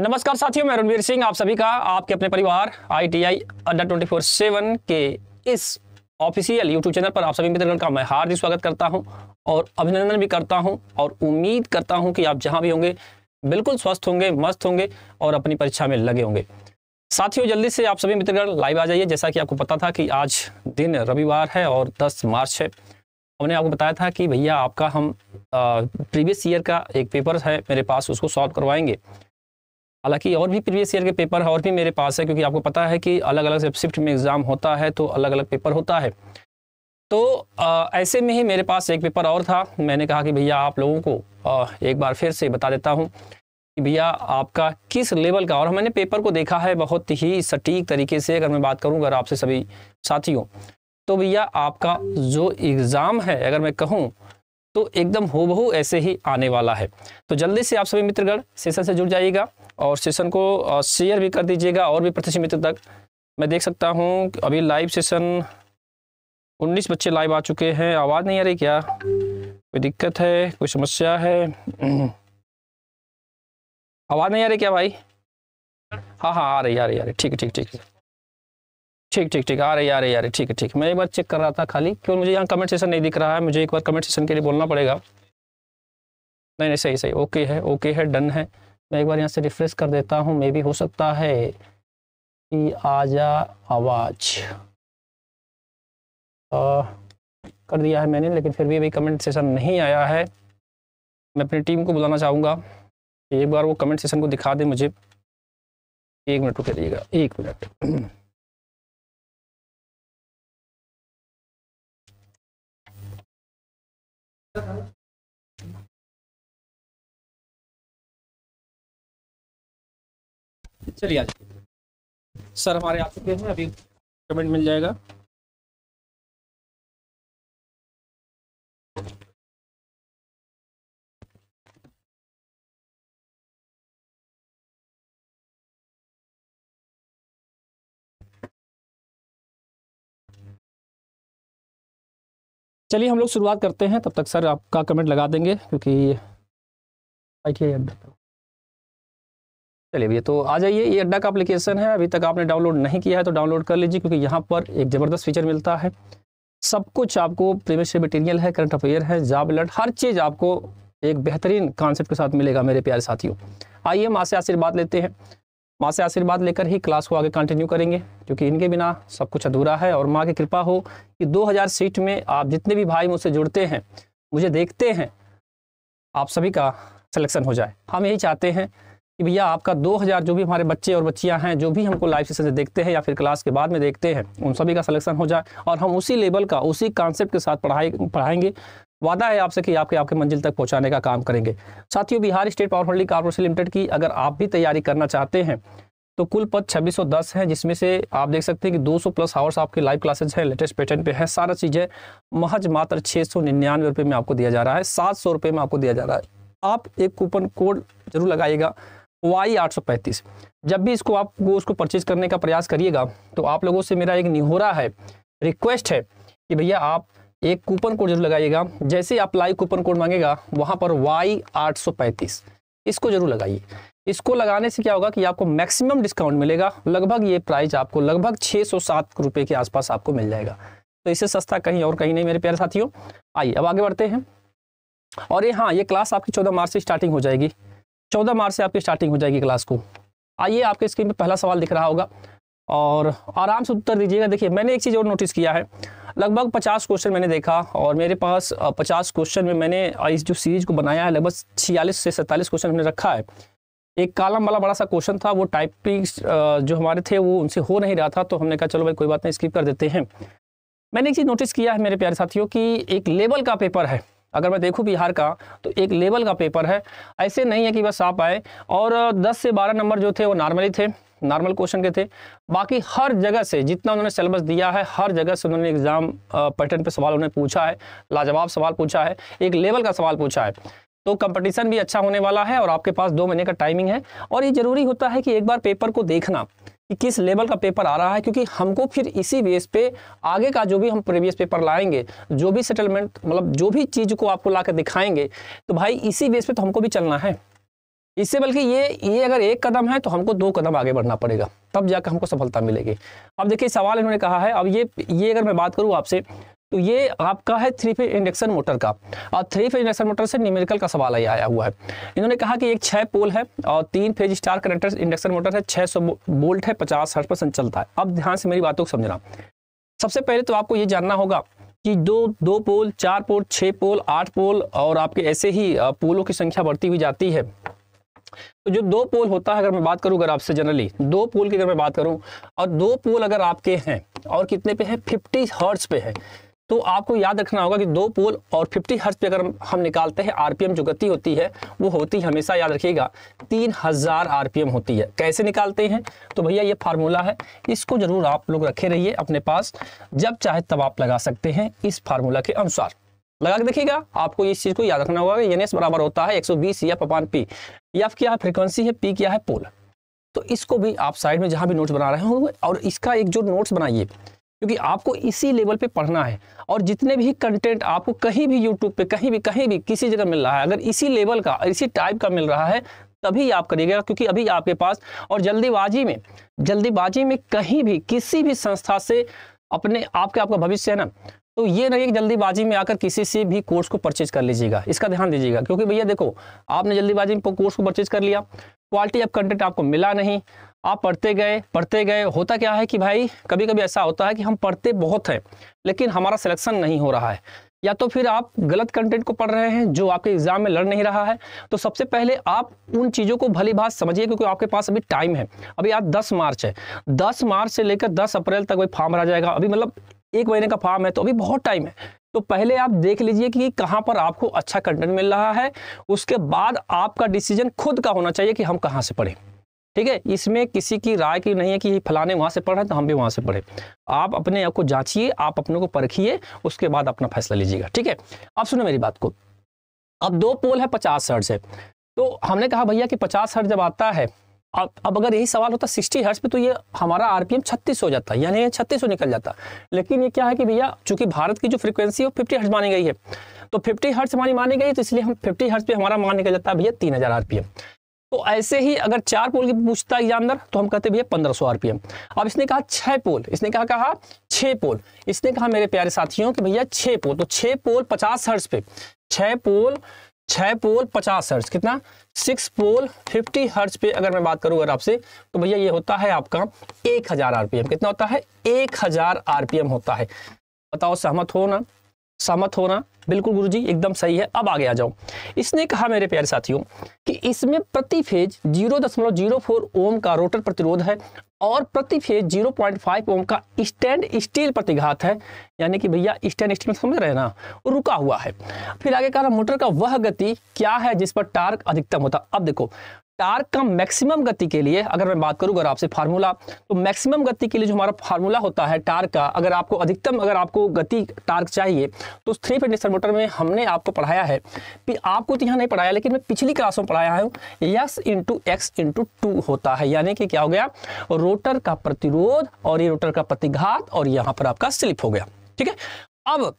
नमस्कार साथियों मैं रणवीर सिंह आप सभी का आपके अपने परिवार आई टी आई अड्डा ट्वेंटी फोर सेवन के इस ऑफिशियल यूट्यूब चैनल पर आप सभी मित्रगण का मैं हार्दिक स्वागत करता हूं और अभिनंदन भी करता हूं और उम्मीद करता हूं कि आप जहां भी होंगे बिल्कुल स्वस्थ होंगे मस्त होंगे और अपनी परीक्षा में लगे होंगे साथियों जल्दी से आप सभी मित्रगण लाइव आ जाइए जैसा कि आपको पता था कि आज दिन रविवार है और दस मार्च है हमने आपको बताया था कि भैया आपका हम प्रीवियस ईयर का एक पेपर है मेरे पास उसको सॉल्व करवाएंगे हालांकि और भी प्रीवियस ईयर के पेपर और भी मेरे पास है क्योंकि आपको पता है कि अलग अलग शिफ्ट में एग्ज़ाम होता है तो अलग अलग पेपर होता है तो आ, ऐसे में ही मेरे पास एक पेपर और था मैंने कहा कि भैया आप लोगों को आ, एक बार फिर से बता देता हूँ कि भैया आपका किस लेवल का और मैंने पेपर को देखा है बहुत ही सटीक तरीके से अगर मैं बात करूँ अगर आपसे सभी साथियों तो भैया आपका जो एग्ज़ाम है अगर मैं कहूँ तो एकदम हूबहू ऐसे ही आने वाला है तो जल्दी से आप सभी मित्रगण सेशन से जुड़ जाइएगा और सेशन को शेयर भी कर दीजिएगा और भी प्रतिशत मित्र तक मैं देख सकता हूँ अभी लाइव सेशन उन्नीस बच्चे लाइव आ चुके हैं आवाज़ नहीं आ रही क्या कोई दिक्कत है कोई समस्या है आवाज़ नहीं आ रही क्या भाई हाँ हाँ आ रही आ रही आ रही ठीक है ठीक ठीक है ठीक ठीक ठीक आ रही आ रही आ रही ठीक है ठीक मैं एक बार चेक कर रहा था खाली क्यों मुझे यहाँ कमेंट सेशन नहीं दिख रहा है मुझे एक बार कमेंट सेशन के लिए बोलना पड़ेगा नहीं नहीं सही सही ओके है ओके है डन है मैं एक बार यहाँ से रिफ्रेश कर देता हूँ मे भी हो सकता है कि आ जा आवाज़ कर दिया है मैंने लेकिन फिर भी अभी कमेंट सेशन नहीं आया है मैं अपनी टीम को बुलाना चाहूँगा एक बार वो कमेंट सेशन को दिखा दे मुझे एक मिनट रुके दिएगा एक मिनट चलिए आज सर हमारे आ चुके हैं अभी पेमेंट मिल जाएगा चलिए हम लोग शुरुआत करते हैं तब तक सर आपका कमेंट लगा देंगे क्योंकि चलिए भैया तो आ जाइए ये अड्डा का एप्लीकेशन है अभी तक आपने डाउनलोड नहीं किया है तो डाउनलोड कर लीजिए क्योंकि यहाँ पर एक ज़बरदस्त फीचर मिलता है सब कुछ आपको प्रीवियस मटेरियल है करंट अफेयर है जॉब अलर्ट हर चीज़ आपको एक बेहतरीन कॉन्सेप्ट के साथ मिलेगा मेरे प्यारे साथियों आइए हम आसे आशीर्वाद लेते हैं माँ से आशीर्वाद लेकर ही क्लास को आगे कंटिन्यू करेंगे क्योंकि इनके बिना सब कुछ अधूरा है और माँ की कृपा हो कि 2000 सीट में आप जितने भी भाई मुझसे जुड़ते हैं मुझे देखते हैं आप सभी का सिलेक्शन हो जाए हम यही चाहते हैं कि भैया आपका 2000 जो भी हमारे बच्चे और बच्चियां हैं जो भी हमको लाइव सेशन से देखते हैं या फिर क्लास के बाद में देखते हैं उन सभी का सलेक्शन हो जाए और हम उसी लेवल का उसी कॉन्सेप्ट के साथ पढ़ाई पढ़ाएंगे वादा है आपसे कि आपके आपके मंजिल तक पहुंचाने का काम करेंगे साथियों Bihar state power holding corporation limited की अगर आप भी तैयारी करना चाहते हैं तो कुल पद 2610 हैं जिसमें से आप देख सकते हैं कि 200 प्लस आवर्स आपके लाइव क्लासेज हैं लेटेस्ट पैटर्न पे है सारा चीज़ है महज मात्र छः सौ निन्यानवे रुपये में आपको दिया जा रहा है सात सौ रुपये में आपको दिया जा रहा है आप एक कूपन कोड जरूर लगाइएगा वाई आठ सौ पैंतीस जब भी इसको आप वो उसको परचेज करने का प्रयास करिएगा तो आप लोगों से मेरा एक निहोरा है रिक्वेस्ट है कि भैया आप एक कूपन कोड जरूर लगाइएगा जैसे अप्लाई कूपन कोड मांगेगा वहाँ पर वाई आठ सौ पैंतीस इसको जरूर लगाइए इसको लगाने से क्या होगा कि आपको मैक्सिमम डिस्काउंट मिलेगा लगभग ये प्राइस आपको लगभग छः सौ सात रुपये के आसपास आपको मिल जाएगा तो इससे सस्ता कहीं और कहीं नहीं मेरे प्यारे साथियों आइए अब आगे बढ़ते हैं और ये हाँ ये क्लास आपकी चौदह मार्च से स्टार्टिंग हो जाएगी चौदह मार्च से आपकी स्टार्टिंग हो जाएगी क्लास को आइए आपके स्क्रीन पर पहला सवाल दिख रहा होगा और आराम से उत्तर दीजिएगा देखिए मैंने एक चीज़ और नोटिस किया है लगभग पचास क्वेश्चन मैंने देखा और मेरे पास पचास क्वेश्चन में मैंने इस जो सीरीज को बनाया है लगभग छियालीस से सैंतालीस क्वेश्चन मैंने रखा है एक कालम वाला बड़ा सा क्वेश्चन था वो टाइपिंग जो हमारे थे वो उनसे हो नहीं रहा था तो हमने कहा चलो भाई कोई बात नहीं स्किप कर देते हैं मैंने एक चीज़ नोटिस किया है मेरे प्यारे साथियों की एक लेवल का पेपर है अगर मैं देखूं बिहार का तो एक लेवल का पेपर है ऐसे नहीं है कि बस आप आए और 10 से 12 नंबर जो थे वो नॉर्मली थे नॉर्मल क्वेश्चन के थे बाकी हर जगह से जितना उन्होंने सिलेबस दिया है हर जगह से उन्होंने एग्जाम पैटर्न पे सवाल उन्होंने पूछा है लाजवाब सवाल पूछा है एक लेवल का सवाल पूछा है तो कंपटीशन भी अच्छा होने वाला है और आपके पास दो महीने का टाइमिंग है और ये जरूरी होता है कि एक बार पेपर को देखना कि किस लेवल का पेपर आ रहा है क्योंकि हमको फिर इसी बेस पे आगे का जो भी हम प्रीवियस पेपर लाएंगे जो भी सेटलमेंट मतलब जो भी चीज़ को आपको ला दिखाएंगे तो भाई इसी बेस पे तो हमको भी चलना है इससे बल्कि ये ये अगर एक कदम है तो हमको दो कदम आगे बढ़ना पड़ेगा तब जाकर हमको सफलता मिलेगी अब देखिए सवाल इन्होंने कहा है अब ये ये अगर मैं बात करूँ आपसे तो ये आपका है थ्री फेज इंडक्शन मोटर का और थ्री फेज इंडक्शन मोटर से न्यूमेरिकल का सवाल ये आया हुआ है इन्होंने कहा कि एक छः पोल है और तीन phase star connector induction motor है सौ बोल्ट है पचास हर्ट पर चलता है अब ध्यान से मेरी बातों को समझना सबसे पहले तो आपको ये जानना होगा कि दो दो पोल चार पोल छः पोल आठ पोल और आपके ऐसे ही पोलों की संख्या बढ़ती हुई जाती है तो जो दो पोल होता है अगर मैं बात करूं अगर आपसे जनरली दो पोल की अगर मैं बात करूं और दो पोल अगर आपके हैं और कितने पे हैं फिफ्टी हर्ट्स पे है तो आपको याद रखना होगा कि दो पोल और 50 हर्ट्ज पे अगर हम निकालते हैं आरपीएम जो गति होती है वो होती है हमेशा याद रखिएगा 3000 आरपीएम होती है कैसे निकालते हैं तो भैया ये फार्मूला है इसको जरूर आप लोग रखे रहिए अपने पास जब चाहे तब आप लगा सकते हैं इस फार्मूला के अनुसार लगा के देखिएगा आपको इस चीज को याद रखना होगा एन एस बराबर होता है 120 या पपान पी एफ क्या है फ्रीक्वेंसी है पी क्या है पोल तो इसको भी आप साइड में जहां भी नोट्स बना रहे हो और इसका एक जो नोट्स बनाइए क्योंकि आपको इसी लेवल पे पढ़ना है और जितने भी कंटेंट आपको कहीं भी यूट्यूब पे कहीं भी कहीं भी किसी जगह मिल रहा है अगर इसी लेवल का इसी टाइप का मिल रहा है तभी आप करिएगा क्योंकि अभी आपके पास और जल्दीबाजी में जल्दीबाजी में कहीं भी किसी भी संस्था से अपने आपके आपका भविष्य है ना तो ये ना एक जल्दीबाजी में आकर किसी से भी कोर्स को परचेज कर लीजिएगा इसका ध्यान दीजिएगा क्योंकि भैया देखो आपने जल्दीबाजी में कोर्स को परचेज कर लिया क्वालिटी ऑफ कंटेंट आपको मिला नहीं आप पढ़ते गए पढ़ते गए होता क्या है कि भाई कभी कभी ऐसा होता है कि हम पढ़ते बहुत हैं लेकिन हमारा सिलेक्शन नहीं हो रहा है या तो फिर आप गलत कंटेंट को पढ़ रहे हैं जो आपके एग्जाम में लड़ नहीं रहा है तो सबसे पहले आप उन चीज़ों को भली भात समझिए क्योंकि आपके पास अभी टाइम है अभी आज 10 मार्च है 10 मार्च से लेकर 10 अप्रैल तक वही फॉर्म भरा जाएगा अभी मतलब एक महीने का फार्म है तो अभी बहुत टाइम है तो पहले आप देख लीजिए कि कहाँ पर आपको अच्छा कंटेंट मिल रहा है उसके बाद आपका डिसीजन खुद का होना चाहिए कि हम कहाँ से पढ़ें ठीक है इसमें किसी की राय की नहीं है कि फलाने वहाँ से पढ़ रहे हैं तो हम भी वहाँ से पढ़े आप अपने आप को जांचिए आप अपने को परखिए उसके बाद अपना फैसला लीजिएगा ठीक है अब सुनो मेरी बात को अब दो पोल है पचास हर्ट से तो हमने कहा भैया कि पचास हर्ट जब आता है अब अब अगर यही सवाल होता सिक्सटी हर्ट्स पे तो ये हमारा आरपीएम छत्तीस हो जाता यानी छत्तीस सौ निकल जाता लेकिन ये क्या है कि भैया चूंकि भारत की जो फ्रीक्वेंसी है वो फिफ्टी हर्ट्स मानी गई है तो फिफ्टी हर्ट्स हमारी मानी गई तो इसलिए हम फिफ्टी हर्ट्स पे हमारा मान निकल जाता है भैया तीन हज़ार एम तो ऐसे ही अगर चार पोल की पूछता एग्जामिनर तो हम कहते भैया पंद्रह सौ एम अब इसने कहा छः पोल इसने कहा कहा छः पोल इसने कहा मेरे प्यारे साथियों कि भैया छह पोल तो छह पोल पचास हर्ट्स पे छह पोल छः पोल पचास हर्ज कितना सिक्स पोल फिफ्टी हर्ज पे अगर मैं बात करूं अगर आपसे तो भैया ये होता है आपका एक हजार आरपीएम कितना होता है एक हजार आरपीएम होता है बताओ सहमत हो ना सहमत होना बिल्कुल गुरुजी एकदम सही है अब आगे आ जाओ इसने कहा मेरे प्यारे साथियों कि इसमें प्रति फेज 0.04 ओम का रोटर प्रतिरोध है और प्रति फेज 0.5 ओम का स्टैंड स्टील प्रतिघात है यानी कि भैया स्टैंड स्टील समझ रहे ना रुका हुआ है फिर आगे कहा मोटर का वह गति क्या है जिस पर टार्क अधिकतम होता अब देखो टार्क का मैक्सिमम गति के लिए अगर मैं बात करूं अगर आपसे फार्मूला तो मैक्सिमम गति के लिए जो हमारा फार्मूला होता है टार्क का अगर आपको अधिकतम अगर आपको गति टार्क चाहिए तो उस थ्री फेड मोटर में हमने आपको पढ़ाया है फिर आपको तो यहाँ नहीं पढ़ाया लेकिन मैं पिछली क्लास में पढ़ाया हूँ S into X into two होता है यानी कि क्या हो गया रोटर का प्रतिरोध और ये रोटर का प्रतिघात और यहाँ पर आपका स्लिप हो गया ठीक है अब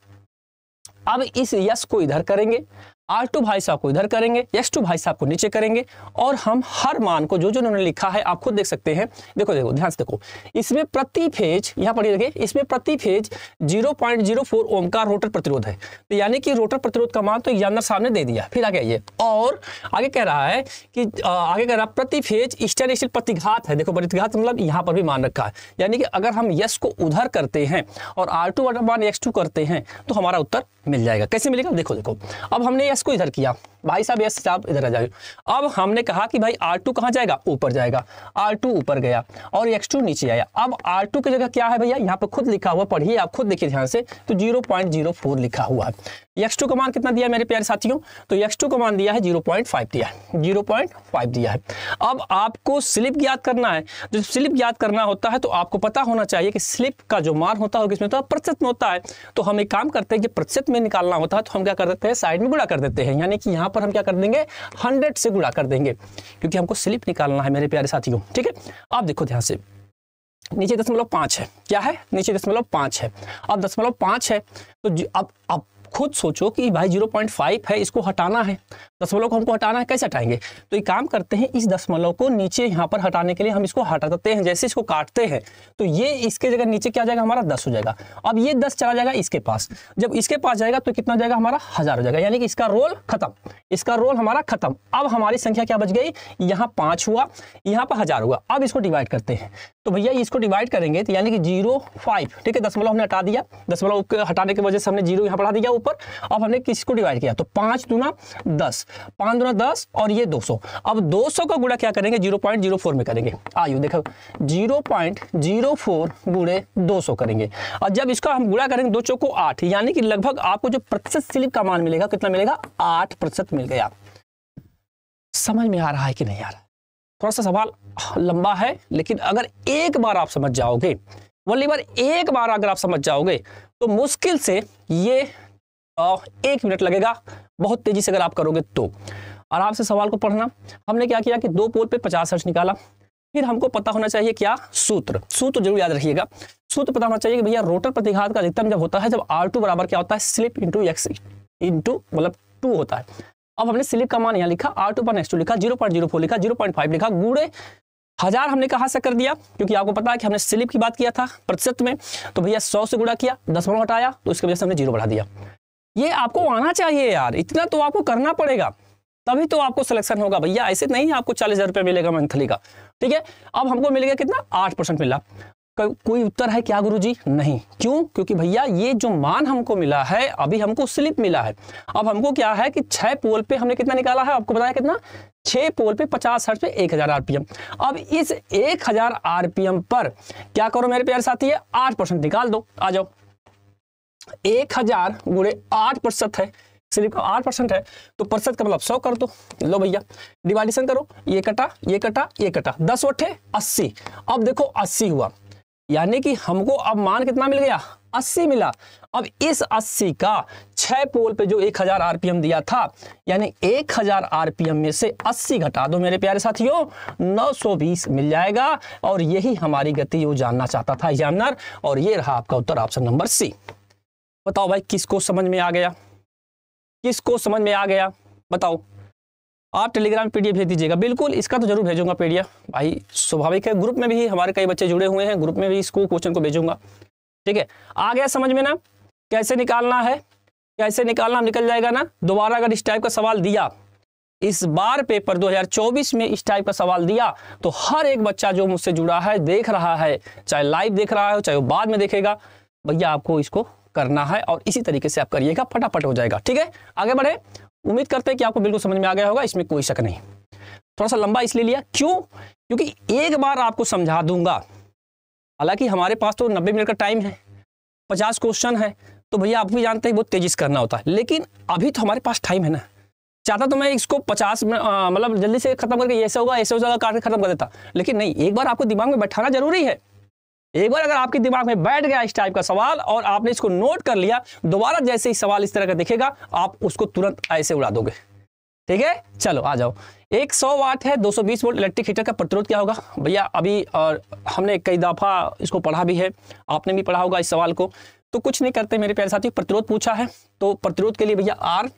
अब इस यस को इधर करेंगे आर टू भाई साहब को इधर करेंगे एक्स टू भाई साहब को नीचे करेंगे और हम हर मान को जो जो उन्होंने लिखा है आप खुद देख सकते हैं देखो देखो ध्यान से देखो इसमें प्रति फेज यहाँ पर देखिए इसमें प्रति फेज 0.04 ओम का रोटर प्रतिरोध है तो यानी कि रोटर प्रतिरोध का मान तो साहब सामने दे दिया फिर आगे आइए और आगे कह रहा है कि आगे कह रहा है प्रति फेज स्टेन स्टील प्रतिघात है देखो प्रतिघात मतलब यहाँ पर भी मान रखा है यानी कि अगर हम यस को उधर करते हैं और आर टू मान एक्स करते हैं तो हमारा उत्तर मिल जाएगा कैसे मिलेगा देखो देखो अब हमने इसको इधर किया भाई साहब यस साहब इधर आ जाओ अब हमने कहा कि भाई आर टू कहाँ जाएगा ऊपर जाएगा आर टू ऊपर गया और एक्स टू नीचे आया अब आर टू की जगह क्या है भैया यहाँ पर खुद लिखा हुआ पढ़िए आप खुद देखिए ध्यान से तो जीरो पॉइंट जीरो फोर लिखा हुआ है एक्स टू का मान कितना दिया मेरे प्यारे साथियों तो एक्स टू का मान दिया है जीरो पॉइंट फाइव दिया है जीरो पॉइंट फाइव दिया है अब आपको स्लिप ज्ञात करना है जो स्लिप ज्ञात करना होता है तो आपको पता होना चाहिए कि स्लिप का जो मान होता है किसमें होता है प्रतिशत में होता है तो हम एक काम करते हैं कि प्रतिशत में निकालना होता है तो हम क्या कर देते हैं साइड में गुड़ा कर देते हैं यानी कि यहाँ पर हम क्या कर देंगे हंड्रेड से गुणा कर देंगे क्योंकि हमको स्लिप निकालना है मेरे प्यारे साथियों ठीक है आप देखो ध्यान से नीचे दशमलव पांच है क्या है नीचे दशमलव पांच है अब दशमलव पांच है तो अब अब खुद सोचो कि भाई जीरो पॉइंट फाइव है इसको हटाना है दसमलव को हमको हटाना है कैसे हटाएंगे तो ये काम करते हैं इस दसमलव को नीचे यहाँ पर हटाने के लिए हम इसको हटाते हैं जैसे इसको काटते हैं तो ये इसके जगह नीचे क्या जाएगा हमारा दस हो जाएगा अब ये दस चला जाएगा इसके पास जब इसके पास जाएगा तो कितना जाएगा हमारा हजार हो जाएगा यानी कि इसका रोल खत्म इसका रोल हमारा खत्म अब हमारी संख्या क्या बच गई यहाँ पांच हुआ यहाँ पर हजार हुआ अब इसको डिवाइड करते हैं तो भैया इसको डिवाइड करेंगे तो यानी कि जीरो फाइव ठीक है दसमलव हमने हटा दिया दसमलव हटाने की वजह से हमने जीरो यहाँ बढ़ा दिया ऊपर अब हमने किसको डिवाइड किया तो पाँच दूना दस पाँच दूना दस और ये दो सौ अब दो सौ का गुणा क्या करेंगे जीरो पॉइंट जीरो फोर में करेंगे आयु देखो जीरो पॉइंट जीरो फोर गुणे दो सौ करेंगे और जब इसका हम गुणा करेंगे दो चौको आठ यानी कि लगभग आपको जो प्रतिशत स्लिप का मान मिलेगा कितना मिलेगा आठ प्रतिशत मिल गया समझ में आ रहा है कि नहीं आ रहा है थोड़ा सा सवाल लंबा है लेकिन अगर एक बार आप समझ जाओगे वाली बार एक बार अगर आप समझ जाओगे तो मुश्किल से ये एक मिनट लगेगा बहुत तेजी से अगर आप करोगे तो आराम से सवाल को पढ़ना हमने क्या किया कि दो पोल पे पचास हर्ष निकाला फिर हमको पता होना चाहिए क्या सूत्र सूत्र जरूर याद रखिएगा सूत्र पता होना चाहिए कि भैया रोटर प्रतिघात का अधिकतम जब होता है जब आर टू बराबर क्या होता है स्लिप इंटू एक्स इंटू मतलब टू होता है अब हमने स्लिप का मान यहाँ लिखा आर टू पर नेक्स टू लिखा जीरो पॉइंट जीरो फोर लिखा जीरो पॉइंट फाइव लिखा गुड़े हजार हमने कहा से कर दिया क्योंकि आपको पता है कि हमने स्लिप की बात किया था प्रतिशत में तो भैया सौ से गुणा किया दसवां हटाया तो इसकी वजह से हमने जीरो बढ़ा दिया ये आपको आना चाहिए यार इतना तो आपको करना पड़ेगा तभी तो आपको सिलेक्शन होगा भैया ऐसे नहीं आपको चालीस हजार रुपया मिलेगा मंथली का ठीक है अब हमको मिलेगा कितना आठ परसेंट मिला कोई उत्तर है क्या गुरुजी नहीं क्यों क्योंकि भैया ये जो मान हमको मिला है अभी हमको स्लिप मिला है अब हमको क्या है कि छह पोल पे हमने कितना निकाला है आपको बताया कितना छह पोल पे पचास हर्ट पे एक हज़ार आरपीएम अब इस एक हज़ार आरपीएम पर क्या करो मेरे प्यार साथी है आठ परसेंट निकाल दो आ जाओ एक हज़ार गुड़े आठ प्रतिशत है स्लिप का आठ परसेंट है तो प्रतिशत का मतलब सौ कर दो लो भैया डिवाइडेशन करो ये कटा ये कटा ये कटा दस वटे अस्सी अब देखो अस्सी हुआ यानी कि हमको अब मान कितना मिल गया 80 मिला अब इस 80 का छह पोल पे जो 1000 आरपीएम दिया था यानी 1000 आरपीएम में से 80 घटा दो मेरे प्यारे साथियों 920 मिल जाएगा और यही हमारी गति वो जानना चाहता था एग्जामिनर और ये रहा आपका उत्तर ऑप्शन नंबर सी बताओ भाई किसको समझ में आ गया किसको समझ में आ गया बताओ आप टेलीग्राम पी भेज दीजिएगा बिल्कुल इसका तो जरूर भेजूंगा पी भाई स्वाभाविक है ग्रुप में भी हमारे कई बच्चे जुड़े हुए हैं ग्रुप में भी इसको क्वेश्चन को भेजूंगा ठीक है आ गया समझ में ना कैसे निकालना है कैसे निकालना निकल जाएगा ना दोबारा अगर इस टाइप का सवाल दिया इस बार पेपर 2024 में इस टाइप का सवाल दिया तो हर एक बच्चा जो मुझसे जुड़ा है देख रहा है चाहे लाइव देख रहा है चाहे वो बाद में देखेगा भैया आपको इसको करना है और इसी तरीके से आप करिएगा फटाफट हो जाएगा ठीक है आगे बढ़े उम्मीद करते हैं कि आपको बिल्कुल समझ में आ गया होगा इसमें कोई शक नहीं थोड़ा सा लंबा इसलिए लिया क्यों क्योंकि एक बार आपको समझा दूंगा हालांकि हमारे पास तो नब्बे मिनट का टाइम है पचास क्वेश्चन है तो भैया आप भी जानते हैं बहुत तेजी से करना होता है लेकिन अभी तो हमारे पास टाइम है ना चाहता तो मैं इसको पचास मतलब जल्दी से खत्म करके ऐसा होगा ऐसे हो जाएगा के खत्म कर देता लेकिन नहीं एक बार आपको दिमाग में बैठाना जरूरी है एक बार अगर आपके दिमाग में बैठ गया इस टाइप का सवाल और आपने इसको नोट कर लिया दोबारा जैसे ही सवाल इस तरह का दिखेगा आप उसको तुरंत ऐसे उड़ा दोगे ठीक है चलो आ जाओ एक सौ वाट है 220 वोल्ट इलेक्ट्रिक हीटर का प्रतिरोध क्या होगा भैया अभी और हमने कई दफ़ा इसको पढ़ा भी है आपने भी पढ़ा होगा इस सवाल को तो कुछ नहीं करते मेरे प्यारे साथी प्रतिरोध पूछा है तो प्रतिरोध के लिए भैया आर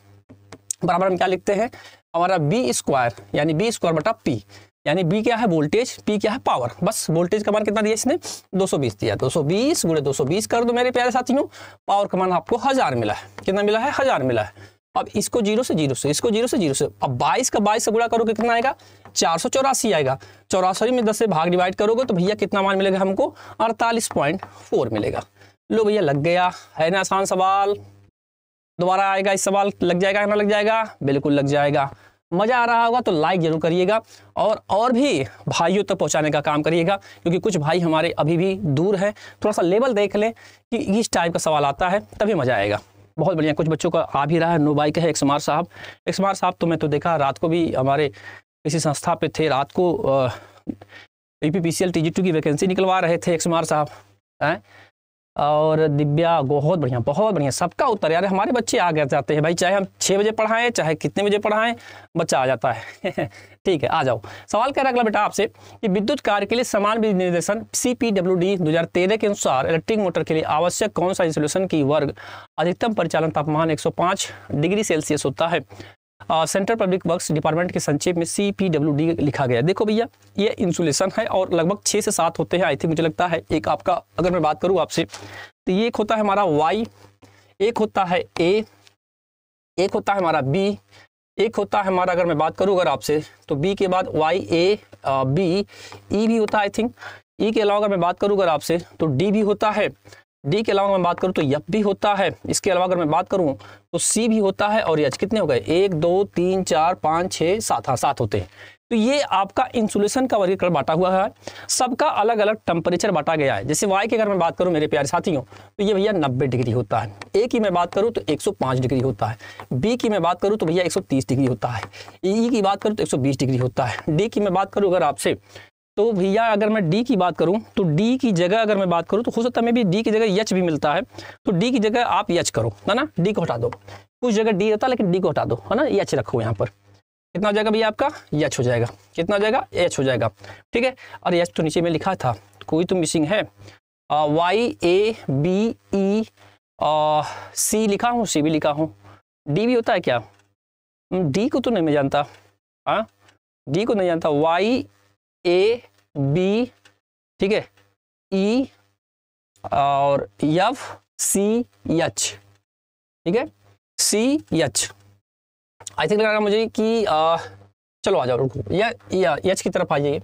बराबर हम क्या लिखते हैं हमारा बी स्क्वायर यानी बी स्क्वायर बटा पी यानी बी क्या है वोल्टेज पी क्या है पावर बस वोल्टेज का मान कितना दिया इसने 220 दिया 220 सौ बीस कर दो मेरे प्यारे साथियों पावर का मान आपको हज़ार मिला है कितना मिला है हज़ार मिला है अब इसको जीरो से जीरो से इसको जीरो से जीरो से अब बाईस का बाईस से गुड़ा करोगे कितना आएगा चार सौ चौरासी आएगा चौरासी में दस से भाग डिवाइड करोगे तो भैया कितना मान मिलेगा हमको अड़तालीस मिलेगा लो भैया लग गया है ना आसान सवाल दोबारा आएगा इस सवाल लग जाएगा ना लग जाएगा बिल्कुल लग जाएगा मज़ा आ रहा होगा तो लाइक ज़रूर करिएगा और और भी भाइयों तक तो पहुंचाने का काम करिएगा क्योंकि कुछ भाई हमारे अभी भी दूर हैं थोड़ा सा लेवल देख लें कि इस टाइप का सवाल आता है तभी मज़ा आएगा बहुत बढ़िया कुछ बच्चों का आ भी रहा है नो बाइक है एक्समार साहब एक्समार साहब तो मैं तो देखा रात को भी हमारे किसी संस्था पे थे रात को A P P C L T G two की वैकेंसी निकलवा रहे थे एक्समार साहब हैं और दिव्या बहुत बढ़िया बहुत बढ़िया सबका उत्तर यार हमारे बच्चे आ गए जाते हैं भाई चाहे हम छः बजे पढ़ाएं चाहे कितने बजे पढ़ाएं बच्चा आ जाता है ठीक है आ जाओ सवाल कह रहा अगला बेटा आपसे कि विद्युत कार्य के लिए समान निर्देशन सी पी डब्ल्यू डी दो हजार तेरह के अनुसार इलेक्ट्रिक मोटर के लिए आवश्यक कौन सा इंसुलेशन की वर्ग अधिकतम परिचालन तापमान 105 डिग्री सेल्सियस होता है सेंट्रल पब्लिक वर्क्स डिपार्टमेंट के संक्षेप में सी लिखा गया देखो भैया ये इंसुलेशन है और लगभग छः से सात होते हैं आई थिंक मुझे लगता है एक आपका अगर मैं बात करूँ आपसे तो ये एक होता है हमारा वाई एक होता है ए एक होता है हमारा बी एक होता है हमारा अगर मैं बात करूँ अगर आपसे तो बी के बाद वाई ए बी ई भी होता है आई थिंक ई के अलावा अगर मैं बात करूँ अगर आपसे तो डी भी होता है डी के अलावा मैं बात करूँ तो यप भी होता है इसके अलावा अगर मैं बात करूँ तो सी भी होता है और यच कितने हो गए एक दो तीन चार पाँच छः सात हाँ सात होते हैं तो ये आपका इंसुलेशन का वर्गीकरण बांटा हुआ है सबका अलग अलग टेम्परेचर बांटा गया है जैसे वाई की अगर मैं बात करूं मेरे प्यारे साथियों तो ये भैया 90 डिग्री होता है ए की मैं बात करूं तो 105 डिग्री होता है बी की मैं बात करूं तो भैया 130 डिग्री होता है ई e की बात करूं तो 120 डिग्री होता है डी की मैं बात करूँ अगर आपसे तो भैया अगर मैं डी की बात करूं तो डी की जगह अगर मैं बात करूं तो हो सकता है मे भी डी की जगह यच भी मिलता है तो डी की जगह आप यच करो है ना डी को हटा दो कुछ जगह डी रहता है लेकिन डी को हटा दो है ना यच रखो यहाँ पर कितना हो जाएगा भैया आपका यच हो जाएगा कितना हो जाएगा एच हो जाएगा ठीक है और यच तो नीचे में लिखा था कोई तो मिसिंग है वाई ए बी ई सी लिखा हूँ सी भी लिखा हूँ डी भी होता है क्या डी हम्म, को तो नहीं मैं जानता हाँ डी को नहीं जानता वाई ए बी ठीक है ई e और यफ सी एच ठीक है सी एच आई थिंक लगा मुझे कि आ, चलो आ जाओ रुको या, या एच की तरफ आ जाइए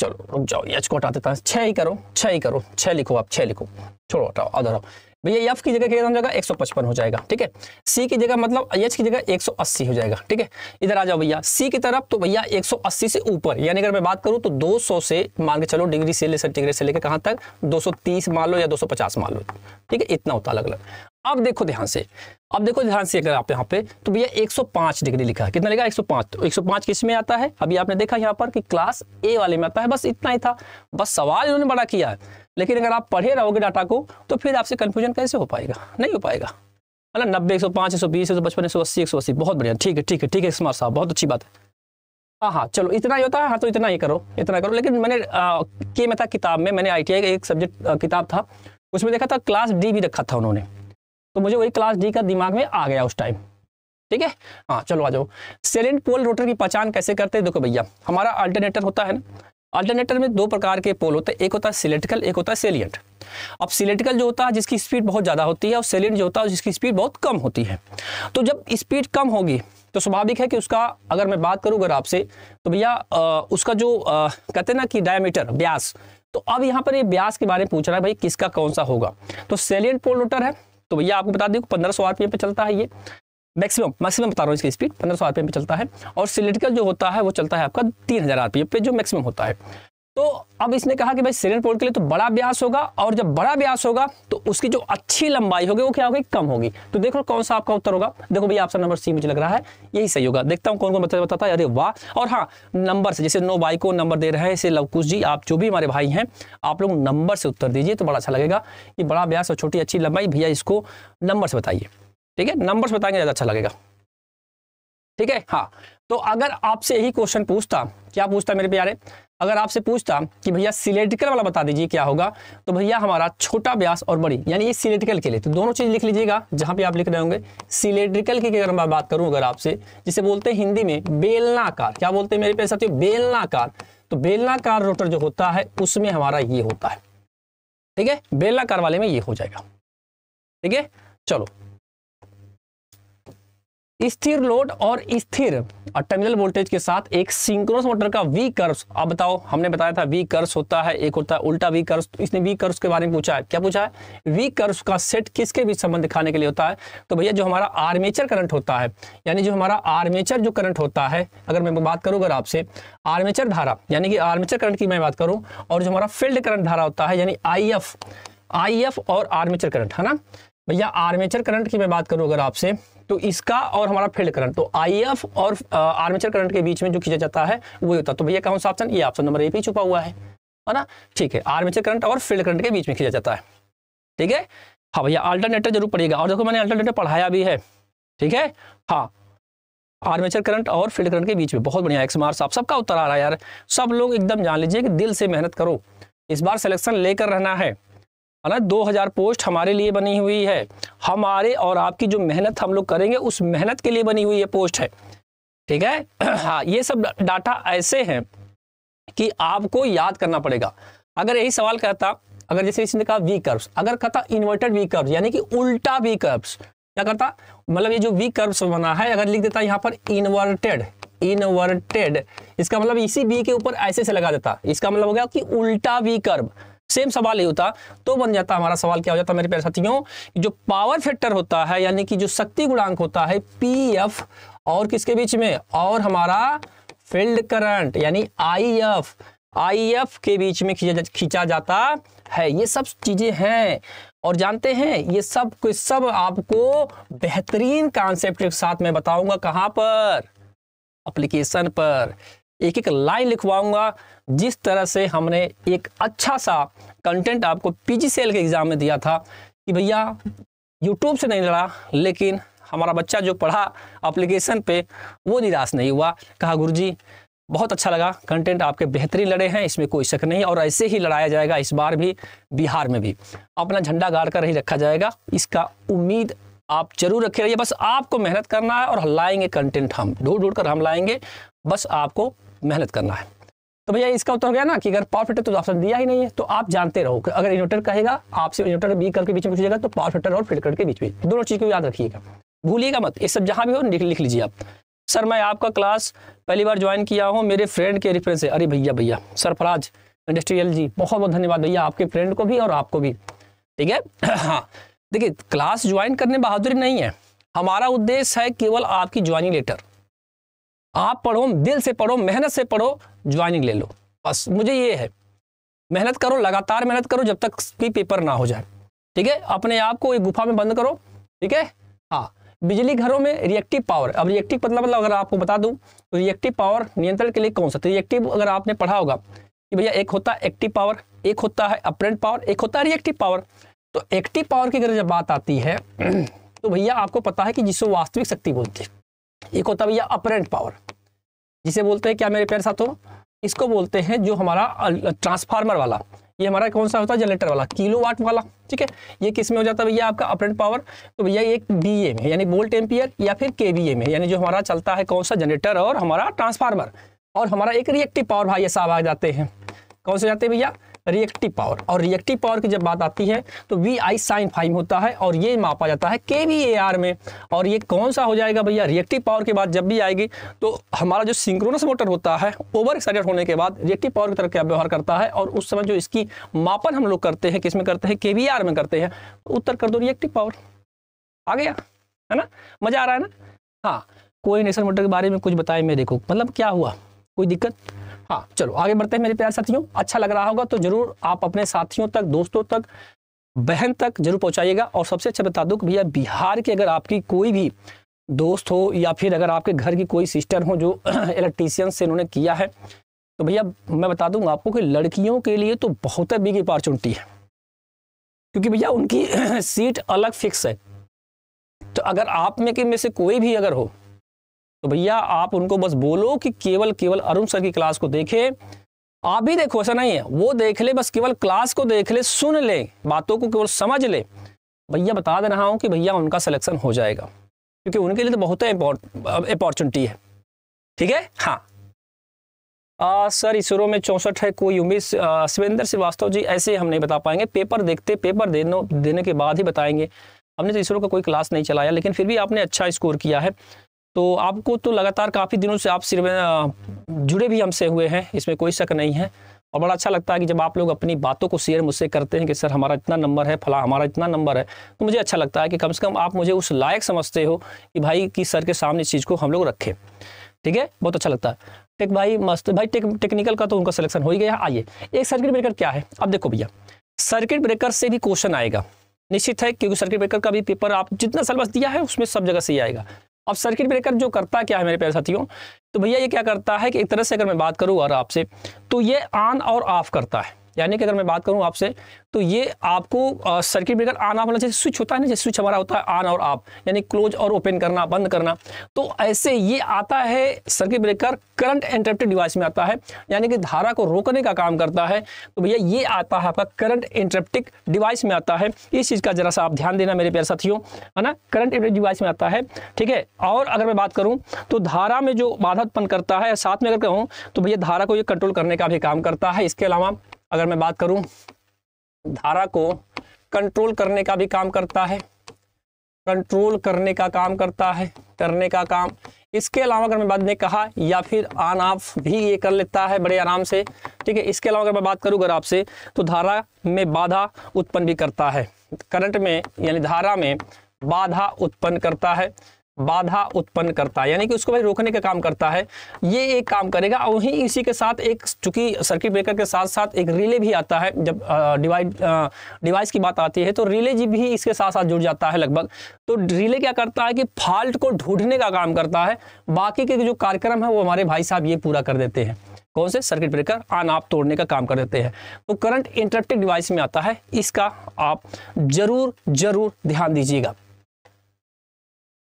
चलो रुक जाओ एच को हटा देता है ही करो छ ही करो छ लिखो आप छ लिखो छोड़ो हटाओ आधा भैया एफ की जगह क्या हो जाएगा 155 हो जाएगा ठीक है सी की जगह मतलब एच की जगह 180 हो जाएगा ठीक है इधर आ जाओ भैया सी की तरफ तो भैया 180 से ऊपर यानी अगर मैं बात करूं तो 200 से मान के चलो डिग्री से लेकर डिग्री से लेकर कहां तक 230 मान लो या 250 मान लो ठीक है इतना होता अलग अलग अब देखो ध्यान से अब देखो ध्यान से अगर आप यहाँ पे तो भैया 105 डिग्री लिखा है कितना लिखा 105 तो 105 किस में आता है अभी आपने देखा यहाँ पर कि क्लास ए वाले में आता है बस इतना ही था बस सवाल इन्होंने बड़ा किया है लेकिन अगर आप पढ़े रहोगे डाटा को तो फिर आपसे कंफ्यूजन कैसे हो पाएगा नहीं हो पाएगा मतलब नब्बे एक सौ पाँच एक सौ बीस एक सौ पचपन एक सौ अस्सी एक सौ अस्सी बहुत बढ़िया ठीक है ठीक है ठीक है स्मार्ट साहब बहुत अच्छी बात है हाँ हाँ चलो इतना ही होता है हाँ तो इतना ही करो इतना करो लेकिन मैंने के में था किताब में मैंने आई का एक सब्जेक्ट किताब था उसमें देखा था क्लास डी भी रखा था उन्होंने तो मुझे वही क्लास डी का दिमाग में आ गया उस टाइम ठीक है हाँ चलो आ जाओ सेलेंट पोल रोटर की पहचान कैसे करते हैं देखो भैया हमारा अल्टरनेटर होता है ना अल्टरनेटर में दो प्रकार के पोल होते हैं एक होता है सिलेटिकल एक होता है सेलियंट अब सिलेटिकल जो होता है जिसकी स्पीड बहुत ज़्यादा होती है और सेलियंट जो होता है जिसकी स्पीड बहुत कम होती है तो जब स्पीड कम होगी तो स्वाभाविक है कि उसका अगर मैं बात करूँ अगर आपसे तो भैया उसका जो आ, कहते हैं ना कि डायमीटर ब्यास तो अब यहाँ पर ये ब्यास के बारे में पूछ रहा है भाई किसका कौन सा होगा तो सेलियंट पोल रोटर है तो भैया आपको बता दें पंद्रह सौ आरपीएम पे चलता है ये मैक्सिमम मैक्सिमम बता रहा हूँ इसकी स्पीड पंद्रह सौ आरपीएम पे चलता है और सिलिटिकल जो होता है वो चलता है आपका तीन हजार आरपीएम पे जो मैक्सिमम होता है तो अब इसने कहा कि भाई सेकेंड पोल के लिए तो बड़ा ब्यास होगा और जब बड़ा ब्यास होगा तो उसकी जो अच्छी लंबाई होगी वो क्या होगी कम होगी तो देखो कौन सा आपका उत्तर होगा देखो भैया ऑप्शन नंबर सी मुझे लग रहा है यही सही होगा देखता हूँ कौन कौन बच्चा बताता है अरे वाह और हाँ नंबर से जैसे नो बाई को नंबर दे रहे हैं इसे लवकुश जी आप जो भी हमारे भाई हैं आप लोग नंबर से उत्तर दीजिए तो बड़ा अच्छा लगेगा कि बड़ा ब्यास और छोटी अच्छी लंबाई भैया इसको नंबर से बताइए ठीक है नंबर से बताएंगे ज़्यादा अच्छा लगेगा ठीक है हाँ तो अगर आपसे यही क्वेश्चन पूछता क्या पूछता मेरे प्यारे अगर आपसे पूछता कि भैया सिलेटिकल वाला बता दीजिए क्या होगा तो भैया हमारा छोटा व्यास और बड़ी यानी ये सिलेटिकल के लिए तो दोनों चीज़ लिख लीजिएगा जहां पे आप लिख रहे होंगे सिलेटिकल की अगर मैं बात करूं अगर आपसे जिसे बोलते हैं हिंदी में बेलनाकार क्या बोलते हैं मेरे पे साथियों बेलनाकार तो बेलनाकार रोटर जो होता है उसमें हमारा ये होता है ठीक है बेलनाकार वाले में ये हो जाएगा ठीक है चलो स्थिर लोड और स्थिर टर्मिनल वोल्टेज के साथ एक सिंक्रोनस मोटर का वी कर्स अब बताओ हमने बताया था वी कर्स होता है एक होता है उल्टा वी कर्स तो इसने वी कर्स के बारे में पूछा है क्या पूछा है वी कर्स का सेट किसके बीच संबंध दिखाने के लिए होता है तो भैया जो हमारा आर्मेचर करंट होता है यानी जो हमारा आर्मेचर जो करंट होता है अगर मैं बात करूँ अगर आपसे आर्मेचर धारा यानी कि आर्मेचर करंट की मैं बात करूँ और जो हमारा फील्ड करंट धारा होता है यानी आई एफ और आर्मेचर करंट है ना भैया आर्मेचर करंट की मैं बात करूँ अगर आपसे तो इसका और हमारा फील्ड करंट तो आई एफ और आर्मेचर करंट के बीच में जो खींचा जाता है वही होता है तो भैया कौन सा ऑप्शन ये ऑप्शन नंबर ए पे छुपा हुआ है है ना ठीक है आर्मेचर करंट और फील्ड करंट के बीच में खींचा जाता है ठीक है हाँ भैया अल्टरनेटर जरूर पड़ेगा और देखो मैंने अल्टरनेटर पढ़ाया भी है ठीक है हाँ आर्मेचर करंट और फील्ड करंट के बीच में बहुत बढ़िया एक्स मार्स आप सबका उत्तर आ रहा है यार सब लोग एकदम जान लीजिए कि दिल से मेहनत करो इस बार सिलेक्शन लेकर रहना है दो 2000 पोस्ट हमारे लिए बनी हुई है हमारे और आपकी जो मेहनत हम लोग करेंगे उस मेहनत के लिए बनी हुई ये पोस्ट है ठीक है हाँ ये सब डाटा ऐसे हैं कि आपको याद करना पड़ेगा अगर यही सवाल कहता अगर जैसे इसने कहा वी कर्व्स अगर कहता इन्वर्टेड वी कर्व्स यानी कि उल्टा वी कर्व्स क्या करता मतलब ये जो वी कर्व्स बना है अगर लिख देता यहाँ पर इन्वर्टेड इन्वर्टेड इसका मतलब इसी बी के ऊपर ऐसे से लगा देता इसका मतलब हो गया कि उल्टा वी कर्व सेम सवाल ये होता तो बन जाता हमारा सवाल क्या हो जाता मेरे प्यारे साथियों जो पावर फैक्टर होता है यानी कि जो शक्ति गुणांक होता है पी एफ और किसके बीच में और हमारा फील्ड करंट यानी आई एफ आई एफ के बीच में खींचा जाता है ये सब चीजें हैं और जानते हैं ये सब कुछ सब आपको बेहतरीन कॉन्सेप्ट के साथ मैं बताऊंगा कहां पर एप्लीकेशन पर एक एक लाइन लिखवाऊंगा जिस तरह से हमने एक अच्छा सा कंटेंट आपको पीजी सेल के एग्ज़ाम में दिया था कि भैया यूट्यूब से नहीं लड़ा लेकिन हमारा बच्चा जो पढ़ा अप्लीकेशन पे वो निराश नहीं हुआ कहा जी बहुत अच्छा लगा कंटेंट आपके बेहतरीन लड़े हैं इसमें कोई शक नहीं और ऐसे ही लड़ाया जाएगा इस बार भी बिहार में भी अपना झंडा गाड़ कर ही रखा जाएगा इसका उम्मीद आप जरूर रखे रहिए बस आपको मेहनत करना है और लाएंगे कंटेंट हम ढूंढ ढूंढ कर हम लाएंगे बस आपको मेहनत करना है तो भैया इसका उत्तर हो गया ना कि अगर पावर फिल्टर तो ऑप्शन दिया ही नहीं है तो आप जानते रहो अगर इन्वर्टर कहेगा आपसे इन्वर्टर बी करके बीच में पूछेगा तो पावर फिल्टर और फिल्टर के बीच में दोनों चीज को याद रखिएगा भूलिएगा मत ये सब जहां भी हो लिख लिख लीजिए आप सर मैं आपका क्लास पहली बार ज्वाइन किया हूँ मेरे फ्रेंड के रेफरेंस से अरे भैया भैया सरफराज इंडस्ट्रियल जी बहुत बहुत धन्यवाद भैया आपके फ्रेंड को भी और आपको भी ठीक है हाँ देखिए क्लास ज्वाइन करने बहादुरी नहीं है हमारा उद्देश्य है केवल आपकी ज्वाइनिंग लेटर आप पढ़ो दिल से पढ़ो मेहनत से पढ़ो ज्वाइनिंग ले लो बस मुझे ये है मेहनत करो लगातार मेहनत करो जब तक कि पेपर ना हो जाए ठीक है अपने आप को एक गुफा में बंद करो ठीक है हाँ बिजली घरों में रिएक्टिव पावर अब रिएक्टिव मतलब मतलब अगर आपको बता दूं तो रिएक्टिव पावर नियंत्रण के लिए कौन सा रिएक्टिव तो अगर आपने पढ़ा होगा कि भैया एक होता है एक्टिव पावर एक होता है अपरेंट पावर एक होता है रिएक्टिव पावर तो एक्टिव पावर की अगर जब बात आती है तो भैया आपको पता है कि जिसको वास्तविक शक्ति बोलती है एक होता भैया अपरेंट पावर जिसे बोलते हैं क्या मेरे प्यारे साथ इसको बोलते हैं जो हमारा ट्रांसफार्मर वाला ये हमारा कौन सा होता है जनरेटर वाला किलो वाट वाला ठीक है ये किस में हो जाता है भैया आपका अपरेंट पावर तो भैया एक बी ए में यानी बोल्ट एम्पियर या फिर के बी ए में यानी जो हमारा चलता है कौन सा जनरेटर और हमारा ट्रांसफार्मर और हमारा एक रिएक्टिव पावर भाई साहब आ जाते हैं कौन से जाते हैं भैया रिएक्टिव पावर और रिएक्टिव पावर की जब बात आती है तो वी आई साइन फाइव होता है और ये मापा जाता है के वी ए आर में और ये कौन सा हो जाएगा भैया रिएक्टिव पावर की बात जब भी आएगी तो हमारा जो सिंक्रोनस मोटर होता है ओवर एक्साइटेड होने के बाद रिएक्टिव पावर की तरफ क्या व्यवहार करता है और उस समय जो इसकी मापन हम लोग करते हैं किस में करते हैं के वी आर में करते हैं तो उत्तर कर दो रिएक्टिव पावर आ गया है ना मजा आ रहा है ना हाँ कोई नेशनल मोटर के बारे में कुछ बताए मेरे को मतलब क्या हुआ कोई दिक्कत हाँ चलो आगे बढ़ते हैं मेरे प्यार साथियों अच्छा लग रहा होगा तो जरूर आप अपने साथियों तक दोस्तों तक बहन तक जरूर पहुंचाइएगा और सबसे अच्छा बता दूं कि भैया बिहार के अगर आपकी कोई भी दोस्त हो या फिर अगर आपके घर की कोई सिस्टर हो जो इलेक्ट्रीशियन से उन्होंने किया है तो भैया मैं बता दूंगा आपको कि लड़कियों के लिए तो बहुत बिग अपॉर्चुनिटी है क्योंकि भैया उनकी सीट अलग फिक्स है तो अगर आप में के में से कोई भी अगर हो तो भैया आप उनको बस बोलो कि केवल केवल अरुण सर की क्लास को देखे आप भी देखो ऐसा नहीं है वो देख ले बस केवल क्लास को देख ले सुन ले बातों को केवल समझ ले भैया बता दे रहा हूँ कि भैया उनका सिलेक्शन हो जाएगा क्योंकि उनके लिए तो बहुत अपॉर्चुनिटी है ठीक है हाँ आ, सर इसरो में चौंसठ है कोई उम्मीद शिवेंद्र श्रीवास्तव जी ऐसे हम नहीं बता पाएंगे पेपर देखते पेपर देने देने के बाद ही बताएंगे हमने तो इसरो का कोई क्लास नहीं चलाया लेकिन फिर भी आपने अच्छा स्कोर किया है तो आपको तो लगातार काफ़ी दिनों से आप सिर्फ जुड़े भी हमसे हुए हैं इसमें कोई शक नहीं है और बड़ा अच्छा लगता है कि जब आप लोग अपनी बातों को शेयर मुझसे करते हैं कि सर हमारा इतना नंबर है फला हमारा इतना नंबर है तो मुझे अच्छा लगता है कि कम से कम आप मुझे उस लायक समझते हो कि भाई कि सर के सामने इस चीज़ को हम लोग रखें ठीक है बहुत अच्छा लगता है टेक भाई मस्त भाई टेक टेक्निकल का तो उनका सिलेक्शन हो ही गया आइए एक सर्किट ब्रेकर क्या है अब देखो भैया सर्किट ब्रेकर से भी क्वेश्चन आएगा निश्चित है क्योंकि सर्किट ब्रेकर का भी पेपर आप जितना सिलेबस दिया है उसमें सब जगह से ही आएगा अब सर्किट ब्रेकर जो करता क्या है मेरे प्यारे साथियों तो भैया ये क्या करता है कि एक तरह से अगर मैं बात करूँ और आपसे तो ये ऑन और ऑफ करता है यानी कि अगर मैं बात करूँ आपसे तो ये आपको सर्किट ब्रेकर ऑन ऑफ जैसे स्विच होता है ना जैसे स्विच हमारा होता है ऑन और ऑफ यानी क्लोज और ओपन करना बंद करना तो ऐसे ये आता है circuit breaker current interrupted device में आता है यानी कि धारा को रोकने का काम करता है तो भैया ये आता है आपका करंट इंटरप्टिक डिवाइस में आता है इस चीज़ का जरा सा आप ध्यान देना मेरे प्यार साथियों है ना करंट इंटरप्ट डिवाइस में आता है ठीक है और अगर मैं बात करूँ तो धारा में जो बाधा उत्पन्न करता है साथ में अगर कहूँ तो भैया धारा को ये कंट्रोल करने का भी काम करता है इसके अलावा अगर मैं बात करूं धारा को कंट्रोल करने का भी काम करता है कंट्रोल करने का काम करता है करने का काम इसके अलावा अगर मैं बात ने कहा या फिर ऑन ऑफ भी ये कर लेता है बड़े आराम से ठीक है इसके अलावा अगर मैं बात करूं अगर आपसे तो धारा में बाधा उत्पन्न भी करता है करंट में यानी धारा में बाधा उत्पन्न करता है बाधा उत्पन्न करता है यानी कि उसको भाई रोकने का काम करता है ये एक काम करेगा और वहीं इसी के साथ एक चूंकि सर्किट ब्रेकर के साथ साथ एक रिले भी आता है जब डिवाइड डिवाइस की बात आती है तो रिले जी भी इसके साथ साथ जुड़ जाता है लगभग तो रिले क्या करता है कि फॉल्ट को ढूंढने का काम करता है बाकी के जो कार्यक्रम है वो हमारे भाई साहब ये पूरा कर देते हैं कौन से सर्किट ब्रेकर आन आप तोड़ने का काम कर देते हैं तो करंट इंटरप्टिक डिवाइस में आता है इसका आप जरूर जरूर ध्यान दीजिएगा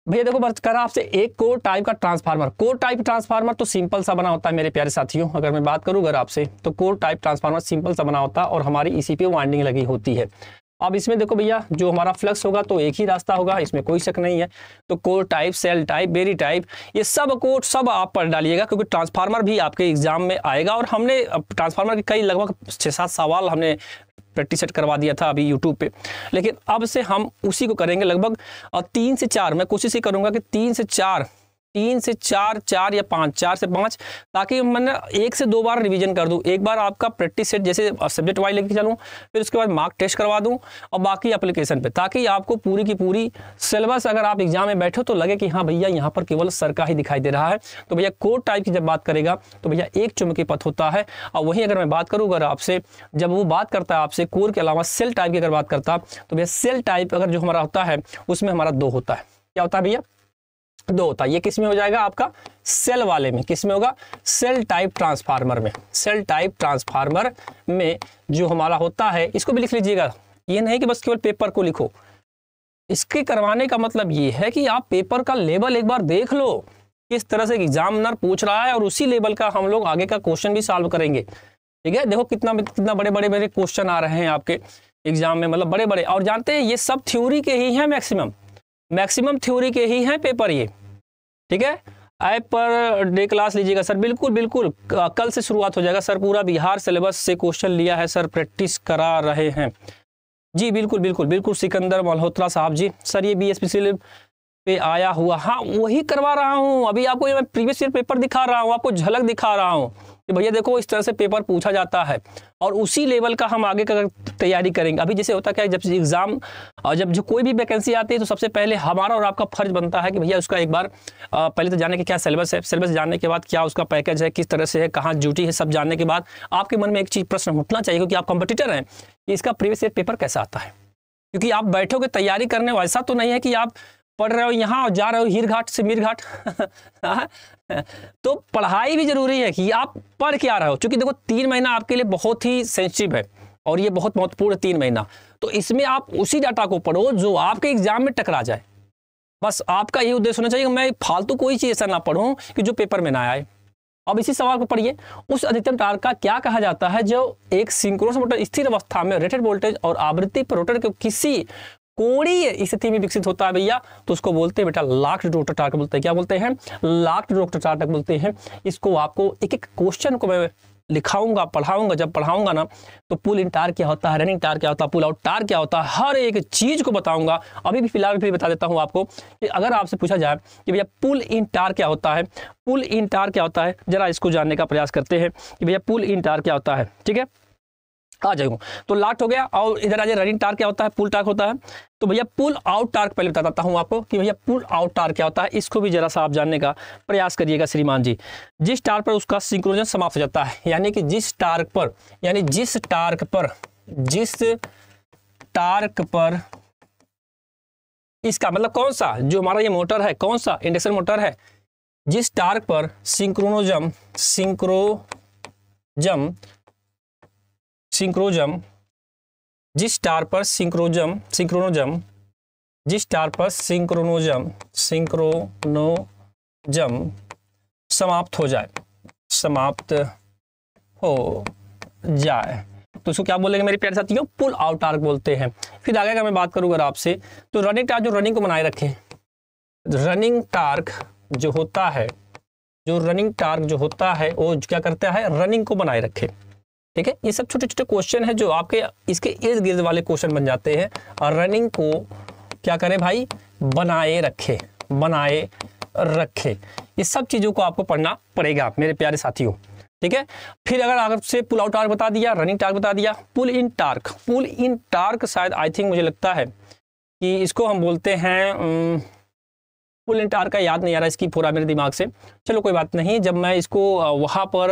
भैया देखो बात करा आपसे एक कोर टाइप का ट्रांसफार्मर कोर टाइप ट्रांसफार्मर तो सिंपल सा बना होता है मेरे प्यारे साथियों अगर मैं बात करूँ अगर आपसे तो कोर टाइप ट्रांसफार्मर सिंपल सा बना होता है और हमारी इसी e पे वाइंडिंग लगी होती है अब इसमें देखो भैया जो हमारा फ्लक्स होगा तो एक ही रास्ता होगा इसमें कोई शक नहीं है तो core type shell type berry type ये सब कोर सब आप पढ़ डालिएगा क्योंकि ट्रांसफार्मर भी आपके एग्जाम में आएगा और हमने ट्रांसफार्मर के कई लगभग छः सात सवाल हमने प्रैक्टिस सेट करवा दिया था अभी यूट्यूब पे लेकिन अब से हम उसी को करेंगे लगभग तीन से चार मैं कोशिश ही करूँगा कि तीन से चार तीन से चार चार या पाँच चार से पाँच ताकि मैंने एक से दो बार रिवीजन कर दूं एक बार आपका प्रैक्टिस सेट जैसे सब्जेक्ट वाइज लेके चलूं फिर उसके बाद मार्क टेस्ट करवा दूं और बाकी एप्लीकेशन पे ताकि आपको पूरी की पूरी सिलेबस अगर आप एग्जाम में बैठे तो लगे कि हाँ भैया यहाँ पर केवल सर का ही दिखाई दे रहा है तो भैया कोर टाइप की जब बात करेगा तो भैया एक चुमकी पथ होता है और वहीं अगर मैं बात करूँ अगर आपसे जब वो बात करता है आपसे कोर के अलावा सेल टाइप की अगर बात करता तो भैया सेल टाइप अगर जो हमारा होता है उसमें हमारा दो होता है क्या होता है भैया दो होता है ये किसमें हो जाएगा आपका सेल वाले में किस में होगा सेल टाइप ट्रांसफार्मर में सेल टाइप ट्रांसफार्मर में जो हमारा होता है इसको भी लिख लीजिएगा ये नहीं कि बस केवल पेपर को लिखो इसके करवाने का मतलब ये है कि आप पेपर का लेवल एक बार देख लो किस तरह से एग्जामिनर पूछ रहा है और उसी लेवल का हम लोग आगे का क्वेश्चन भी सॉल्व करेंगे ठीक है देखो कितना कितना बड़े बड़े मेरे क्वेश्चन आ रहे हैं आपके एग्जाम में मतलब बड़े बड़े और जानते हैं ये सब थ्योरी के ही हैं मैक्सिमम मैक्सिमम थ्योरी के ही हैं पेपर ये ठीक है ऐप पर डे क्लास लीजिएगा सर बिल्कुल बिल्कुल कल से शुरुआत हो जाएगा सर पूरा बिहार सिलेबस से क्वेश्चन लिया है सर प्रैक्टिस करा रहे हैं जी बिल्कुल बिल्कुल बिल्कुल सिकंदर मल्होत्रा साहब जी सर ये बी एस पी पे आया हुआ हाँ वही करवा रहा हूँ अभी आपको ये मैं प्रीवियस ईयर पेपर दिखा रहा हूँ आपको झलक दिखा रहा हूँ कि भैया देखो इस तरह से पेपर पूछा जाता है और उसी लेवल का हम आगे का तैयारी करेंगे अभी जैसे होता क्या है जब एग्ज़ाम और जब जो कोई भी वैकेंसी आती है तो सबसे पहले हमारा और आपका फर्ज बनता है कि भैया उसका एक बार पहले तो जाने के क्या सिलेबस है सिलेबस जानने के बाद क्या उसका पैकेज है किस तरह से है कहाँ ड्यूटी है सब जानने के बाद आपके मन में एक चीज़ प्रश्न उठना चाहिए क्योंकि आप कॉम्पिटिटर हैं कि इसका प्रीवियस ईयर पेपर कैसा आता है क्योंकि आप बैठोगे तैयारी करने वैसा तो नहीं है कि आप पढ़ रहे हो यहाँ जा रहे हो हीर घाट से मीर घाट तो पढ़ाई भी जरूरी है कि आप पढ़ के आ रहे हो क्योंकि देखो तीन महीना आपके लिए बहुत ही सेंसिटिव है और ये बहुत महत्वपूर्ण है तीन महीना तो इसमें आप उसी डाटा को पढ़ो जो आपके एग्जाम में टकरा जाए बस आपका यही उद्देश्य होना चाहिए कि मैं फालतू कोई चीज़ ऐसा ना पढ़ूँ कि जो पेपर में ना आए अब इसी सवाल को पढ़िए उस अधिकतम टार का क्या कहा जाता है जो एक सिंक्रोस मोटर स्थिर अवस्था में रेटेड वोल्टेज और आवृत्ति पर रोटर के किसी कोणीय स्थिति में विकसित होता है भैया तो उसको बोलते हैं बेटा लाख डॉक्टर टार्क बोलते हैं क्या बोलते हैं लाख डॉक्टर टार्क बोलते हैं इसको आपको एक एक क्वेश्चन को मैं लिखाऊंगा पढ़ाऊंगा जब पढ़ाऊंगा ना तो पुल इन टार क्या होता है रनिंग टार क्या होता है पुल आउट टार क्या होता है हर एक चीज को बताऊंगा अभी भी फिलहाल फिर बता देता हूं आपको कि अगर आपसे पूछा जाए कि भैया पुल इन टार क्या होता है पुल इन टार क्या होता है जरा इसको जानने का प्रयास करते हैं कि भैया पुल इन टार क्या होता है ठीक है आ जाएगा तो लाट हो गया और इधर आ जाए रनिंग टार्क क्या होता है पुल टार्क होता है तो भैया पुल आउट टार्क पहले बता देता हूँ आपको कि भैया पुल आउट टार्क क्या होता है इसको भी जरा सा आप जानने का प्रयास करिएगा श्रीमान जी जिस टार्क पर उसका सिंक्रोजन समाप्त हो जाता है यानी कि जिस टार्क पर यानी जिस टार्क पर जिस टार्क पर इसका मतलब कौन सा जो हमारा ये मोटर है कौन सा इंडक्शन मोटर है जिस टार्क पर सिंक्रोनोजम सिंक्रोजम सिंक्रोजम जिस स्टार पर सिंक्रोजम सिंक्रोनोजम जिस स्टार पर सिंक्रोनोजम सिंक्रोनोजम समाप्त हो जाए समाप्त हो जाए तो उसको क्या बोलेंगे मेरे प्यारे साथियों पुल आउट आर्क बोलते हैं फिर आगे का मैं बात अगर आपसे तो रनिंग टार्क जो रनिंग को बनाए रखे रनिंग टार्क जो होता है जो रनिंग टार्क जो होता है वो क्या करता है रनिंग को बनाए रखे ठीक है ये सब छोटे छोटे क्वेश्चन है जो आपके इसके इर्द गिर्द वाले क्वेश्चन बन जाते हैं और रनिंग को क्या करें भाई बनाए रखे बनाए रखे ये सब चीज़ों को आपको पढ़ना पड़ेगा मेरे प्यारे साथियों ठीक है फिर अगर आपसे पुल आउट टार्क बता दिया रनिंग टार्क बता दिया पुल इन टार्क पुल इन टार्क शायद आई थिंक मुझे लगता है कि इसको हम बोलते हैं पुल इन टार्क का याद नहीं आ रहा इसकी पूरा मेरे दिमाग से चलो कोई बात नहीं जब मैं इसको वहां पर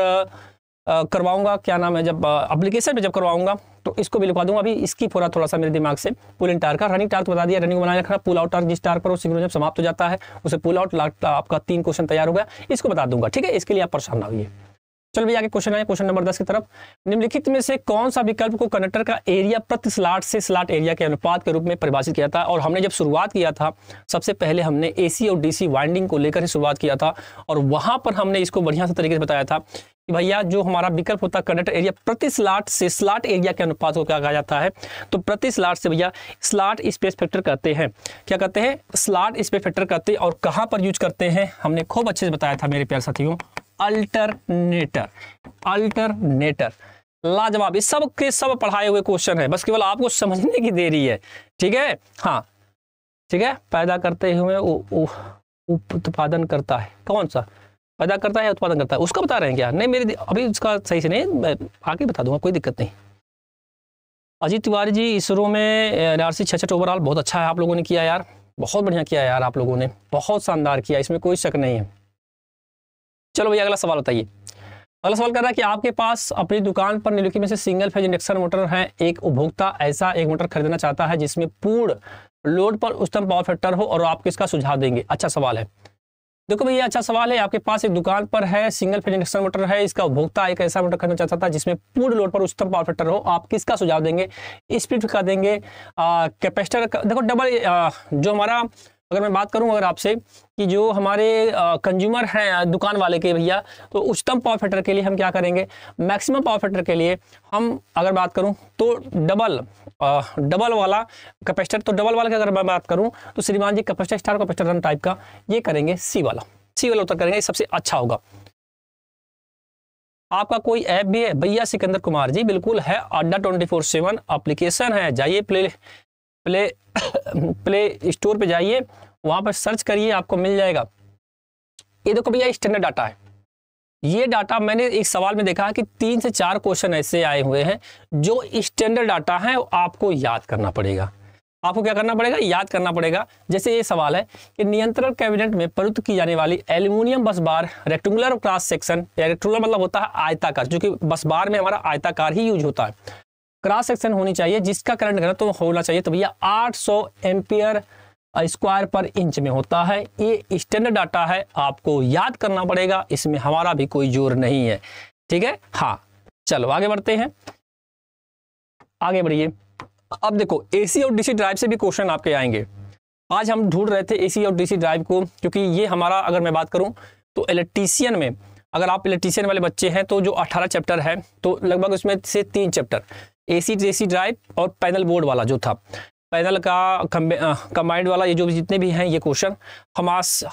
करवाऊंगा क्या नाम है जब अप्लीकेशन पर जब करवाऊंगा तो इसको भी लिखवा दूंगा अभी इसकी पूरा थोड़ा सा मेरे दिमाग से पुल इन टार का रनिंग टार तो बता दिया रनिंग बनाया खड़ा पुल आउट टार जिस टार पर वो सिग्नल जब समाप्त हो जाता है उसे पुल आउट आपका तीन क्वेश्चन तैयार हो गया इसको बता दूंगा ठीक है इसके लिए आप परेशान ना होइए चलो भैया आगे क्वेश्चन आए क्वेश्चन नंबर दस की तरफ निम्नलिखित में से कौन सा विकल्प को कनेक्टर का एरिया प्रति स्लाट से स्लाट एरिया के अनुपात के रूप में परिभाषित किया था और हमने जब शुरुआत किया था सबसे पहले हमने एसी और डीसी वाइंडिंग को लेकर ही शुरुआत किया था और वहां पर हमने इसको बढ़िया से तरीके से बताया था कि भैया जो हमारा विकल्प होता है कंडक्टर एरिया प्रति स्लाट से स्लाट एरिया के अनुपात को क्या कहा जाता है तो प्रति स्लाट से भैया स्लाट स्पेस फैक्टर कहते हैं क्या कहते हैं स्लाट स्पेस फैक्टर कहते हैं और कहाँ पर यूज करते हैं हमने खूब अच्छे से बताया था मेरे प्यार साथियों अल्टरनेटर अल्टरनेटर लाजवाब ये सब के सब पढ़ाए हुए क्वेश्चन है बस केवल आपको समझने की देरी है ठीक है हाँ ठीक है पैदा करते हुए उत्पादन करता है कौन सा पैदा करता है उत्पादन करता है उसका बता रहे हैं क्या नहीं मेरे अभी उसका सही से नहीं मैं आके बता दूंगा कोई दिक्कत नहीं अजीत तिवारी जी इसरो में एन आर सी छठ ओवरऑल बहुत अच्छा है आप लोगों ने किया यार बहुत बढ़िया किया यार आप लोगों ने बहुत शानदार किया इसमें कोई शक नहीं है चलो भैया अगला सवाल बताइए अगला सवाल कर रहा है कि आपके पास अपनी दुकान पर निम्नलिखित में से सिंगल फेज इंडक्शन मोटर है एक उपभोक्ता ऐसा एक मोटर खरीदना चाहता है जिसमें पूर्ण लोड पर उत्तम पावर फैक्टर हो और आपको इसका सुझाव देंगे अच्छा सवाल है देखो भैया अच्छा सवाल है आपके पास एक दुकान पर है सिंगल फेज इंडक्शन मोटर है इसका उपभोक्ता एक ऐसा मोटर खरीदना चाहता था जिसमें पूर्ण लोड पर उत्तम पावर फैक्टर हो आप किसका सुझाव देंगे स्पीड का देंगे कैपेसिटर देखो डबल जो हमारा अगर मैं बात करूं अगर आपसे कि जो हमारे कंज्यूमर हैं दुकान वाले के भैया तो उच्चतम पावर फैक्टर के लिए हम क्या करेंगे मैक्सिमम पावर फैक्टर के लिए हम अगर बात करूं तो डबल आ, डबल वाला कैपेसिटर तो डबल वाला की अगर मैं बात करूं तो श्रीमान जी capacitor start capacitor run type का ये करेंगे सी वाला सी वाला उत्तर करेंगे सबसे अच्छा होगा आपका कोई ऐप भी है भैया सिकंदर कुमार जी बिल्कुल है अड्डा ट्वेंटी फोर सेवन अप्लीकेशन है जाइए प्ले प्ले प्ले स्टोर पे जाइए वहां पर सर्च करिए आपको मिल जाएगा ये देखो भैया स्टैंडर्ड डाटा है ये डाटा मैंने एक सवाल में देखा कि तीन से चार क्वेश्चन ऐसे आए हुए हैं जो स्टैंडर्ड डाटा है आपको याद करना पड़ेगा आपको क्या करना पड़ेगा याद करना पड़ेगा जैसे ये सवाल है कि नियंत्रण कैबिनेट में प्रयुक्त की जाने वाली aluminium bus bar rectangular cross section rectangular मतलब होता है आयताकार जो कि बस बार में हमारा आयताकार ही यूज होता है क्रॉस सेक्शन होनी चाहिए जिसका करंट घनत्व तो होना चाहिए तो भैया सौ एम्पियर स्क्वायर पर इंच में होता है ये स्टैंडर्ड डाटा है आपको याद करना पड़ेगा इसमें हमारा भी कोई जोर नहीं है ठीक है हाँ चलो आगे बढ़ते हैं आगे बढ़िए अब देखो एसी और डीसी ड्राइव से भी क्वेश्चन आपके आएंगे आज हम ढूंढ रहे थे एसी और डीसी ड्राइव को क्योंकि ये हमारा अगर मैं बात करूं तो इलेक्ट्रीशियन में अगर आप इलेक्ट्रीशियन वाले बच्चे हैं तो जो 18 चैप्टर है तो लगभग उसमें से तीन चैप्टर एसी डीसी ड्राइव और पैनल बोर्ड वाला जो था पैनल का कंबाइंड वाला ये जो जितने भी हैं ये क्वेश्चन हम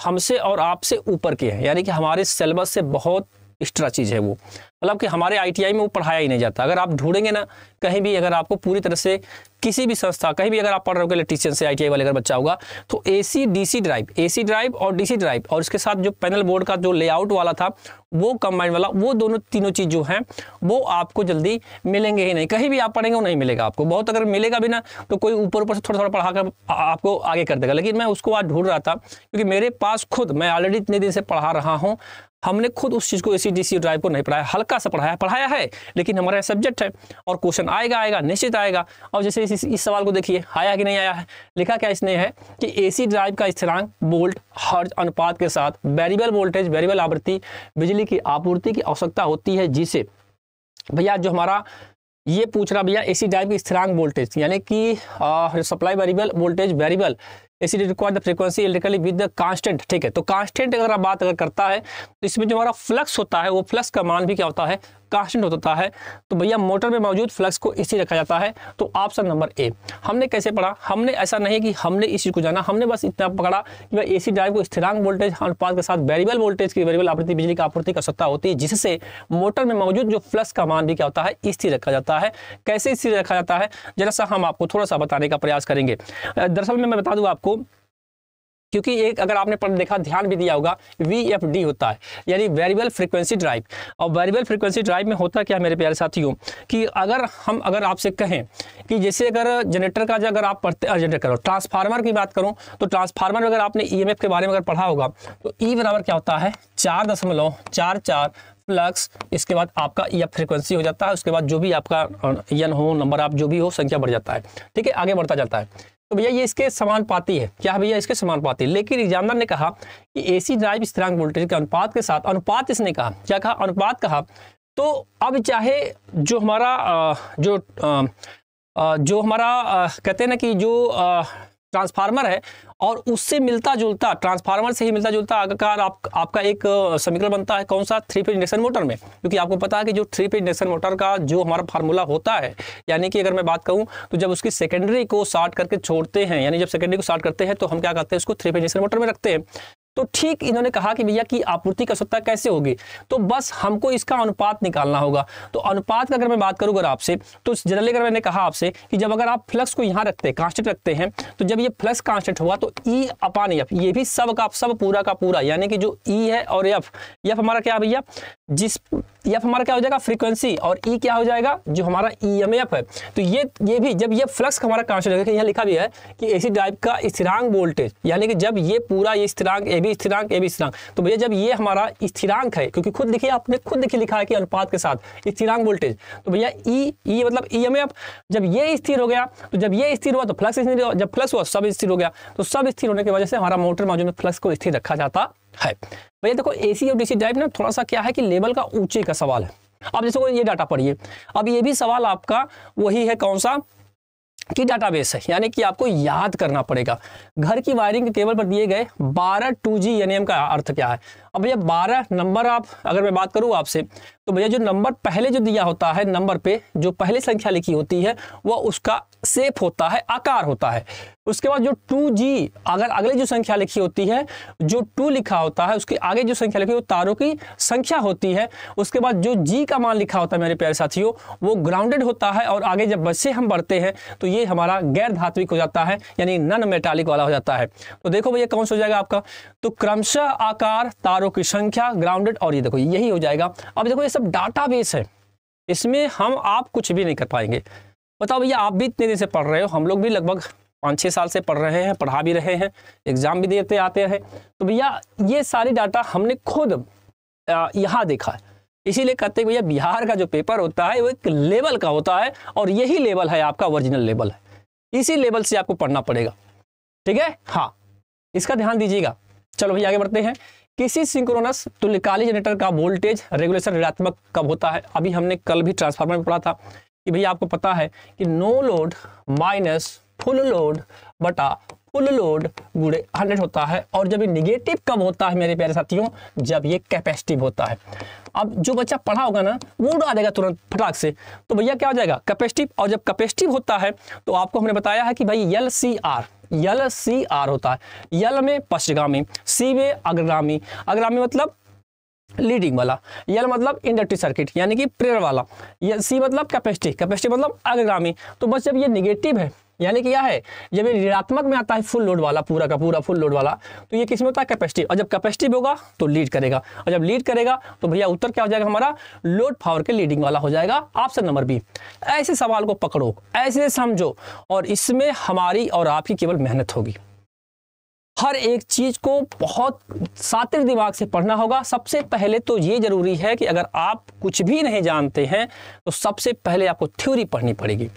हमसे और आपसे ऊपर के हैं यानी कि हमारे सिलेबस से बहुत एक्स्ट्रा चीज़ है वो मतलब कि हमारे आईटीआई में वो पढ़ाया ही नहीं जाता अगर आप ढूंढेंगे ना कहीं भी अगर आपको पूरी तरह से किसी भी संस्था कहीं भी अगर आप पढ़ रहे हो इलेक्ट्रीशियन से आईटीआई वाले अगर बच्चा होगा तो AC DC drive AC drive और डीसी ड्राइव और इसके साथ जो पैनल बोर्ड का जो लेआउट वाला था वो कंबाइंड वाला वो दोनों तीनों चीज़ जो है वो आपको जल्दी मिलेंगे ही नहीं कहीं भी आप पढ़ेंगे वो नहीं मिलेगा आपको बहुत अगर मिलेगा भी ना तो कोई ऊपर ऊपर से थोड़ा थोड़ा पढ़ा कर आपको आगे कर देगा लेकिन मैं उसको आज ढूंढ रहा था क्योंकि मेरे पास खुद मैं ऑलरेडी इतने दिन से पढ़ा रहा हूँ हमने खुद उस चीज़ को ए सी ड्राइव को नहीं पढ़ाया हल्का सा पढ़ाया पढ़ाया है लेकिन हमारा सब्जेक्ट है और क्वेश्चन आएगा आएगा निश्चित आएगा और जैसे इस, इस सवाल को देखिए आया कि नहीं आया है लिखा क्या इसने है कि ए ड्राइव का स्थिरांक बोल्ट हर्ज अनुपात के साथ वेरिएबल वोल्टेज वेरिएबल आवृत्ति बिजली की आपूर्ति की आवश्यकता होती है जिसे भैया जो हमारा ये पूछ रहा भैया सी ड्राइव की स्थिरांक वोल्टेज यानी कि सप्लाई वेरिएबल वोल्टेज वेरिएबल इसीलिए require the frequency electrically with the constant ठीक है तो कांस्टेंट अगर आप बात अगर करता है तो इसमें जो हमारा फ्लक्स होता है वो फ्लक्स का मान भी क्या होता है कांस्टेंट होता है तो भैया मोटर में मौजूद फ्लक्स को इसी रखा जाता है तो ऑप्शन नंबर ए हमने कैसे पढ़ा हमने ऐसा नहीं कि हमने इस चीज़ को जाना हमने बस इतना पकड़ा कि भाई एसी ड्राइव को स्थिरांक वोल्टेज अनुपात के साथ वेरिएबल वोल्टेज की वेरिएबल आपूर्ति बिजली की आपूर्ति कर सकता होती है जिससे मोटर में मौजूद जो फ्लक्स का मान भी क्या होता है स्थिर रखा जाता है कैसे स्थिर रखा जाता है जरा सा हम आपको थोड़ा सा बताने का प्रयास करेंगे दरअसल में मैं बता दूँ आपको क्योंकि एक अगर आपने पढ़ देखा ध्यान भी दिया होगा वी एफ डी होता है यानी वेरिएबल फ्रीक्वेंसी ड्राइव और वेरिएबल फ्रीक्वेंसी ड्राइव में होता क्या है मेरे प्यारे साथियों कि अगर हम अगर आपसे कहें कि जैसे अगर जनरेटर का जो अगर आप पढ़ते जनरेटर करो ट्रांसफार्मर की बात करूं तो ट्रांसफार्मर अगर आपने ई e के बारे में अगर पढ़ा होगा तो ई e बराबर क्या होता है चार दशमलव चार चार प्लस इसके बाद आपका एफ e फ्रीक्वेंसी हो जाता है उसके बाद जो भी आपका यन हो नंबर आप जो भी हो संख्या बढ़ जाता है ठीक है आगे बढ़ता जाता है तो भैया ये इसके समान पाती है क्या भैया इसके समान पाती है लेकिन एग्जामिनर ने कहा कि एसी ड्राइव स्थिरांक वोल्टेज के अनुपात के साथ अनुपात इसने कहा क्या कहा अनुपात कहा तो अब चाहे जो हमारा जो जो हमारा कहते हैं ना कि जो ट्रांसफार्मर है और उससे मिलता जुलता ट्रांसफार्मर से ही मिलता जुलता आकार आप, आपका एक समीकरण बनता है कौन सा थ्री फेज इंडक्शन मोटर में क्योंकि आपको पता है कि जो थ्री फेज इंडक्शन मोटर का जो हमारा फार्मूला होता है यानी कि अगर मैं बात करूं तो जब उसकी सेकेंडरी को शार्ट करके छोड़ते हैं यानी जब सेकेंडरी को शार्ट करते हैं तो हम क्या करते हैं उसको थ्री फेज इंडक्शन मोटर में रखते हैं तो ठीक इन्होंने कहा कि भैया की आपूर्ति का सत्ता कैसे होगी तो बस हमको इसका अनुपात निकालना होगा तो अनुपात का अगर मैं बात करूँ अगर आपसे तो जनरली अगर मैंने कहा आपसे कि जब अगर आप फ्लक्स को यहाँ रखते हैं कांस्टेंट रखते हैं तो जब ये फ्लक्स कांस्टेंट होगा तो E e upon F e ये भी सब का सब पूरा का पूरा यानी कि जो ई e है और एफ एफ हमारा क्या भैया जिस एफ हमारा क्या हो जाएगा फ्रीक्वेंसी और ई e क्या हो जाएगा जो हमारा ई एम एफ है तो ये ये भी जब ये फ्लक्स हमारा कांस्टेंट रहेगा यहाँ लिखा भी है कि एसी ड्राइव का स्थिरांक वोल्टेज यानी कि जब ये पूरा ये स्थिरांक ए भी स्थिरांक ए भी स्थिरांक तो भैया जब ये हमारा स्थिरांक है क्योंकि खुद लिखिए आपने खुद देखिए लिखा है कि अनुपात के साथ स्थिरांक वोल्टेज तो भैया ई e, ई e मतलब ई एम एफ जब ये स्थिर हो गया तो जब ये स्थिर हुआ तो फ्लक्स स्थिर जब फ्लक्स हुआ तो सब स्थिर हो गया तो सब स्थिर होने की वजह से हमारा मोटर मौजूद में फ्लक्स को स्थिर रखा जाता है भैया देखो एसी और डीसी ड्राइव ना थोड़ा सा क्या है कि लेवल का ऊंचे का सवाल है अब जैसे ये डाटा पढ़िए अब ये भी सवाल आपका वही है कौन सा की डाटाबेस है यानी कि आपको याद करना पड़ेगा घर की वायरिंग के पर दिए गए 12 टू जी एन का अर्थ क्या है अब भैया बारह नंबर आप अगर मैं बात करूँ आपसे तो भैया जो नंबर पहले जो दिया होता है नंबर पे जो पहले संख्या लिखी होती है वह उसका सेप होता है आकार होता है उसके बाद जो टू जी अगर अगले जो संख्या लिखी होती है जो टू लिखा होता है उसके आगे जो संख्या लिखी होती है तारों की संख्या होती है उसके बाद जो जी का मान लिखा होता है मेरे प्यारे साथियों वो ग्राउंडेड होता है और आगे जब बच्चे हम बढ़ते हैं तो ये हमारा गैर धात्विक हो जाता है यानी नन मेटालिक वाला हो जाता है तो देखो भैया कौन सा हो जाएगा आपका तो क्रमशः आकार तारों परिवारों की संख्या ग्राउंडेड और ये देखो यही हो जाएगा अब देखो ये सब डाटाबेस है इसमें हम आप कुछ भी नहीं कर पाएंगे बताओ भैया आप भी इतने दिन से पढ़ रहे हो हम लोग भी लगभग पाँच छः साल से पढ़ रहे हैं पढ़ा भी रहे हैं एग्ज़ाम भी देते आते हैं तो भैया ये सारी डाटा हमने खुद यहाँ देखा है इसीलिए कहते हैं भैया बिहार का जो पेपर होता है वो एक लेवल का होता है और यही लेवल है आपका ओरिजिनल लेवल है इसी लेवल से आपको पढ़ना पड़ेगा ठीक है हाँ इसका ध्यान दीजिएगा चलो भैया आगे बढ़ते हैं किसी सिंक्रोनस तुल्यकाली जनरेटर का वोल्टेज रेगुलेशन ऋणात्मक कब होता है अभी हमने कल भी ट्रांसफार्मर में पढ़ा था कि भाई आपको पता है कि no load minus full load बटा कुल लोड गुड़े हंड्रेड होता है और जब ये निगेटिव कब होता है मेरे प्यारे साथियों जब ये कैपेसिटिव होता है अब जो बच्चा पढ़ा होगा ना वो उड़ा देगा तुरंत फटाक से तो भैया क्या हो जाएगा कैपेसिटिव और जब कैपेसिटिव होता है तो आपको हमने बताया है कि भाई यल सी आर यल सी आर होता है यल में पश्चगामी सी में अग्रगामी अग्रगामी मतलब लीडिंग वाला यल मतलब इंडक्टिव सर्किट यानी कि प्रेयर वाला सी मतलब कैपेसिटी कैपेसिटी मतलब अग्रगामी तो बस जब ये निगेटिव है यानी कि यह है जब ये ऋणात्मक में आता है फुल लोड वाला पूरा का पूरा फुल लोड वाला तो ये किसमें होता है कैपेसिटी और जब कैपेसिटी होगा तो लीड करेगा और जब लीड करेगा तो भैया उत्तर क्या हो जाएगा हमारा लोड पावर के लीडिंग वाला हो जाएगा ऑप्शन नंबर बी ऐसे सवाल को पकड़ो ऐसे समझो और इसमें हमारी और आपकी केवल मेहनत होगी हर एक चीज़ को बहुत सातिर दिमाग से पढ़ना होगा सबसे पहले तो ये ज़रूरी है कि अगर आप कुछ भी नहीं जानते हैं तो सबसे पहले आपको थ्योरी पढ़नी पड़ेगी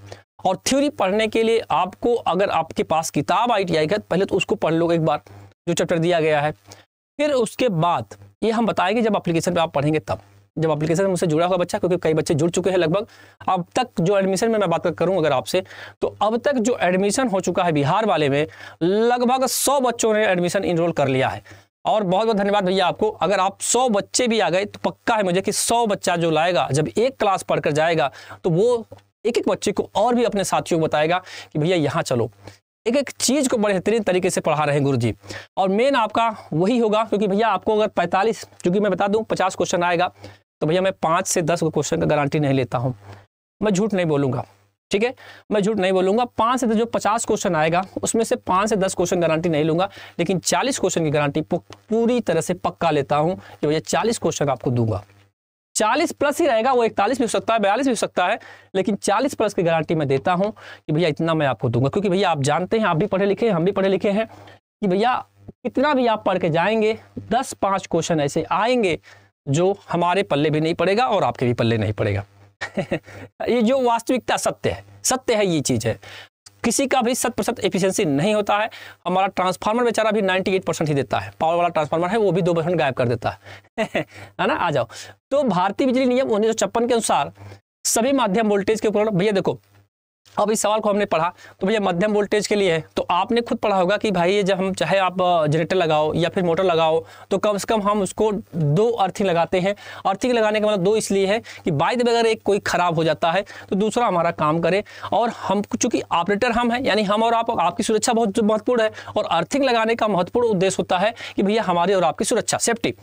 और थ्योरी पढ़ने के लिए आपको अगर आपके पास किताब आई टी का पहले तो उसको पढ़ लो एक बार जो चैप्टर दिया गया है फिर उसके बाद ये हम बताएंगे जब अप्लीकेशन पर आप पढ़ेंगे तब जब एप्लीकेशन उससे जुड़ा हुआ बच्चा क्योंकि कई बच्चे जुड़ चुके हैं लगभग अब तक जो एडमिशन में मैं बात करूँ अगर आपसे तो अब तक जो एडमिशन हो चुका है बिहार वाले में लगभग सौ बच्चों ने एडमिशन इनरोल कर लिया है और बहुत बहुत धन्यवाद भैया आपको अगर आप 100 बच्चे भी आ गए तो पक्का है मुझे कि 100 बच्चा जो लाएगा जब एक क्लास पढ़कर जाएगा तो वो एक एक बच्चे को और भी अपने साथियों को बताएगा कि भैया यहाँ चलो एक एक चीज़ को बेहतरीन तरीके से पढ़ा रहे हैं गुरु जी और मेन आपका वही होगा क्योंकि भैया आपको अगर 45 क्योंकि मैं बता दूं 50 क्वेश्चन आएगा तो भैया मैं पाँच से दस क्वेश्चन का गारंटी नहीं लेता हूँ मैं झूठ नहीं बोलूँगा ठीक है मैं झूठ नहीं बोलूंगा पाँच से जो पचास क्वेश्चन आएगा उसमें से पाँच से दस क्वेश्चन गारंटी नहीं लूंगा लेकिन चालीस क्वेश्चन की गारंटी पूरी तरह से पक्का लेता हूँ कि भैया चालीस क्वेश्चन आपको दूंगा 40 प्लस ही रहेगा वो इकतालीस भी हो सकता है बयालीस भी हो सकता है लेकिन 40 प्लस की गारंटी मैं देता हूं कि भैया इतना मैं आपको दूंगा क्योंकि भैया आप जानते हैं आप भी पढ़े लिखे हैं हम भी पढ़े लिखे हैं कि भैया कितना भी आप पढ़ के जाएंगे दस पाँच क्वेश्चन ऐसे आएंगे जो हमारे पल्ले भी नहीं पड़ेगा और आपके भी पल्ले नहीं पड़ेगा ये जो वास्तविकता सत्य है सत्य है ये चीज़ है किसी का भी शत प्रतिशत एफिशिएंसी नहीं होता है हमारा ट्रांसफार्मर बेचारा भी 98 परसेंट ही देता है पावर वाला ट्रांसफार्मर है वो भी दो परसेंट गायब कर देता है है ना आ जाओ तो भारतीय बिजली नियम उन्नीस के अनुसार सभी माध्यम वोल्टेज के उपकरण भैया देखो अब इस सवाल को हमने पढ़ा तो भैया मध्यम वोल्टेज के लिए है तो आपने खुद पढ़ा होगा कि भाई जब हम चाहे आप जनरेटर लगाओ या फिर मोटर लगाओ तो कम से कम हम उसको दो अर्थिंग लगाते हैं अर्थिंग लगाने का मतलब दो इसलिए है कि बाई दब अगर एक कोई ख़राब हो जाता है तो दूसरा हमारा काम करे और हम चूँकि ऑपरेटर हम हैं यानी हम और आप आपकी सुरक्षा बहुत महत्वपूर्ण है और अर्थिंग लगाने का महत्वपूर्ण उद्देश्य होता है कि भैया हमारी और आपकी सुरक्षा सेफ्टी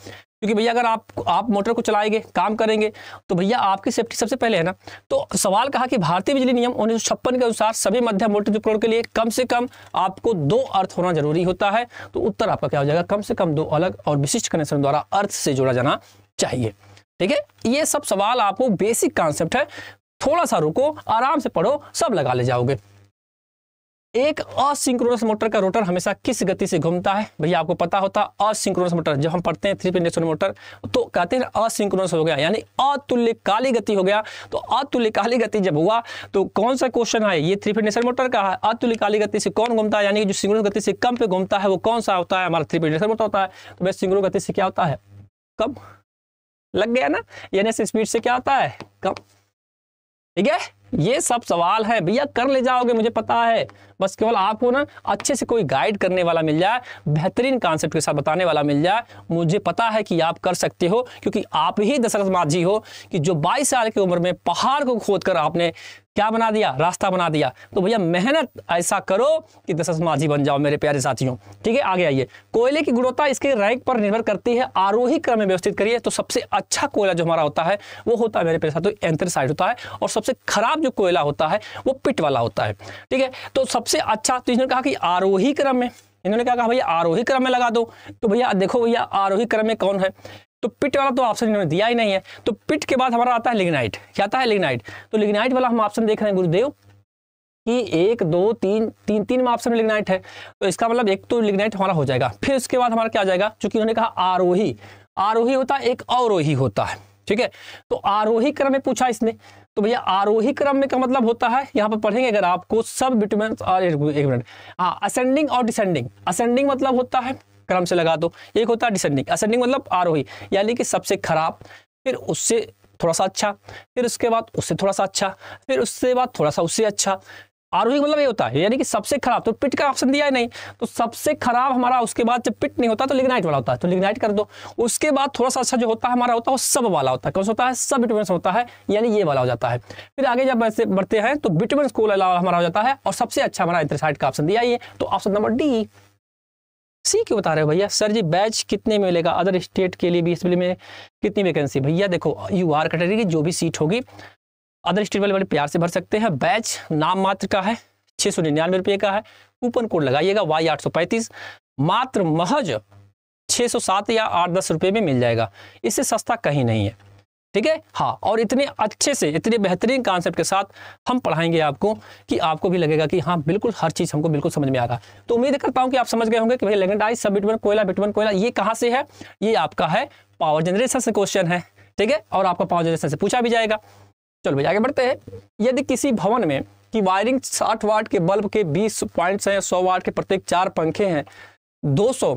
क्योंकि भैया अगर आप आप मोटर को चलाएंगे काम करेंगे तो भैया आपकी सेफ्टी सबसे पहले है ना तो सवाल कहा कि भारतीय बिजली नियम उन्नीस के अनुसार सभी मध्यम मोटर उपकरण के लिए कम से कम आपको दो अर्थ होना जरूरी होता है तो उत्तर आपका क्या हो जाएगा कम से कम दो अलग और विशिष्ट कनेक्शन द्वारा अर्थ से जोड़ा जाना चाहिए ठीक है ये सब सवाल आपको बेसिक कॉन्सेप्ट है थोड़ा सा रुको आराम से पढ़ो सब लगा ले जाओगे एक असिंक्रोनस मोटर का रोटर हमेशा किस गति से घूमता है भैया आपको पता होता है असिंक्रोनस मोटर जब हम पढ़ते हैं थ्री पे इंडक्शन मोटर तो कहते हैं असिंक्रोनस हो गया यानी अतुल्यकाली गति हो गया तो अतुल्यकाली गति जब हुआ तो कौन सा क्वेश्चन है ये थ्री पे इंडक्शन मोटर का है अतुल्यकाली गति से कौन घूमता है यानी जो सिंक्रोनस गति से कम पे घूमता है वो कौन सा होता है हमारा थ्री पे इंडक्शन मोटर होता है तो भाई सिंक्रोनस गति से क्या होता है कम लग गया ना यानी स्पीड से क्या होता है कम ठीक है ये सब सवाल है भैया कर ले जाओगे मुझे पता है बस केवल आपको ना अच्छे से कोई गाइड करने वाला मिल जाए बेहतरीन कॉन्सेप्ट के साथ बताने वाला मिल जाए मुझे पता है कि आप कर सकते हो क्योंकि आप ही दशरथ माझी हो कि जो 22 साल की उम्र में पहाड़ को खोद कर आपने क्या बना दिया रास्ता बना दिया तो भैया मेहनत ऐसा करो कि दशस माझी बन जाओ मेरे प्यारे साथियों ठीक है आगे आइए कोयले की गुणवत्ता इसके रैंक पर निर्भर करती है आरोही क्रम में व्यवस्थित करिए तो सबसे अच्छा कोयला जो हमारा होता है वो होता है मेरे प्यारे साथियों एंथ्रेसाइड होता है और सबसे खराब जो कोयला होता है वो पिट वाला होता है ठीक है तो सबसे अच्छा तो इसने कहा कि आरोही क्रम में इन्होंने क्या कहा भैया आरोही क्रम में लगा दो तो भैया देखो भैया आरोही क्रम में कौन है तो पिट वाला तो ऑप्शन इन्होंने दिया ही नहीं है तो पिट के बाद हमारा आता है लिग्नाइट क्या आता है लिग्नाइट तो लिग्नाइट वाला हम ऑप्शन देख रहे हैं गुरुदेव कि एक दो तीन तीन तीन ऑप्शन में लिग्नाइट है तो इसका मतलब एक तो लिग्नाइट हमारा हो जाएगा फिर उसके बाद हमारा क्या आ जाएगा चूंकि उन्होंने कहा आरोही आरोही होता है एक अवरोही होता है ठीक है तो आरोही क्रम में पूछा इसने तो भैया आरोही क्रम में का मतलब होता है यहाँ पर पढ़ेंगे अगर आपको सब बिटमेन और एक मिनट हाँ असेंडिंग और डिसेंडिंग असेंडिंग मतलब होता है क्रम से लगा दो एक होता है डिसेंडिंग असेंडिंग मतलब आरोही यानी कि सबसे खराब फिर उससे थोड़ा सा अच्छा फिर उसके बाद उससे थोड़ा सा अच्छा फिर उसके बाद थोड़ा सा उससे अच्छा आरोही मतलब ये होता है यानी कि सबसे खराब तो पिट का ऑप्शन दिया है नहीं तो सबसे खराब हमारा उसके बाद जब पिट नहीं होता तो लिग्नाइट वाला होता है तो लिग्नाइट कर दो उसके बाद थोड़ा सा अच्छा जो होता है हमारा होता है वो सब वाला होता है कौन सा होता है सब बिटमेंस होता है यानी ये वाला हो जाता है फिर आगे जब ऐसे बढ़ते हैं तो बिटमेंस को हमारा हो जाता है और सबसे अच्छा हमारा इंटरसाइड का ऑप्शन दिया ये तो ऑप्शन नंबर डी सी क्यों बता रहे हो भैया सर जी बैच कितने में मिलेगा अदर स्टेट के लिए भी इस में कितनी वैकेंसी भैया देखो यू आर कैटेगरी की जो भी सीट होगी अदर स्टेट वाले बड़े प्यार से भर सकते हैं बैच नाम मात्र का है छः सौ निन्यानवे रुपये का है कूपन कोड लगाइएगा वाई आठ सौ पैंतीस मात्र महज सौ सात या आठ दस रुपये में मिल जाएगा इससे सस्ता कहीं नहीं है ठीक है हाँ और इतने अच्छे से इतने बेहतरीन कॉन्सेप्ट के साथ हम पढ़ाएंगे आपको कि आपको भी लगेगा कि हाँ बिल्कुल हर चीज़ हमको बिल्कुल समझ में आगा तो उम्मीद करता हूँ कि आप समझ गए होंगे कि भाई लेगेंडाइज सब बिटवन कोयला बिटवन कोयला ये कहाँ से है ये आपका है पावर जनरेशन से क्वेश्चन है ठीक है और आपका पावर जनरेशन से पूछा भी जाएगा चलो भाई आगे बढ़ते हैं यदि किसी भवन में कि वायरिंग 60 वाट के बल्ब के 20 पॉइंट्स हैं 100 वाट के प्रत्येक चार पंखे हैं 200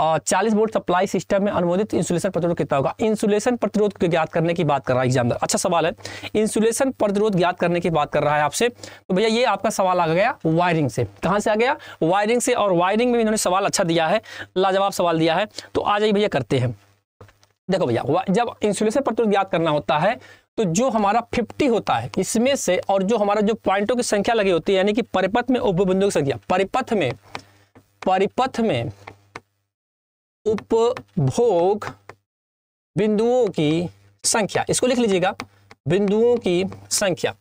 चालीस वोल्ट सप्लाई सिस्टम में अनुमोदित इंसुलेशन प्रतिरोध कितना होगा इंसुलेशन प्रतिरोध को ज्ञात करने की बात कर रहा है एग्जाम अच्छा सवाल है इंसुलेशन प्रतिरोध ज्ञात करने की बात कर रहा है आपसे तो भैया ये आपका सवाल आ गया वायरिंग से कहाँ से आ गया वायरिंग से और वायरिंग में इन्होंने सवाल अच्छा दिया है लाजवाब सवाल दिया है तो आ जाइए भैया करते हैं देखो भैया जब इंसुलेशन प्रतिरोध ज्ञात करना होता है तो जो हमारा 50 होता है इसमें से और जो हमारा जो पॉइंटों की संख्या लगी होती है यानी कि परिपथ में उपबिंदु की संख्या परिपथ में परिपथ में उपभोग बिंदुओं की संख्या इसको लिख लीजिएगा बिंदुओं की संख्या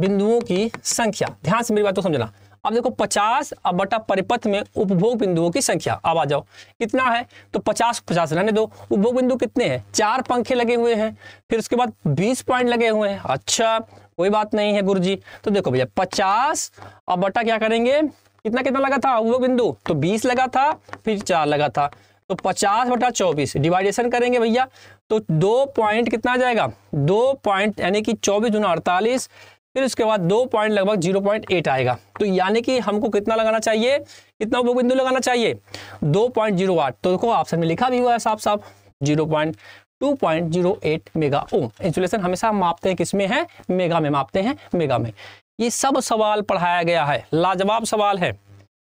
बिंदुओं की संख्या ध्यान से मेरी बात को समझना अब देखो 50 अब बटा परिपथ में उपभोग बिंदुओं की संख्या अब आ जाओ कितना है तो 50 50 रहने दो उपभोग बिंदु कितने हैं चार पंखे लगे हुए हैं फिर उसके बाद 20 पॉइंट लगे हुए हैं अच्छा कोई बात नहीं है गुरुजी तो देखो भैया 50 अब बटा क्या करेंगे कितना कितना लगा था उपभोग बिंदु तो बीस लगा था फिर चार लगा था तो पचास बटा चौबीस डिवाइडेशन करेंगे भैया तो दो पॉइंट कितना जाएगा दो पॉइंट यानी कि चौबीस दूना अड़तालीस फिर उसके बाद दो पॉइंट लगभग जीरो पॉइंट एट आएगा तो यानी कि हमको कितना लगाना चाहिए कितना उपभोग बिंदु लगाना चाहिए दो पॉइंट जीरो आठ तो देखो ऑप्शन में लिखा भी हुआ है साफ साफ zero point two point zero eight mega ohm insulation हमेशा मापते हैं किसमें है मेगा में मापते हैं मेगा में ये सब सवाल पढ़ाया गया है लाजवाब सवाल है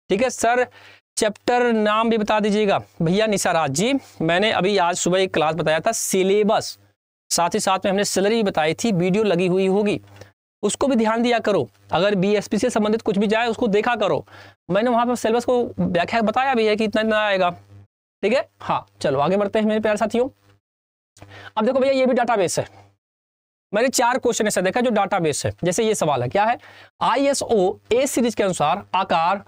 ठीक है सर चैप्टर नाम भी बता दीजिएगा भैया निसाराज जी मैंने अभी आज सुबह एक क्लास बताया था सिलेबस साथ ही साथ में हमने सैलरी भी बताई थी वीडियो लगी हुई होगी उसको भी ध्यान दिया करो अगर बीएसपी से संबंधित कुछ भी जाए उसको देखा करो मैंने वहाँ पर सिलेबस को व्याख्या बताया भी है कि इतना इतना आएगा ठीक है हाँ चलो आगे बढ़ते हैं मेरे प्यार साथियों अब देखो भैया ये भी डाटाबेस है मैंने चार क्वेश्चन ऐसा देखा जो डाटाबेस है जैसे ये सवाल है क्या है आईएसओ ए सीरीज के अनुसार आकार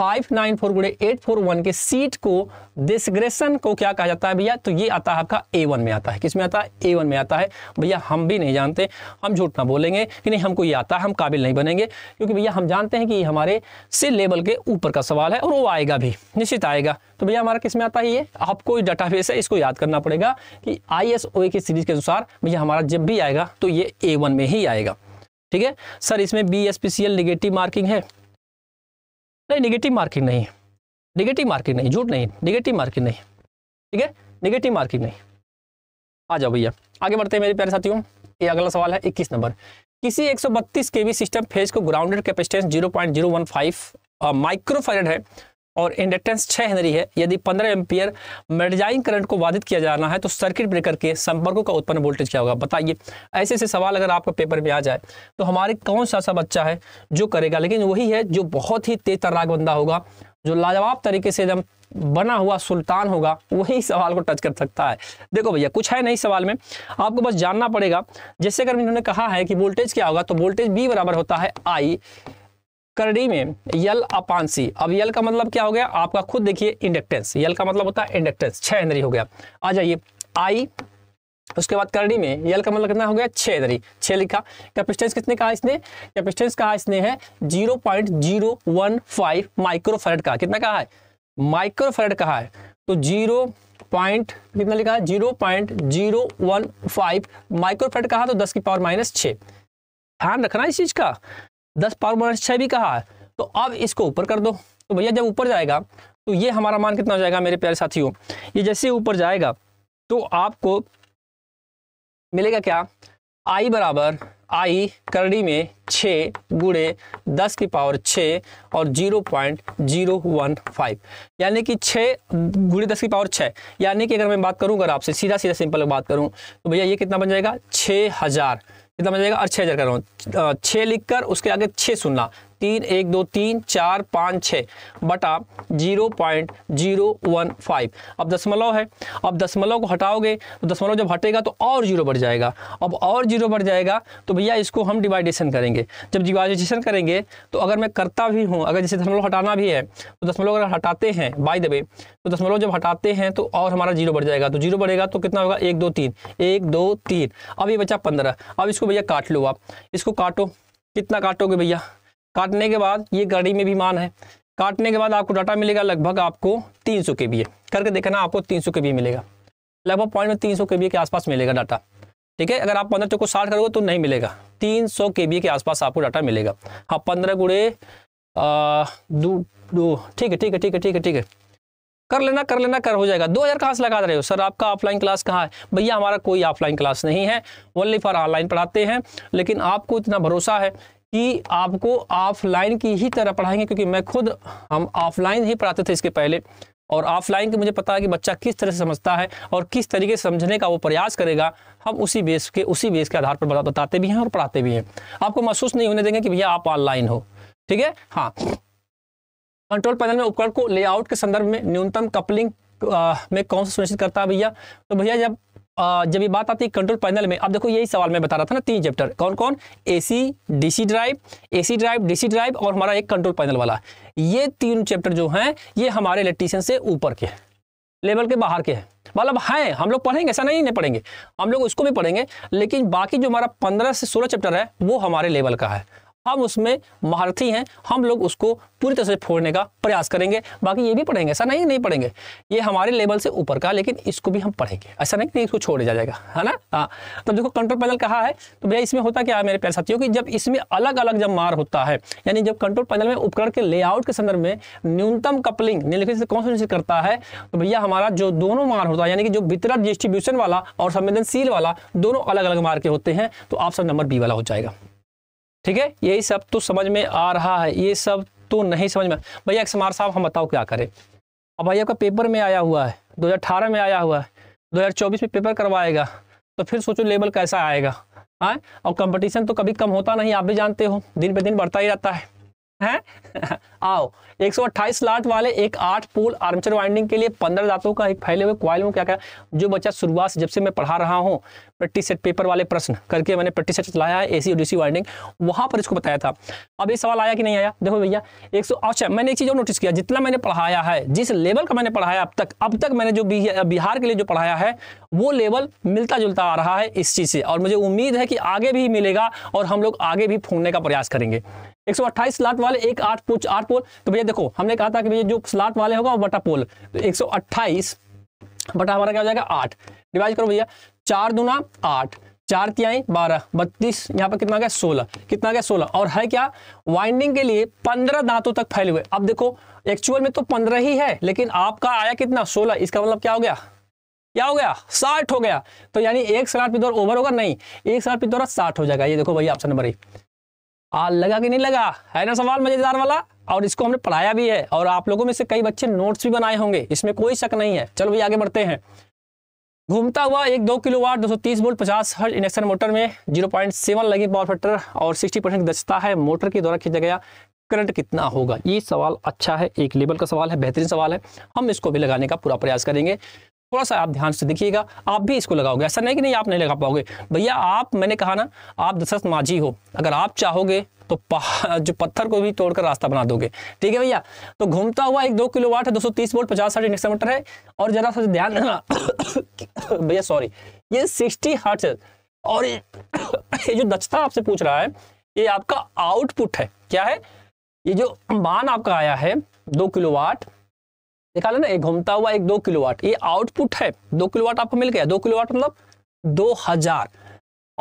फाइव नाइन फोर गुड़े एट फोर वन के सीट को डिस्ग्रेशन को क्या कहा जाता है भैया तो ये आता है आपका ए वन में आता है किस में आता है ए वन में आता है भैया हम भी नहीं जानते हम झूठ ना बोलेंगे कि नहीं हमको ये आता है हम काबिल नहीं बनेंगे क्योंकि भैया हम जानते हैं कि ये हमारे से लेवल के ऊपर का सवाल है और वो आएगा भी निश्चित आएगा तो भैया हमारा किस में आता है ये आपको डाटा बेस है इसको याद करना पड़ेगा कि आई एस ओ की सीरीज के अनुसार भैया हमारा जब भी आएगा तो ये ए वन में ही आएगा ठीक है सर इसमें B S P C L negative marking है नहीं निगेटिव मार्किंग नहीं निगेटिव मार्किंग नहीं झूठ नहीं निगेटिव मार्किंग नहीं ठीक है निगेटिव मार्किंग नहीं आ जाओ भैया आगे बढ़ते हैं मेरे प्यारे साथियों ये अगला सवाल है 21 नंबर किसी 132 केवी सिस्टम फेज को ग्राउंडेड कैपेसिटेंस 0.015 माइक्रोफाइड है और इंडक्टेंस छह हेनरी है यदि पंद्रह एम्पियर मेडजाइन करंट को बाधित किया जाना है तो सर्किट ब्रेकर के संपर्कों का उत्पन्न वोल्टेज क्या होगा बताइए ऐसे ऐसे सवाल अगर आपका पेपर में आ जाए तो हमारे कौन सा सा बच्चा है जो करेगा लेकिन वही है जो बहुत ही तेज तर्राक बंदा होगा जो लाजवाब तरीके से एकदम बना हुआ सुल्तान होगा वही सवाल को टच कर सकता है देखो भैया कुछ है नहीं सवाल में आपको बस जानना पड़ेगा जैसे अगर इन्होंने कहा है कि वोल्टेज क्या होगा तो वोल्टेज बी बराबर होता है आई करड़ी में यल अपान सी अब यल का मतलब क्या हो गया आपका खुद देखिए इंडक्टेंस यल का मतलब होता है इंडक्टेंस छह हेनरी हो गया आ जाइए आई उसके बाद करड़ी में यल का मतलब कितना हो गया छह हेनरी छह लिखा कैपेसिटेंस कितने कहा इसने कैपेसिटेंस कहा इसने है zero point zero one five microfarad का कितना कहा है माइक्रोफेरेड कहा है तो जीरो पॉइंट कितना लिखा है zero point zero one five microfarad कहा तो दस की पावर माइनस छः ध्यान रखना इस चीज का दस पावर माइनस छः भी कहा है तो अब इसको ऊपर कर दो तो भैया जब ऊपर जाएगा तो ये हमारा मान कितना हो जाएगा मेरे प्यारे साथियों ये जैसे ऊपर जाएगा तो आपको मिलेगा क्या आई बराबर आई करड़ी में छः गुड़े दस की पावर छः और zero point zero one five यानी कि छः गुड़े दस की पावर छः यानी कि अगर मैं बात करूँ अगर आपसे सीधा सीधा सिंपल बात करूँ तो भैया ये कितना बन जाएगा छः हज़ार मतलब कितना बन जाएगा और हज़ार कर रहा हूँ छः लिख कर उसके आगे छः सुनना तीन एक दो तीन चार पाँच छः बटा zero point zero one five अब दशमलव है अब दशमलव को हटाओगे तो दशमलव जब हटेगा तो और जीरो बढ़ जाएगा अब और जीरो बढ़ जाएगा तो भैया इसको हम डिवाइडेशन करेंगे जब डिवाइडेशन करेंगे तो अगर मैं करता भी हूँ अगर जैसे दशमलव हटाना भी है तो दशमलव अगर हटाते हैं बाई दबे तो दशमलव जब हटाते हैं तो और हमारा जीरो बढ़ जाएगा तो जीरो बढ़ेगा तो कितना होगा एक दो तीन एक दो तीन अब ये बचा पंद्रह अब इसको भैया काट लो आप इसको काटो कितना काटोगे भैया काटने के बाद ये गाड़ी में भी मान है काटने के बाद आपको डाटा मिलेगा लगभग आपको तीन सौ के बी करके देखना आपको तीन सौ के बी मिलेगा लगभग पॉइंट में तीन सौ के बी के आसपास मिलेगा डाटा ठीक है अगर आप पंद्रह चौको साठ करोगे तो नहीं मिलेगा तीन सौ के बी के आसपास आपको डाटा मिलेगा हाँ पंद्रह गुड़े दो ठीक है ठीक है ठीक है ठीक है ठीक है कर लेना कर लेना कर हो जाएगा दो हज़ार कहाँ से लगा रहे हो सर आपका ऑफलाइन क्लास कहाँ है भैया हमारा कोई ऑफलाइन क्लास नहीं है ओनली फॉर ऑनलाइन पढ़ाते हैं लेकिन आपको इतना भरोसा है कि आपको ऑफलाइन की ही तरह पढ़ाएंगे क्योंकि मैं खुद हम ऑफलाइन ही पढ़ाते थे इसके पहले और ऑफलाइन के मुझे पता है कि बच्चा किस तरह से समझता है और किस तरीके से समझने का वो प्रयास करेगा हम उसी बेस के उसी बेस के आधार पर बताते भी हैं और पढ़ाते भी हैं आपको महसूस नहीं होने देंगे कि भैया आप ऑनलाइन हो ठीक है हाँ कंट्रोल पैनल में उपकरण को लेआउट के संदर्भ में न्यूनतम कपलिंग में कौन सा सुनिश्चित करता है भैया तो भैया जब जब ये बात आती है कंट्रोल पैनल में अब देखो यही सवाल मैं बता रहा था ना तीन चैप्टर कौन कौन AC DC drive AC drive DC drive और हमारा एक कंट्रोल पैनल वाला ये तीन चैप्टर जो हैं ये हमारे इलेक्ट्रीशियन से ऊपर के लेवल के बाहर के हैं मतलब हैं हम लोग पढ़ेंगे ऐसा नहीं नहीं पढ़ेंगे हम लोग उसको भी पढ़ेंगे लेकिन बाकी जो हमारा पंद्रह से सोलह चैप्टर है वो हमारे लेवल का है हम उसमें महारथी हैं हम लोग उसको पूरी तरह से फोड़ने का प्रयास करेंगे बाकी ये भी पढ़ेंगे ऐसा नहीं नहीं पढ़ेंगे ये हमारे लेवल से ऊपर का लेकिन इसको भी हम पढ़ेंगे ऐसा नहीं नहीं इसको छोड़ जा जाएगा है ना हाँ तो देखो कंट्रोल पैनल कहा है तो भैया इसमें होता क्या है मेरे प्यार साथियों कि जब इसमें अलग अलग जब मार होता है यानी जब कंट्रोल पैनल में उपकरण के लेआउट के संदर्भ में न्यूनतम कपलिंग निम्नलिखित से कौन सुनिश्चित करता है तो भैया हमारा जो दोनों मार होता है यानी कि जो वितरण डिस्ट्रीब्यूशन वाला और संवेदनशील वाला दोनों अलग अलग मार के होते हैं तो ऑप्शन नंबर बी वाला हो जाएगा ठीक है यही सब तो समझ में आ रहा है ये सब तो नहीं समझ में भैया अक्षमार साहब हम बताओ क्या करें अब भैया का पेपर में आया हुआ है 2018 में आया हुआ है 2024 में पेपर करवाएगा तो फिर सोचो लेवल कैसा आएगा हाँ और कंपटीशन तो कभी कम होता नहीं आप भी जानते हो दिन पे दिन बढ़ता ही रहता है है आओ 128 लाट वाले एक आठ पोल आर्मचर वाइंडिंग के लिए पंद्रह दांतों का एक फैले हुए क्वाइल में क्या क्या जो बच्चा शुरुआत से जब से मैं पढ़ा रहा हूँ प्रैक्टिस सेट पेपर वाले प्रश्न करके मैंने प्रैक्टिस सेट चलाया है एसी और डीसी वाइंडिंग वहाँ पर इसको बताया था अब ये सवाल आया कि नहीं आया देखो भैया एक सौ अच्छा मैंने एक चीज़ और नोटिस किया जितना मैंने पढ़ाया है जिस लेवल का मैंने पढ़ाया अब तक अब तक मैंने जो बिहार के लिए जो पढ़ाया है वो लेवल मिलता जुलता आ रहा है इस चीज़ से और मुझे उम्मीद है कि आगे भी मिलेगा और हम लोग आगे भी फूंढने का प्रयास करेंगे एक सौ अट्ठाईस स्लाट वाले एक आठ पोच आठ पोल तो भैया देखो हमने कहा था कि भैया जो स्लाट वाले होगा वो बटा पोल तो एक सौ अट्ठाईस बटा हमारा क्या हो जाएगा आठ डिवाइड करो भैया चार दुना आठ चार तिहाई बारह बत्तीस यहाँ पर कितना गया सोलह कितना गया सोलह और है क्या वाइंडिंग के लिए पंद्रह दांतों तक फैले हुए अब देखो एक्चुअल में तो पंद्रह ही है लेकिन आपका आया कितना सोलह इसका मतलब क्या हो गया क्या हो गया साठ हो गया तो यानी एक पे दौर तो ओवर होगा नहीं एक पे दौरा तो साठ हो जाएगा ये देखो भैया ऑप्शन नंबर एक आ, लगा कि नहीं लगा है ना सवाल मजेदार वाला और इसको हमने पढ़ाया भी है और आप लोगों में से कई बच्चे नोट्स भी बनाए होंगे इसमें कोई शक नहीं है चलो भाई आगे बढ़ते हैं घूमता हुआ एक दो किलो वाट दो सौ तीस बोल्ट पचास हर्ट इंडक्शन मोटर में जीरो पॉइंट सेवन लगी पावर फैक्टर और सिक्सटी परसेंट दक्षता है मोटर के द्वारा खींचा गया करंट कितना होगा ये सवाल अच्छा है एक लेवल का सवाल है बेहतरीन सवाल है हम इसको भी लगाने का पूरा प्रयास करेंगे थोड़ा सा आप ध्यान से देखिएगा आप भी इसको लगाओगे ऐसा नहीं कि नहीं आप नहीं लगा पाओगे भैया आप मैंने कहा ना आप दशरथ माझी हो अगर आप चाहोगे तो जो पत्थर को भी तोड़कर रास्ता बना दोगे ठीक है भैया तो घूमता हुआ एक दो किलो वाट है दो सौ तीस वोल्ट पचास साठ इंडक्शन मोटर है और जरा सा ध्यान देना भैया सॉरी ये सिक्सटी हर्ट्स और ये जो दक्षता आपसे पूछ रहा है ये आपका आउटपुट है क्या है ये जो मान आपका आया है दो किलो वाट निकाले ना एक घूमता हुआ एक दो किलोवाट ये आउटपुट है दो किलोवाट आपको मिल गया दो किलोवाट मतलब दो हजार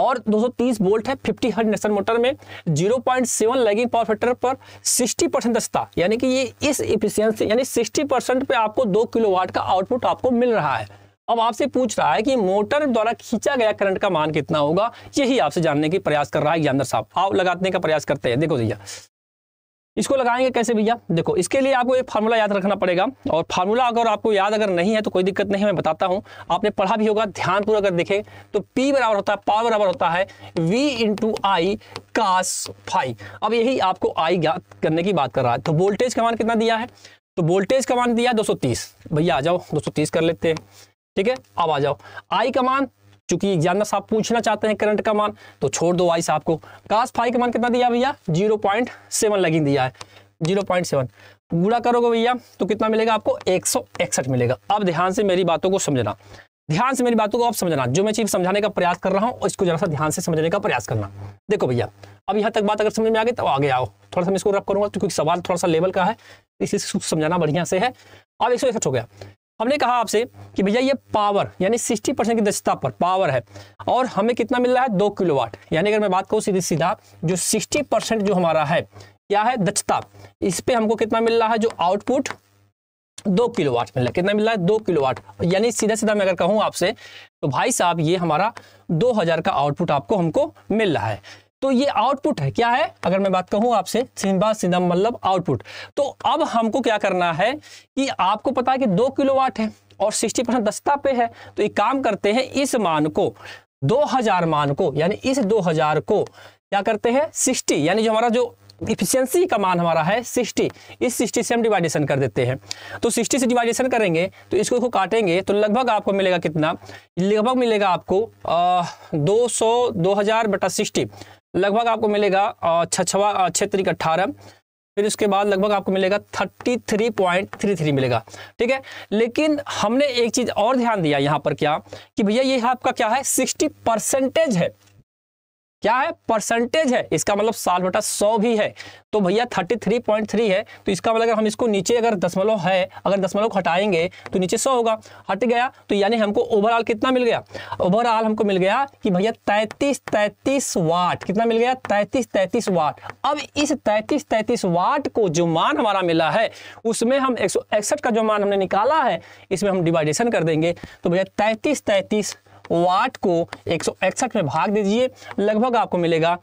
और 230 वोल्ट है 50 हर्ट नेक्सन मोटर में 0.7 लैगिंग पावर फैक्टर पर 60 परसेंट दस्ता यानी कि ये इस इफिशियंसी यानी 60 परसेंट पे आपको 2 किलोवाट का आउटपुट आपको मिल रहा है अब आपसे पूछ रहा है कि मोटर द्वारा खींचा गया करंट का मान कितना होगा यही आपसे जानने की प्रयास कर रहा है ज्ञानदर साहब आप लगाने का प्रयास करते हैं देखो भैया इसको लगाएंगे कैसे भैया देखो इसके लिए आपको एक फार्मूला याद रखना पड़ेगा और फार्मूला अगर आपको याद अगर नहीं है तो कोई दिक्कत नहीं मैं बताता हूं आपने पढ़ा भी होगा पूरा अगर देखें तो P बराबर होता है पावर बराबर होता है V into I cos phi अब यही आपको आई ज्ञात करने की बात कर रहा है तो वोल्टेज का मान कितना दिया है तो वोल्टेज का मान दिया दो भैया आ जाओ दो कर लेते हैं ठीक है अब आ जाओ आई का मान चूंकि एग्जामिनर साहब पूछना चाहते हैं करंट का मान तो छोड़ दो वाई साहब को कास फाइव का मान कितना दिया भैया जीरो पॉइंट सेवन लगिंग दिया है जीरो पॉइंट सेवन गुड़ा करोगे भैया तो कितना मिलेगा आपको एक सौ इकसठ मिलेगा अब ध्यान से मेरी बातों को समझना ध्यान से मेरी बातों को आप समझना जो मैं चीज समझाने का प्रयास कर रहा हूँ इसको जरा सा ध्यान से समझने का प्रयास करना देखो भैया अब यहाँ तक बात अगर समझ में आ गई तो आगे आओ थोड़ा सा मैं इसको रब करूंगा तो क्योंकि सवाल थोड़ा सा लेवल का है इसी समझाना बढ़िया से है अब एक सौ इकसठ हो गया हमने कहा आपसे कि भैया ये पावर यानी सिक्सटी परसेंट की दक्षता पर पावर है और हमें कितना मिल रहा है दो किलोवाट यानी अगर मैं बात करूँ सीधे सीधा जो सिक्सटी परसेंट जो हमारा है क्या है दक्षता इस पर हमको कितना मिल रहा है जो आउटपुट दो किलो वाट मिल रहा है कितना मिल रहा है दो किलो वाट यानी सीधा सीधा मैं अगर कहूँ आपसे तो भाई साहब ये हमारा दो का आउटपुट आपको हमको मिल रहा है तो ये आउटपुट है क्या है अगर मैं बात कहूं आपसे सिंबा मतलब आउटपुट तो अब हमको क्या करना है कि आपको पता है कि दो किलोवाट है और 60 परसेंट दस्ता पे है तो एक काम करते हैं इस मान को 2000 मान को यानी इस 2000 को क्या करते हैं 60 यानी जो हमारा जो इफिशियंसी का मान हमारा है 60 इस 60 से हम डिवाइडेशन कर देते हैं तो 60 से डिवाइडेशन करेंगे तो इसको इसको काटेंगे तो लगभग आपको मिलेगा कितना लगभग मिलेगा आपको आ, 200 2000 बटा सिक्सटी लगभग आपको मिलेगा छछवा क्षेत्र अट्ठारह फिर उसके बाद लगभग आपको मिलेगा 33.33 मिलेगा ठीक है लेकिन हमने एक चीज़ और ध्यान दिया यहाँ पर क्या कि भैया ये आपका क्या है 60 परसेंटेज है क्या है परसेंटेज है इसका मतलब साल बटा सौ भी है तो भैया थर्टी थ्री पॉइंट थ्री है तो इसका मतलब अगर हम इसको नीचे अगर दसमलव है अगर दसमलव हटाएंगे तो नीचे सौ होगा हट गया तो यानी हमको ओवरऑल कितना मिल गया ओवरऑल हमको मिल गया कि भैया तैतीस तैतीस वाट कितना मिल गया तैतीस तैतीस वाट अब इस तैतीस तैतीस वाट को जो मान हमारा मिला है उसमें हम एक का जो मान हमने निकाला है इसमें हम डिवाइडेशन कर देंगे तो भैया तैतीस तैतीस वाट को एक में भाग दीजिए लगभग आपको मिलेगा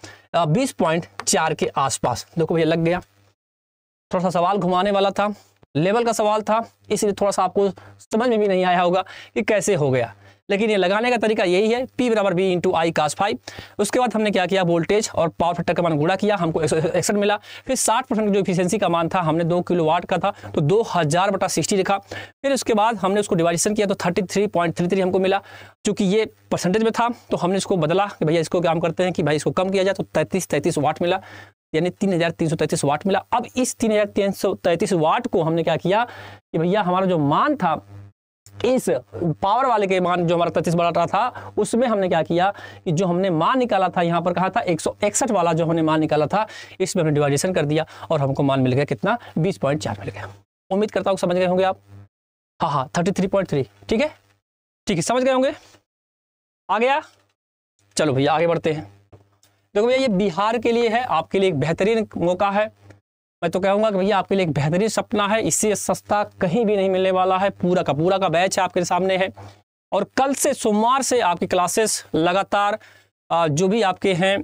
बीस पॉइंट चार के आसपास देखो भैया लग गया थोड़ा सा सवाल घुमाने वाला था लेवल का सवाल था इसलिए थोड़ा सा आपको समझ में भी नहीं आया होगा कि कैसे हो गया लेकिन ये लगाने का तरीका यही है पी बराबर V into I cos phi उसके बाद हमने क्या किया वोल्टेज और पावर फैक्टर का मान गुड़ा किया हमको एक्सठ मिला फिर साठ परसेंट जो इफिशियंसी का मान था हमने दो किलो वाट का था तो दो हज़ार बटा सिक्सटी लिखा फिर उसके बाद हमने उसको डिवाइडेशन किया तो thirty three point three three हमको मिला चूंकि ये परसेंटेज में था तो हमने इसको बदला कि भैया इसको काम करते हैं कि भाई इसको कम किया जाए तो तैंतीस तैंतीस वाट मिला यानी तीन हजार तीन सौ तैतीस वाट मिला अब इस तीन हजार तीन सौ तैंतीस वाट को हमने क्या किया कि भैया हमारा जो मान था इस पावर वाले के मान जो हमारा तैतीस रहा था उसमें हमने क्या किया कि जो हमने मान निकाला था यहाँ पर कहा था एक वाला जो हमने मान निकाला था इसमें हमने डिवाइडेशन कर दिया और हमको मान मिल गया कितना बीस मिल गया उम्मीद करता हूँ समझ गए होंगे आप हाँ हाँ थर्टी थ्री पॉइंट थ्री ठीक है ठीक है समझ गए होंगे आ गया चलो भैया आगे बढ़ते हैं देखो भैया ये बिहार के लिए है आपके लिए एक बेहतरीन मौका है मैं तो कहूँगा कि भैया आपके लिए एक बेहतरीन सपना है इससे सस्ता कहीं भी नहीं मिलने वाला है पूरा का पूरा का बैच आपके सामने है और कल से सोमवार से आपकी क्लासेस लगातार जो भी आपके हैं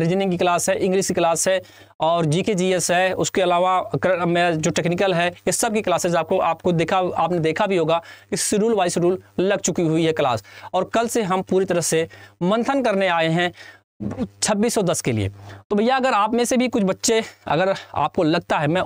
रीजनिंग की क्लास है इंग्लिश की क्लास है और जी के जी एस है उसके अलावा मैं जो टेक्निकल है इस सब की क्लासेज आपको आपको देखा आपने देखा भी होगा कि शेड्यूल वाई शेड्यूल लग चुकी हुई है क्लास और कल से हम पूरी तरह से मंथन करने आए हैं 2610 के लिए तो भैया अगर आप में से भी कुछ बच्चे अगर आपको लगता है मैं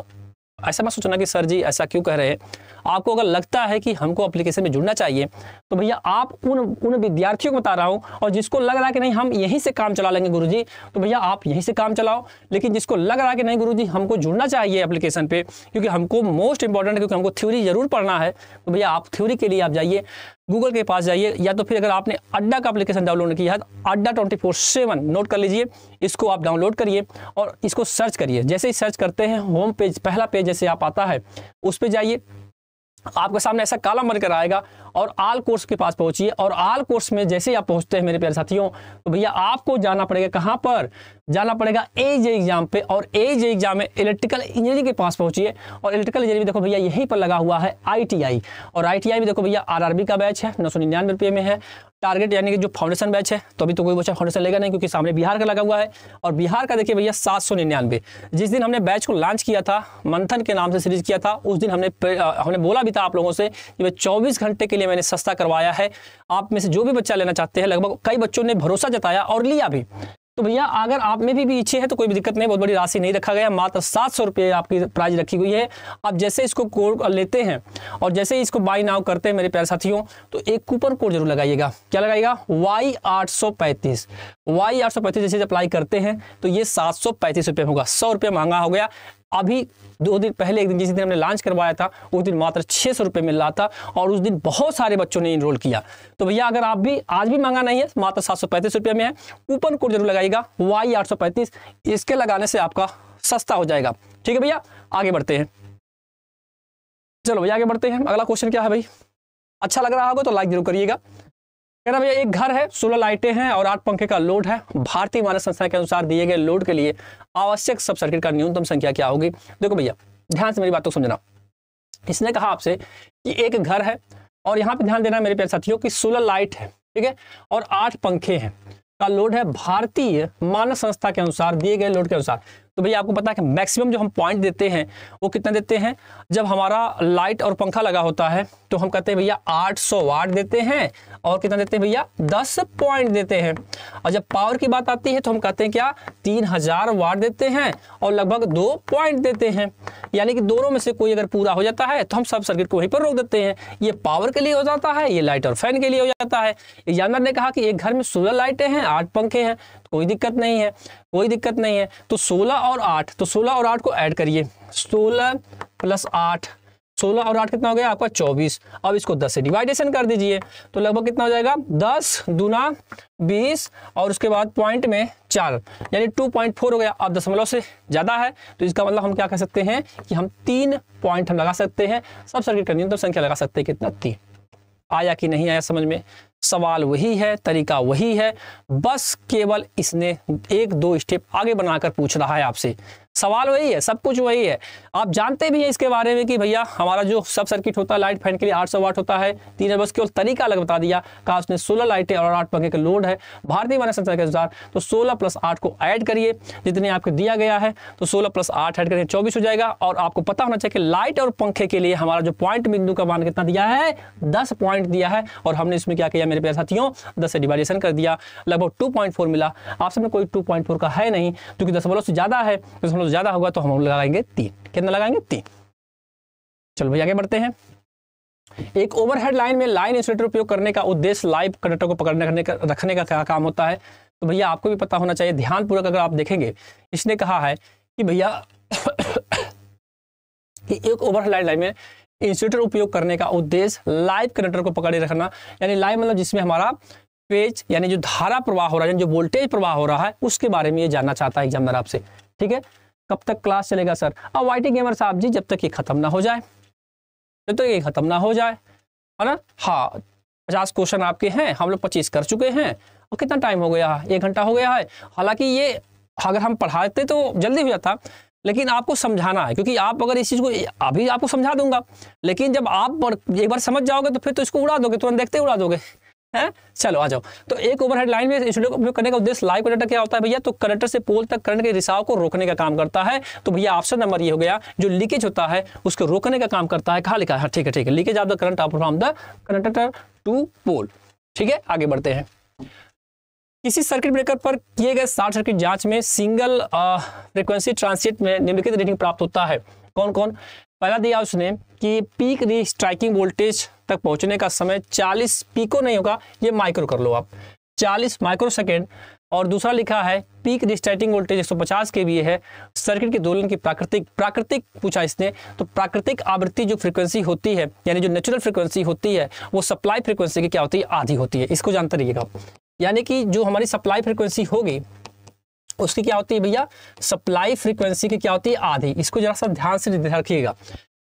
ऐसा मैं सोचना कि सर जी ऐसा क्यों कह रहे हैं आपको अगर लगता है कि हमको अप्लीकेशन में जुड़ना चाहिए तो भैया आप उन उन विद्यार्थियों को बता रहा हूँ और जिसको लग रहा है कि नहीं हम यहीं से काम चला लेंगे गुरु तो भैया आप यहीं से काम चलाओ लेकिन जिसको लग रहा है कि नहीं गुरु हमको जुड़ना चाहिए अप्लीकेशन पर क्योंकि हमको मोस्ट इंपॉर्टेंट क्योंकि हमको थ्योरी जरूर पढ़ना है तो भैया आप थ्योरी के लिए आप जाइए गूगल के पास जाइए या तो फिर अगर आपने अड्डा का एप्लीकेशन डाउनलोड किया है तो अड्डा ट्वेंटी फोर सेवन नोट कर लीजिए इसको आप डाउनलोड करिए और इसको सर्च करिए जैसे ही सर्च करते हैं होम पेज पहला पेज जैसे आप आता है उस पर जाइए आपके सामने ऐसा कालम बनकर आएगा और आल कोर्स के पास पहुंचिए और आल कोर्स में जैसे आप पहुंचते हैं मेरे प्यारे साथियों तो भैया आपको जाना पड़ेगा कहां पर जाना पड़ेगा ए जे एग्जाम पे और ए जे एग्जाम में इलेक्ट्रिकल इंजीनियरिंग के पास पहुंचिए और इलेक्ट्रिकल इंजीनियरिंग देखो भैया यहीं पर लगा हुआ है आईटीआई और आईटीआई में देखो भैया आरआरबी का बैच है नौ सौ निन्यानवे रुपये में है टारगेट यानी कि जो फाउंडेशन बैच है तो अभी तो कोई बच्चा फाउंडेशन लेगा नहीं क्योंकि सामने बिहार का लगा हुआ है और बिहार का देखिए भैया सात सौ निन्यानवे जिस दिन हमने बैच को लॉन्च किया था मंथन के नाम से सीरीज किया था उस दिन हमने हमने बोला भी था आप लोगों से कि भाई चौबीस घंटे के लिए लिए मैंने सस्ता करवाया है आप में से जो भी बच्चा लेना चाहते हैं लगभग कई बच्चों ने भरोसा जताया और लिया भी तो भैया अगर आप में भी, भी इच्छे है तो कोई दिक्कत नहीं बहुत बड़ी राशि नहीं रखा गया मात्र सात सौ रुपये आपकी प्राइज रखी हुई है आप जैसे इसको कोड लेते हैं और जैसे इसको बाई नाव करते हैं मेरे प्यार साथियों तो एक कूपन कोड जरूर लगाइएगा क्या लगाइएगा वाई आठ सौ पैंतीस वाई आठ सौ पैंतीस जैसे अप्लाई करते हैं तो ये सात सौ पैंतीस रुपये होगा सौ रुपये महंगा हो गया अभी दो दिन पहले एक दिन जिस दिन हमने लॉन्च करवाया था उस दिन मात्र छः सौ रुपये मिल रहा था और उस दिन बहुत सारे बच्चों ने इनरोल किया तो भैया अगर आप भी आज भी महंगा नहीं है मात्र सात सौ पैंतीस रुपये में है कूपन कोड जरूर लगाएगा वाई आठ सौ पैंतीस इसके लगाने से आपका सस्ता हो जाएगा ठीक है भैया आगे बढ़ते हैं चलो भैया आगे बढ़ते हैं अगला क्वेश्चन क्या है भाई अच्छा लग रहा होगा तो लाइक जरूर करिएगा कह भैया एक घर है सोलह लाइटें हैं और आठ पंखे का लोड है भारतीय मानव संस्था के अनुसार दिए गए लोड के लिए आवश्यक सब सर्किट का न्यूनतम संख्या क्या होगी देखो भैया ध्यान से मेरी बात को समझना इसने कहा आपसे कि एक घर है और यहाँ पे ध्यान देना मेरे प्यार साथियों की सोलह लाइट है ठीक है और आठ पंखे हैं का लोड है भारतीय मानव संस्था के अनुसार दिए गए लोड के अनुसार तो भैया आपको पता है कि मैक्सिमम जो हम पॉइंट देते हैं वो कितना देते हैं जब हमारा लाइट और पंखा लगा होता है तो हम कहते हैं भैया 800 वाट देते हैं और कितना देते हैं भैया दस पॉइंट देते हैं और जब पावर की बात आती है तो हम कहते हैं क्या तीन हजार वाट देते हैं और लगभग दो पॉइंट देते हैं यानी कि दोनों में से कोई अगर पूरा हो जाता है तो हम सब सर्किट को वहीं पर रोक देते हैं ये पावर के लिए हो जाता है ये लाइट और फैन के लिए हो जाता है एग्जामिनर ने कहा कि एक घर में सोलह लाइटें हैं आठ पंखे हैं तो कोई दिक्कत नहीं है कोई दिक्कत नहीं है तो सोलह और आठ तो सोलह और आठ को ऐड करिए सोलह प्लस आठ सोलह और आठ कितना हो गया आपका चौबीस अब इसको दस से डिवाइडेशन कर दीजिए तो लगभग कितना हो जाएगा दस दुना बीस और उसके बाद पॉइंट में चार यानी टू पॉइंट फोर हो गया अब दशमलव से ज़्यादा है तो इसका मतलब हम क्या कह सकते हैं कि हम तीन पॉइंट हम लगा सकते हैं सब सर्किट का न्यूनतम संख्या लगा सकते हैं कितना तीन आया कि नहीं आया समझ में सवाल वही है तरीका वही है बस केवल इसने एक दो स्टेप आगे बनाकर पूछ रहा है आपसे सवाल वही है सब कुछ वही है आप जानते भी हैं इसके बारे में कि भैया हमारा जो सब सर्किट होता है लाइट फैन के लिए 800 वाट होता है तीन बस केवल तरीका अलग बता दिया कहा उसने 16 लाइटें और 8 पंखे का लोड है भारतीय मानक संचार के अनुसार तो 16 प्लस 8 को ऐड करिए जितने आपको दिया गया है तो सोलह प्लस आठ ऐड करिए चौबीस हो जाएगा और आपको पता होना चाहिए कि लाइट और पंखे के लिए हमारा जो पॉइंट बिंदु का मान कितना दिया है दस पॉइंट दिया है और हमने इसमें क्या किया मेरे प्यारे साथियों दस से डिवाइडेशन कर दिया लगभग टू पॉइंट फोर मिला आपसे में कोई टू पॉइंट फोर का है नहीं क्योंकि दस दशमलव से ज़्यादा है दस दशमलव से ज़्यादा होगा तो हम लगाएंगे तीन कितना लगाएंगे तीन चलो भाई आगे बढ़ते हैं एक ओवरहेड लाइन में लाइन इंसुलेटर उपयोग करने का उद्देश्य लाइव कंडक्टर को पकड़ने का रखने का क्या काम होता है तो भैया आपको भी पता होना चाहिए ध्यान पूर्वक अगर आप देखेंगे इसने कहा है कि भैया कि एक ओवरहेड लाइन लाइन में इंस्यूटर उपयोग करने का उद्देश्य लाइव कंडक्टर को पकड़े रखना यानी लाइव मतलब जिसमें हमारा पेज यानी जो धारा प्रवाह हो रहा है जो वोल्टेज प्रवाह हो रहा है उसके बारे में ये जानना चाहता है एग्जामिनर आपसे ठीक है कब तक क्लास चलेगा सर अब वाई गेमर साहब जी जब तक ये खत्म ना हो जाए जब तक ये खत्म ना हो जाए है ना हाँ पचास क्वेश्चन आपके हैं हम लोग पच्चीस कर चुके हैं और कितना टाइम हो गया है एक घंटा हो गया है हालांकि ये अगर हम पढ़ाते तो जल्दी हो जाता लेकिन आपको समझाना है क्योंकि आप अगर इस चीज़ को अभी आपको समझा दूंगा लेकिन जब आप एक बार समझ जाओगे तो फिर तो इसको उड़ा दोगे तुरंत देखते उड़ा दोगे है चलो आ जाओ तो एक ओवरहेड लाइन में स्टूडियो का उपयोग करने का उद्देश्य लाइव कनेक्टर क्या होता है भैया तो कनेक्टर से पोल तक करंट के रिसाव को रोकने का काम करता है तो भैया ऑप्शन नंबर ये हो गया जो लीकेज होता है उसको रोकने का काम करता है कहा लिखा है हाँ, ठीक है ठीक है leakage of the current from the connector to pole ठीक है आगे बढ़ते हैं इसी सर्किट ब्रेकर पर किए गए शॉर्ट सर्किट जांच में सिंगल फ्रिक्वेंसी ट्रांसिट में निम्नलिखित रीडिंग प्राप्त होता है कौन कौन पहला दिया उसने कि पीक री स्ट्राइकिंग वोल्टेज तक पहुंचने का समय 40 पीको नहीं होगा ये माइक्रो कर लो आप 40 माइक्रो सेकेंड और दूसरा लिखा है पीक रिस्टार्टिंग वोल्टेज 150 के भी है सर्किट के दोलन की प्राकृतिक प्राकृतिक पूछा इसने तो प्राकृतिक आवृत्ति जो फ्रीक्वेंसी होती है यानी जो नेचुरल फ्रीक्वेंसी होती है वो सप्लाई फ्रीक्वेंसी की क्या होती है आधी होती है इसको जानते रहिएगा यानी कि जो हमारी सप्लाई फ्रिक्वेंसी होगी उसकी क्या होती है भैया सप्लाई फ्रिक्वेंसी की क्या होती है आधी इसको जरा सा ध्यान से रखिएगा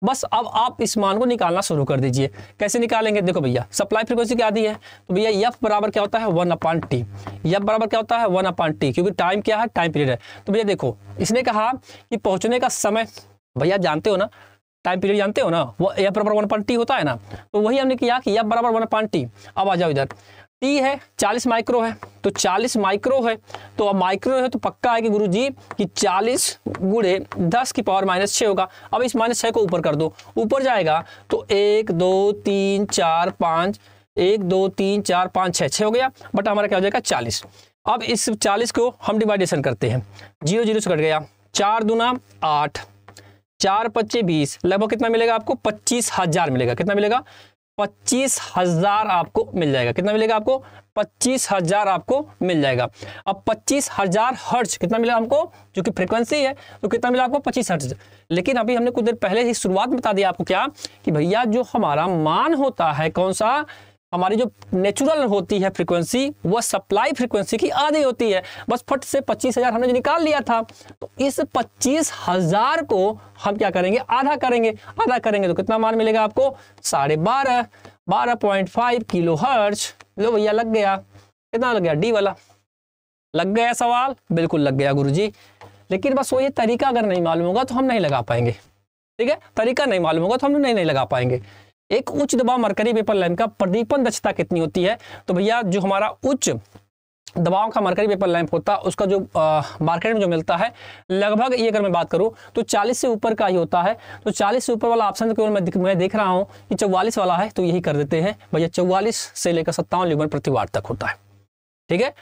बस अब आप इस मान को निकालना शुरू कर दीजिए कैसे निकालेंगे देखो भैया सप्लाई फ्रिक्वेंसी क्या आधी है तो भैया यफ बराबर क्या होता है वन अपान टी यफ बराबर क्या होता है वन अपान टी क्योंकि टाइम क्या है टाइम पीरियड है तो भैया देखो इसने कहा कि पहुंचने का समय भैया जानते हो ना टाइम पीरियड जानते हो ना वो एफ बराबर वन पॉइंट टी होता है ना तो वही हमने किया कि एफ बराबर वन पॉइंट टी अब आ जाओ इधर टी है 40 माइक्रो है तो 40 माइक्रो है तो अब माइक्रो है तो पक्का है कि गुरु जी कि 40 गुड़े दस की पावर माइनस छः होगा अब इस माइनस छः को ऊपर कर दो ऊपर जाएगा तो एक दो तीन चार पाँच एक दो तीन चार पाँच छः छः हो गया बट हमारा क्या हो जाएगा चालीस अब इस चालीस को हम डिवाइडेशन करते हैं जीरो जीरो से कट गया चार दुना आठ चार पच्चे बीस लगभग कितना मिलेगा आपको पच्चीस हजार मिलेगा कितना मिलेगा पच्चीस हजार आपको मिल जाएगा कितना मिलेगा आपको पच्चीस हजार आपको मिल जाएगा अब पच्चीस हजार हर्ज कितना मिला हमको जो कि फ्रिक्वेंसी है तो कितना मिला आपको पच्चीस हर्ज लेकिन अभी हमने कुछ देर पहले ही शुरुआत बता दिया आपको क्या कि भैया जो हमारा मान होता है कौन सा हमारी जो नेचुरल होती है फ्रीक्वेंसी वह सप्लाई फ्रीक्वेंसी की आधी होती है बस फट से पच्चीस हजार हमने जो निकाल लिया था तो इस पच्चीस हजार को हम क्या करेंगे आधा करेंगे आधा करेंगे तो कितना मान मिलेगा आपको साढ़े बारह बारह पॉइंट फाइव किलो हर्च लो भैया लग गया कितना लग गया डी वाला लग गया सवाल बिल्कुल लग गया जी लेकिन बस वो ये तरीका अगर नहीं मालूम होगा तो हम नहीं लगा पाएंगे ठीक है तरीका नहीं मालूम होगा तो हम नहीं नहीं लगा पाएंगे एक उच्च दबाव मरकरी पेपर लैंप का प्रदीपन दक्षता कितनी होती है तो भैया जो हमारा उच्च दबाव का मरकरी पेपर लैंप होता है उसका जो आ, मार्केट में जो मिलता है लगभग ये अगर मैं बात करूं तो 40 से ऊपर का ही होता है तो 40 से ऊपर वाला ऑप्शन केवल मैं मैं देख रहा हूं कि 44 वाला है तो यही कर देते हैं भैया 44 से लेकर सत्तावन ल्यूमन प्रति वाट तक होता है ठीक है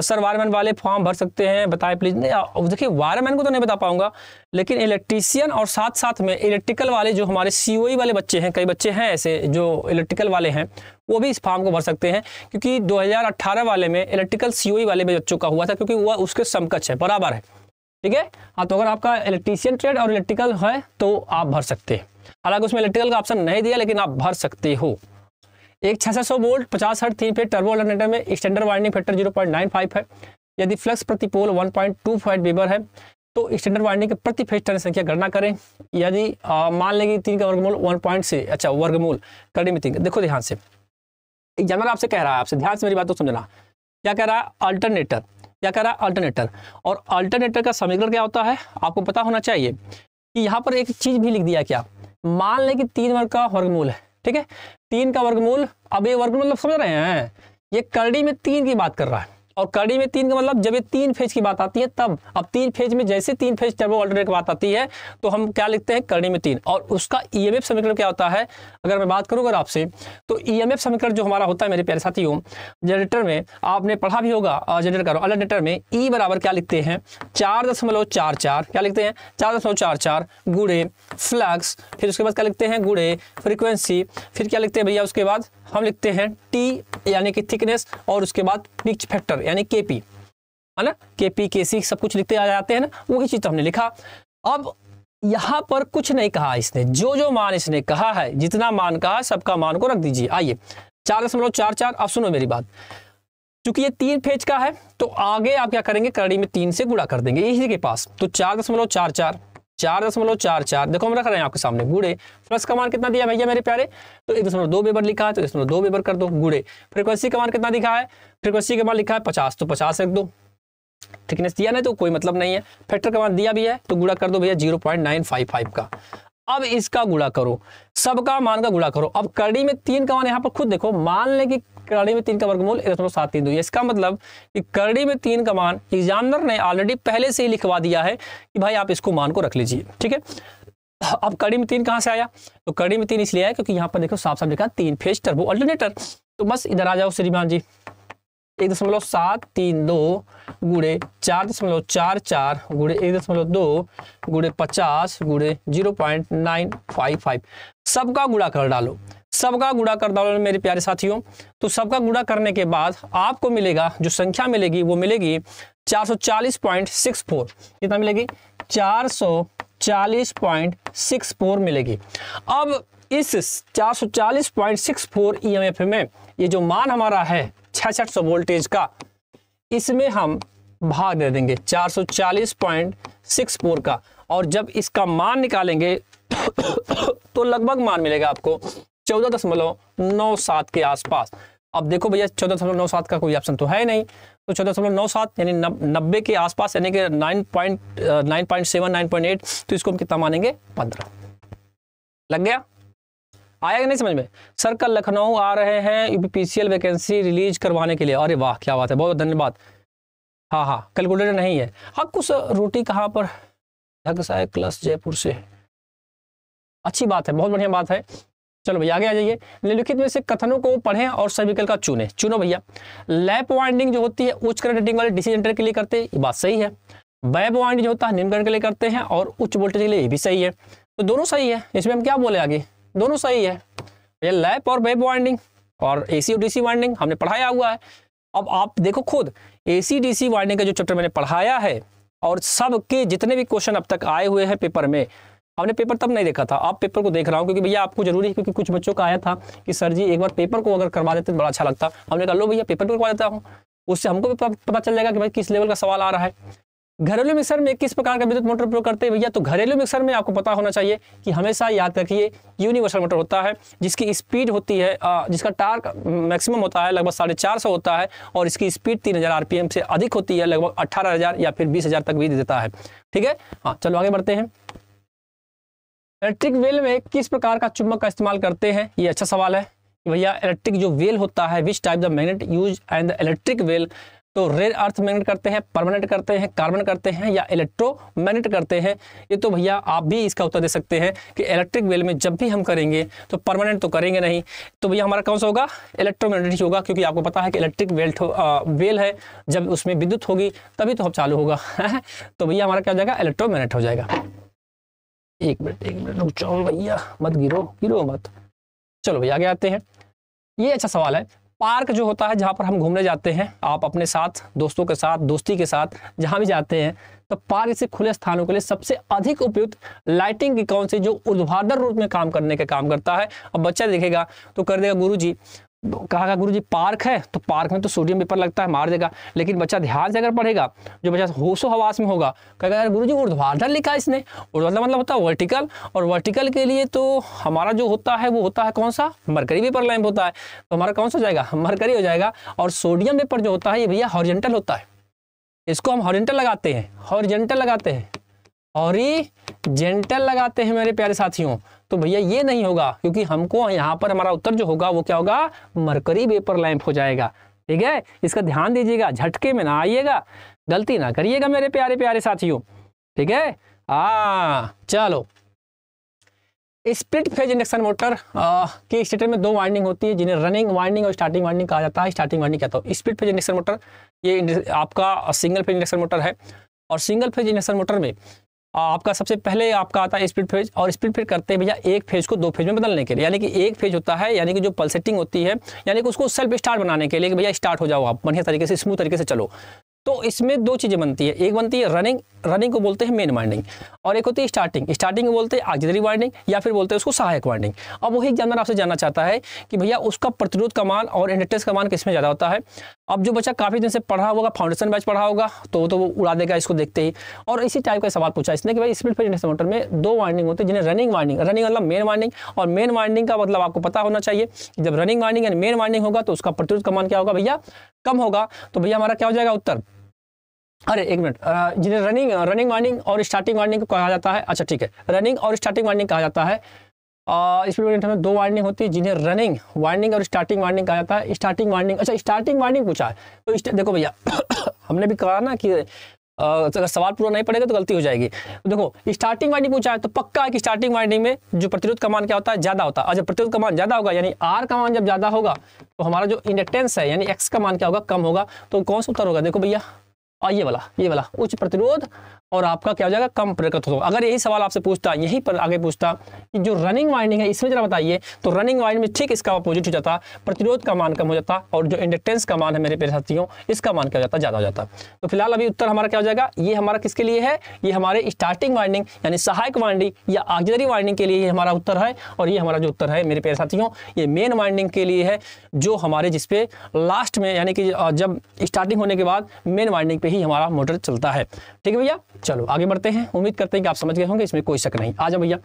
और सर वायरमैन वाले फॉर्म भर सकते हैं बताए प्लीज नहीं देखिए वायरमैन को तो नहीं बता पाऊंगा लेकिन इलेक्ट्रीशियन और साथ साथ में इलेक्ट्रिकल वाले जो हमारे सी e वाले बच्चे हैं कई बच्चे हैं ऐसे जो इलेक्ट्रिकल वाले हैं वो भी इस फॉर्म को भर सकते हैं क्योंकि दो वाले में इलेक्ट्रिकल सी e वाले बच्चों का हुआ था क्योंकि वह उसके समकक्ष है बराबर है ठीक है हाँ तो अगर आपका इलेक्ट्रीशियन ट्रेड और इलेक्ट्रिकल है तो आप भर सकते हैं हालांकि उसमें इलेक्ट्रिकल का ऑप्शन नहीं दिया लेकिन आप भर सकते हो एक छह सौ वोल्ट पचास हट तीन फेज टर्बो अल्टरनेटर में standard winding factor zero point nine five है यदि फ्लक्स प्रति pole one point two five weber है तो स्टैंडर्ड वाइंडिंग के प्रति फेज टर्न संख्या गणना करें यदि मान लेंगे तीन का वर्गमूल वन पॉइंट से अच्छा वर्गमूल कड़ी में तीन देखो ध्यान से एग्जामिनर आपसे कह रहा है आपसे ध्यान से मेरी बात को समझना क्या कह रहा है अल्टरनेटर क्या कह रहा है अल्टरनेटर और अल्टरनेटर का समीकरण क्या होता है आपको पता होना चाहिए कि यहाँ पर एक चीज भी लिख दिया क्या मान लें कि तीन वर्ग का वर्गमूल है ठीक है तीन का वर्गमूल अब ये वर्गमूल मतलब समझ रहे हैं ये करड़ी में तीन की बात कर रहा है और कड़ी में तीन का मतलब जब ये तीन फेज की बात आती है तब अब तीन फेज में जैसे तीन फेज टर्बो ऑल्टरनेटर की बात आती है तो हम क्या लिखते हैं कड़ी में तीन और उसका ई e समीकरण क्या होता है अगर मैं बात करूँ अगर आपसे तो ई e समीकरण जो हमारा होता है मेरे प्यारे साथियों जनरेटर में आपने पढ़ा भी होगा जनरेटर करो अल्टरनेटर में ई e बराबर क्या लिखते हैं चार दशमलव चार चार क्या लिखते हैं चार दशमलव चार चार गुड़े फ्लक्स फिर उसके बाद क्या लिखते हैं गुड़े फ्रिक्वेंसी फिर क्या लिखते हैं भैया उसके बाद हम लिखते हैं टी यानी कि थिकनेस और उसके बाद पिच फैक्टर यानी के पी है ना के पी के सी सब कुछ लिखते आ जाते हैं ना वही चीज़ तो हमने लिखा अब यहां पर कुछ नहीं कहा इसने जो जो मान इसने कहा है जितना मान कहा सबका मान को रख दीजिए आइए चार दशमलव चार चार अब सुनो मेरी बात चूंकि ये तीन फेज का है तो आगे आप क्या करेंगे करड़ी में तीन से गुड़ा कर देंगे इसी के पास तो चार दशमलव चार चार चार दशमलव चार चार देखो हम रख रहे हैं आपके सामने गुड़े प्लस का मान कितना दिया भैया मेरे प्यारे तो एक दशमलव दो बेबर लिखा है तो दशमलव दो बेबर कर दो गुड़े फ्रिक्वेंसी का मान कितना दिखा है फ्रिक्वेंसी का मान लिखा है पचास तो पचास रख दो थिकनेस दिया ना तो कोई मतलब नहीं है फैक्टर का मान दिया भी है तो गुड़ा कर दो भैया zero point nine five five का अब इसका गुड़ा करो सबका मान का गुड़ा करो अब कड़ी में तीन का मान यहाँ पर खुद देखो मान लें कि करड़ी में तीन का वर्गमूल एक दशमलव सात तीन दो इसका मतलब कि करड़ी में तीन का मान एग्जामिनर ने ऑलरेडी पहले से ही लिखवा दिया है कि भाई आप इसको मान को रख लीजिए ठीक है अब कड़ी में तीन कहाँ से आया तो कड़ी में तीन इसलिए आया क्योंकि यहाँ पर देखो साफ साफ लिखा तीन फेज टर्बो अल्टरनेटर तो बस इधर आ जाओ श्रीमान जी एक दशमलव सात तीन दो गुड़े चार दशमलव चार चार गुड़े एक दशमलव दो गुड़े पचास गुड़े zero point nine five five सबका गुड़ा कर डालो सबका गुड़ा कर डालो मेरे प्यारे साथियों तो सबका गुड़ा करने के बाद आपको मिलेगा जो संख्या मिलेगी वो मिलेगी 440.64 कितना मिलेगी 440.64 मिलेगी अब इस 440.64 सौ e में ये जो मान हमारा है छसठ वोल्टेज का इसमें हम भाग दे देंगे 440.64 का और जब इसका मान निकालेंगे तो लगभग मान मिलेगा आपको चौदह दशमलव नौ सात के आसपास अब देखो भैया चौदह दशमलव नौ सात का कोई ऑप्शन तो है नहीं तो चौदह दशमलव नौ सात यानी नब्बे के आसपास यानी कि nine point nine point seven nine point eight तो इसको हम कितना मानेंगे पंद्रह लग गया आया कि नहीं समझ में सर कल लखनऊ आ रहे हैं यूपीपीसीएल वैकेंसी रिलीज करवाने के लिए अरे वाह क्या बात है बहुत धन्यवाद हाँ हाँ कैलकुलेटर नहीं है हाँ कुछ रोटी कहाँ पर ढक साहब क्लस जयपुर से अच्छी बात है बहुत बढ़िया बात है चलो भैया आगे आ जाइए निम्नलिखित में से कथनों को पढ़ें और सर्विकल का चुने चुनो भैया लैप वाइंडिंग जो होती है उच्च करंट रेटिंग वाले डीसी जनरेटर के लिए करते हैं ये बात सही है बैब वाइंडिंग जो होता है निम्न करंट के लिए करते हैं और उच्च वोल्टेज के लिए ये भी सही है तो दोनों सही है इसमें हम क्या बोले आगे दोनों सही है भैया लैप और बैब वाइंडिंग और ए सी और डी सी वाइंडिंग हमने पढ़ाया हुआ है अब आप देखो खुद ए सी डी सी वाइंडिंग का जो चैप्टर मैंने पढ़ाया है और सबके जितने भी क्वेश्चन अब तक आए हुए हैं पेपर में आपने पेपर तब नहीं देखा था आप पेपर को देख रहा हूँ क्योंकि भैया आपको जरूरी है क्योंकि कुछ बच्चों का आया था कि सर जी एक बार पेपर को अगर करवा देते तो बड़ा अच्छा लगता हमने कहा लो भैया पेपर को करवा देता हूँ उससे हमको भी पता चल जाएगा कि भाई किस लेवल का सवाल आ रहा है घरेलू मिक्सर में किस प्रकार का विद्युत मोटर प्रयोग करते हैं भैया तो घरेलू मिक्सर में आपको पता होना चाहिए कि हमेशा याद रखिए यूनिवर्सल मोटर होता है जिसकी स्पीड होती है जिसका टार्क मैक्सिमम होता है लगभग साढ़े चार सौ होता है और इसकी स्पीड तीन हज़ार आरपीएम से अधिक होती है लगभग अट्ठारह हज़ार या फिर बीस हज़ार तक भी देता है ठीक है हाँ चलो आगे बढ़ते हैं इलेक्ट्रिक वेल में किस प्रकार का चुंबक का इस्तेमाल करते हैं ये अच्छा सवाल है भैया इलेक्ट्रिक जो वेल होता है which type the magnet use and the electric well तो रेयर अर्थ मैग्नेट करते हैं परमानेंट करते हैं कार्बन करते हैं या इलेक्ट्रो मैग्नेट करते हैं ये तो भैया आप भी इसका उत्तर दे सकते हैं कि इलेक्ट्रिक वेल में जब भी हम करेंगे तो परमानेंट तो करेंगे नहीं तो भैया हमारा कौन सा होगा इलेक्ट्रोमैग्नेटिक ही होगा क्योंकि आपको पता है कि इलेक्ट्रिक वेल वेल है जब उसमें विद्युत होगी तभी तो हम चालू होगा तो भैया हमारा क्या हो जाएगा इलेक्ट्रोमैग्नेट हो जाएगा एक मिनट एक मिनट रुक जाओ भैया मत गिरो गिरो मत चलो भैया आगे आते हैं ये अच्छा सवाल है पार्क जो होता है जहाँ पर हम घूमने जाते हैं आप अपने साथ दोस्तों के साथ दोस्ती के साथ जहाँ भी जाते हैं तो पार्क से खुले स्थानों के लिए सबसे अधिक उपयुक्त लाइटिंग की कौन सी जो ऊर्ध्वाधर रूप में काम करने के काम करता है अब बच्चा देखेगा तो कर देगा गुरुजी कहा गया गुरु जी पार्क है तो पार्क में तो सोडियम पेपर लगता है मार देगा लेकिन बच्चा ध्यान से अगर पढ़ेगा जो बच्चा होशो हवास में होगा कहेगा यार गुरु जी ऊर्ध्वाधर लिखा इसने ऊर्ध्वाधर मतलब होता है वर्टिकल और वर्टिकल के लिए तो हमारा जो होता है वो होता है कौन सा मरकरी पेपर लैम्प होता है तो हमारा कौन सा हो जाएगा मरकरी हो जाएगा और सोडियम पेपर जो होता है ये भैया हॉरिजेंटल होता है इसको हम हॉरिजेंटल लगाते हैं हॉरिजेंटल लगाते हैं हॉरिजेंटल लगाते हैं मेरे प्यारे साथियों तो भैया ये नहीं होगा क्योंकि हमको यहाँ पर हमारा उत्तर जो होगा वो क्या होगा मरकरी वेपर लैंप हो जाएगा ठीक है इसका ध्यान दीजिएगा झटके में ना आइएगा गलती ना करिएगा मेरे प्यारे प्यारे साथियों ठीक है हाँ चलो स्प्लिट फेज इंडक्शन मोटर के स्टेटर में दो वाइंडिंग होती है जिन्हें रनिंग वाइंडिंग और स्टार्टिंग वाइंडिंग कहा जाता है स्टार्टिंग वाइंडिंग कहता हूँ स्प्लिट फेज इंडक्शन मोटर ये आपका सिंगल फेज इंडक्शन मोटर है और सिंगल फेज इंडक्शन मोटर में आपका सबसे पहले आपका आता है स्पीड फेज और स्पीड फेज करते हैं भैया एक फेज को दो फेज में बदलने के लिए यानी कि एक फेज होता है यानी कि जो पल्सेटिंग होती है यानी कि उसको सेल्फ स्टार्ट बनाने के लिए कि भैया स्टार्ट हो जाओ आप बढ़िया तरीके से स्मूथ तरीके से चलो तो इसमें दो चीज़ें बनती है एक बनती है रनिंग रनिंग को बोलते हैं मेन वाइंडिंग और एक होती है स्टार्टिंग स्टार्टिंग को बोलते हैं आगजरी वाइंडिंग या फिर बोलते हैं उसको सहायक वाइंडिंग अब वही जानवर आपसे जानना चाहता है कि भैया उसका प्रतिरोध का मान और इंडक्टेंस का मान किस में ज़्यादा होता है अब जो बच्चा काफ़ी दिन से पढ़ा होगा फाउंडेशन बैच पढ़ा होगा तो तो वो उड़ा देगा इसको देखते ही और इसी टाइप का सवाल पूछा इसने कि भाई स्पीड फिट मोटर में दो वार्निंग होती है जिन्हें रनिंग वाइंडिंग रनिंग मतलब मेन वार्निंग और मेन वाइंडिंग का मतलब आपको पता होना चाहिए जब रनिंग वाइंडिंग यानी मेन वार्निंग होगा तो उसका प्रतिरोध कमान क्या होगा भैया कम होगा तो भैया हमारा क्या हो जाएगा उत्तर अरे एक मिनट जिन्हें रनिंग रनिंग वाइंडिंग और स्टार्टिंग वार्निंग को कहा जाता है अच्छा ठीक है रनिंग और स्टार्टिंग वार्निंग कहा जाता है स्पीड ब्रेकर में दो वार्निंग होती है जिन्हें रनिंग वार्निंग और स्टार्टिंग वार्निंग कहा जाता है स्टार्टिंग वार्निंग अच्छा स्टार्टिंग वार्निंग पूछा तो देखो भैया हमने भी कहा ना कि अगर सवाल पूरा नहीं पड़ेगा तो गलती हो जाएगी तो देखो स्टार्टिंग वाइंडिंग पूछा है तो पक्का है कि स्टार्टिंग वाइंडिंग में जो प्रतिरोध का मान क्या होता है ज्यादा होता है और जब प्रतिरोध का मान ज्यादा होगा यानी आर का मान जब ज्यादा होगा तो हमारा जो इंडक्टेंस है यानी एक्स का मान क्या होगा कम होगा तो कौन सा उत्तर होगा देखो भैया और ये वाला ये वाला उच्च प्रतिरोध और आपका क्या हो जाएगा कम प्रकृत होगा अगर यही सवाल आपसे पूछता यहीं पर आगे पूछता कि जो रनिंग वाइंडिंग है इसमें जरा बताइए तो रनिंग वाइंड में ठीक इसका अपोजिट हो जाता प्रतिरोध का मान कम हो जाता और जो इंडक्टेंस का मान है मेरे पेरे साथियों इसका मान क्या हो जाता ज़्यादा हो जाता तो फिलहाल अभी उत्तर हमारा क्या हो जाएगा ये हमारा किसके लिए है ये हमारे स्टार्टिंग वाइंडिंग यानी सहायक वाइंडिंग या आगजरी वाइंडिंग के लिए ये हमारा उत्तर है और ये हमारा जो उत्तर है मेरे पेरे साथियों ये मेन वाइंडिंग के लिए है जो हमारे जिसपे लास्ट में यानी कि जब स्टार्टिंग होने के बाद मेन वाइंडिंग पे ही हमारा मोटर चलता है ठीक है भैया चलो आगे बढ़ते हैं उम्मीद करते हैं कि आप समझ गए होंगे इसमें कोई शक नहीं आ जाओ भैया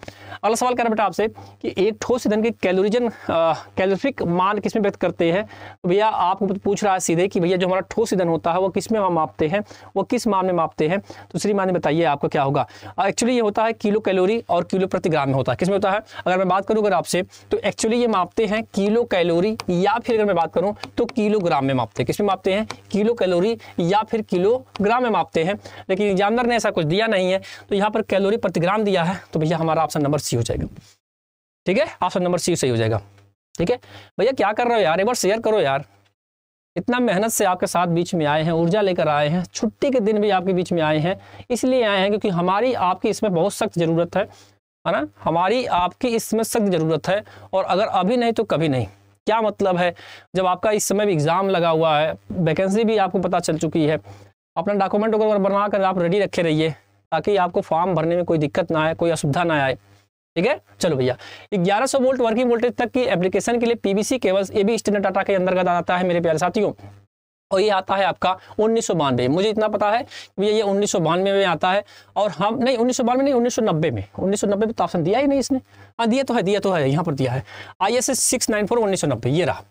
अगला सवाल करें बेटा आपसे कि एक ठोस ईंधन के कैलोरीजन कैलोरिफिक मान किसमें व्यक्त करते हैं तो भैया आपको तो पूछ रहा है सीधे कि भैया जो हमारा ठोस ईंधन होता है वो किसमें हम मापते हैं वो किस मान में मापते हैं तो श्री मान बताइए आपको क्या होगा एक्चुअली ये होता है किलो कैलोरी और किलो प्रति ग्राम में होता है किसमें होता है अगर मैं बात करूँ अगर आपसे तो एक्चुअली ये मापते हैं किलो कैलोरी या फिर अगर मैं बात करूँ तो किलोग्राम में मापते हैं किसमें मापते हैं किलो कैलोरी या फिर किलोग्राम में मापते हैं लेकिन जानवर ने ऐसा कुछ दिया नहीं है तो यहाँ पर कैलोरी प्रतिग्राम दिया है तो भैया हमारा ऑप्शन नंबर सी हो जाएगा ठीक है ऑप्शन नंबर सी सही हो जाएगा ठीक है भैया क्या कर रहे हो यार एक बार शेयर करो यार इतना मेहनत से आपके साथ बीच में आए हैं ऊर्जा लेकर आए हैं छुट्टी के दिन भी आपके बीच में आए हैं इसलिए आए हैं क्योंकि हमारी आपकी इसमें बहुत सख्त ज़रूरत है है ना हमारी आपकी इसमें सख्त ज़रूरत है और अगर अभी नहीं तो कभी नहीं क्या मतलब है जब आपका इस समय भी एग्ज़ाम लगा हुआ है वैकेंसी भी आपको पता चल चुकी है अपना डॉक्यूमेंट वगैरह बना कर आप रेडी रखे रहिए ताकि आपको फॉर्म भरने में कोई दिक्कत ना आए कोई असुविधा ना आए ठीक है चलो भैया ग्यारह सौ वोल्ट वर्किंग वोल्टेज तक की एप्लीकेशन के लिए पीबीसी केबल्स ये भी स्टैंडर्ड डाटा के अंतर्गत आता है मेरे प्यारे साथियों और ये आता है आपका उन्नीस मुझे इतना पता है कि भैया ये उन्नीस में आता है और हम नहीं उन्नीस बानवे नहीं उन्नीस में उन्नीस में तो ऑप्शन दिया ही नहीं इसने हाँ दिया तो है दिया तो है यहाँ पर दिया है I S S six nine four उन्नीस ये रहा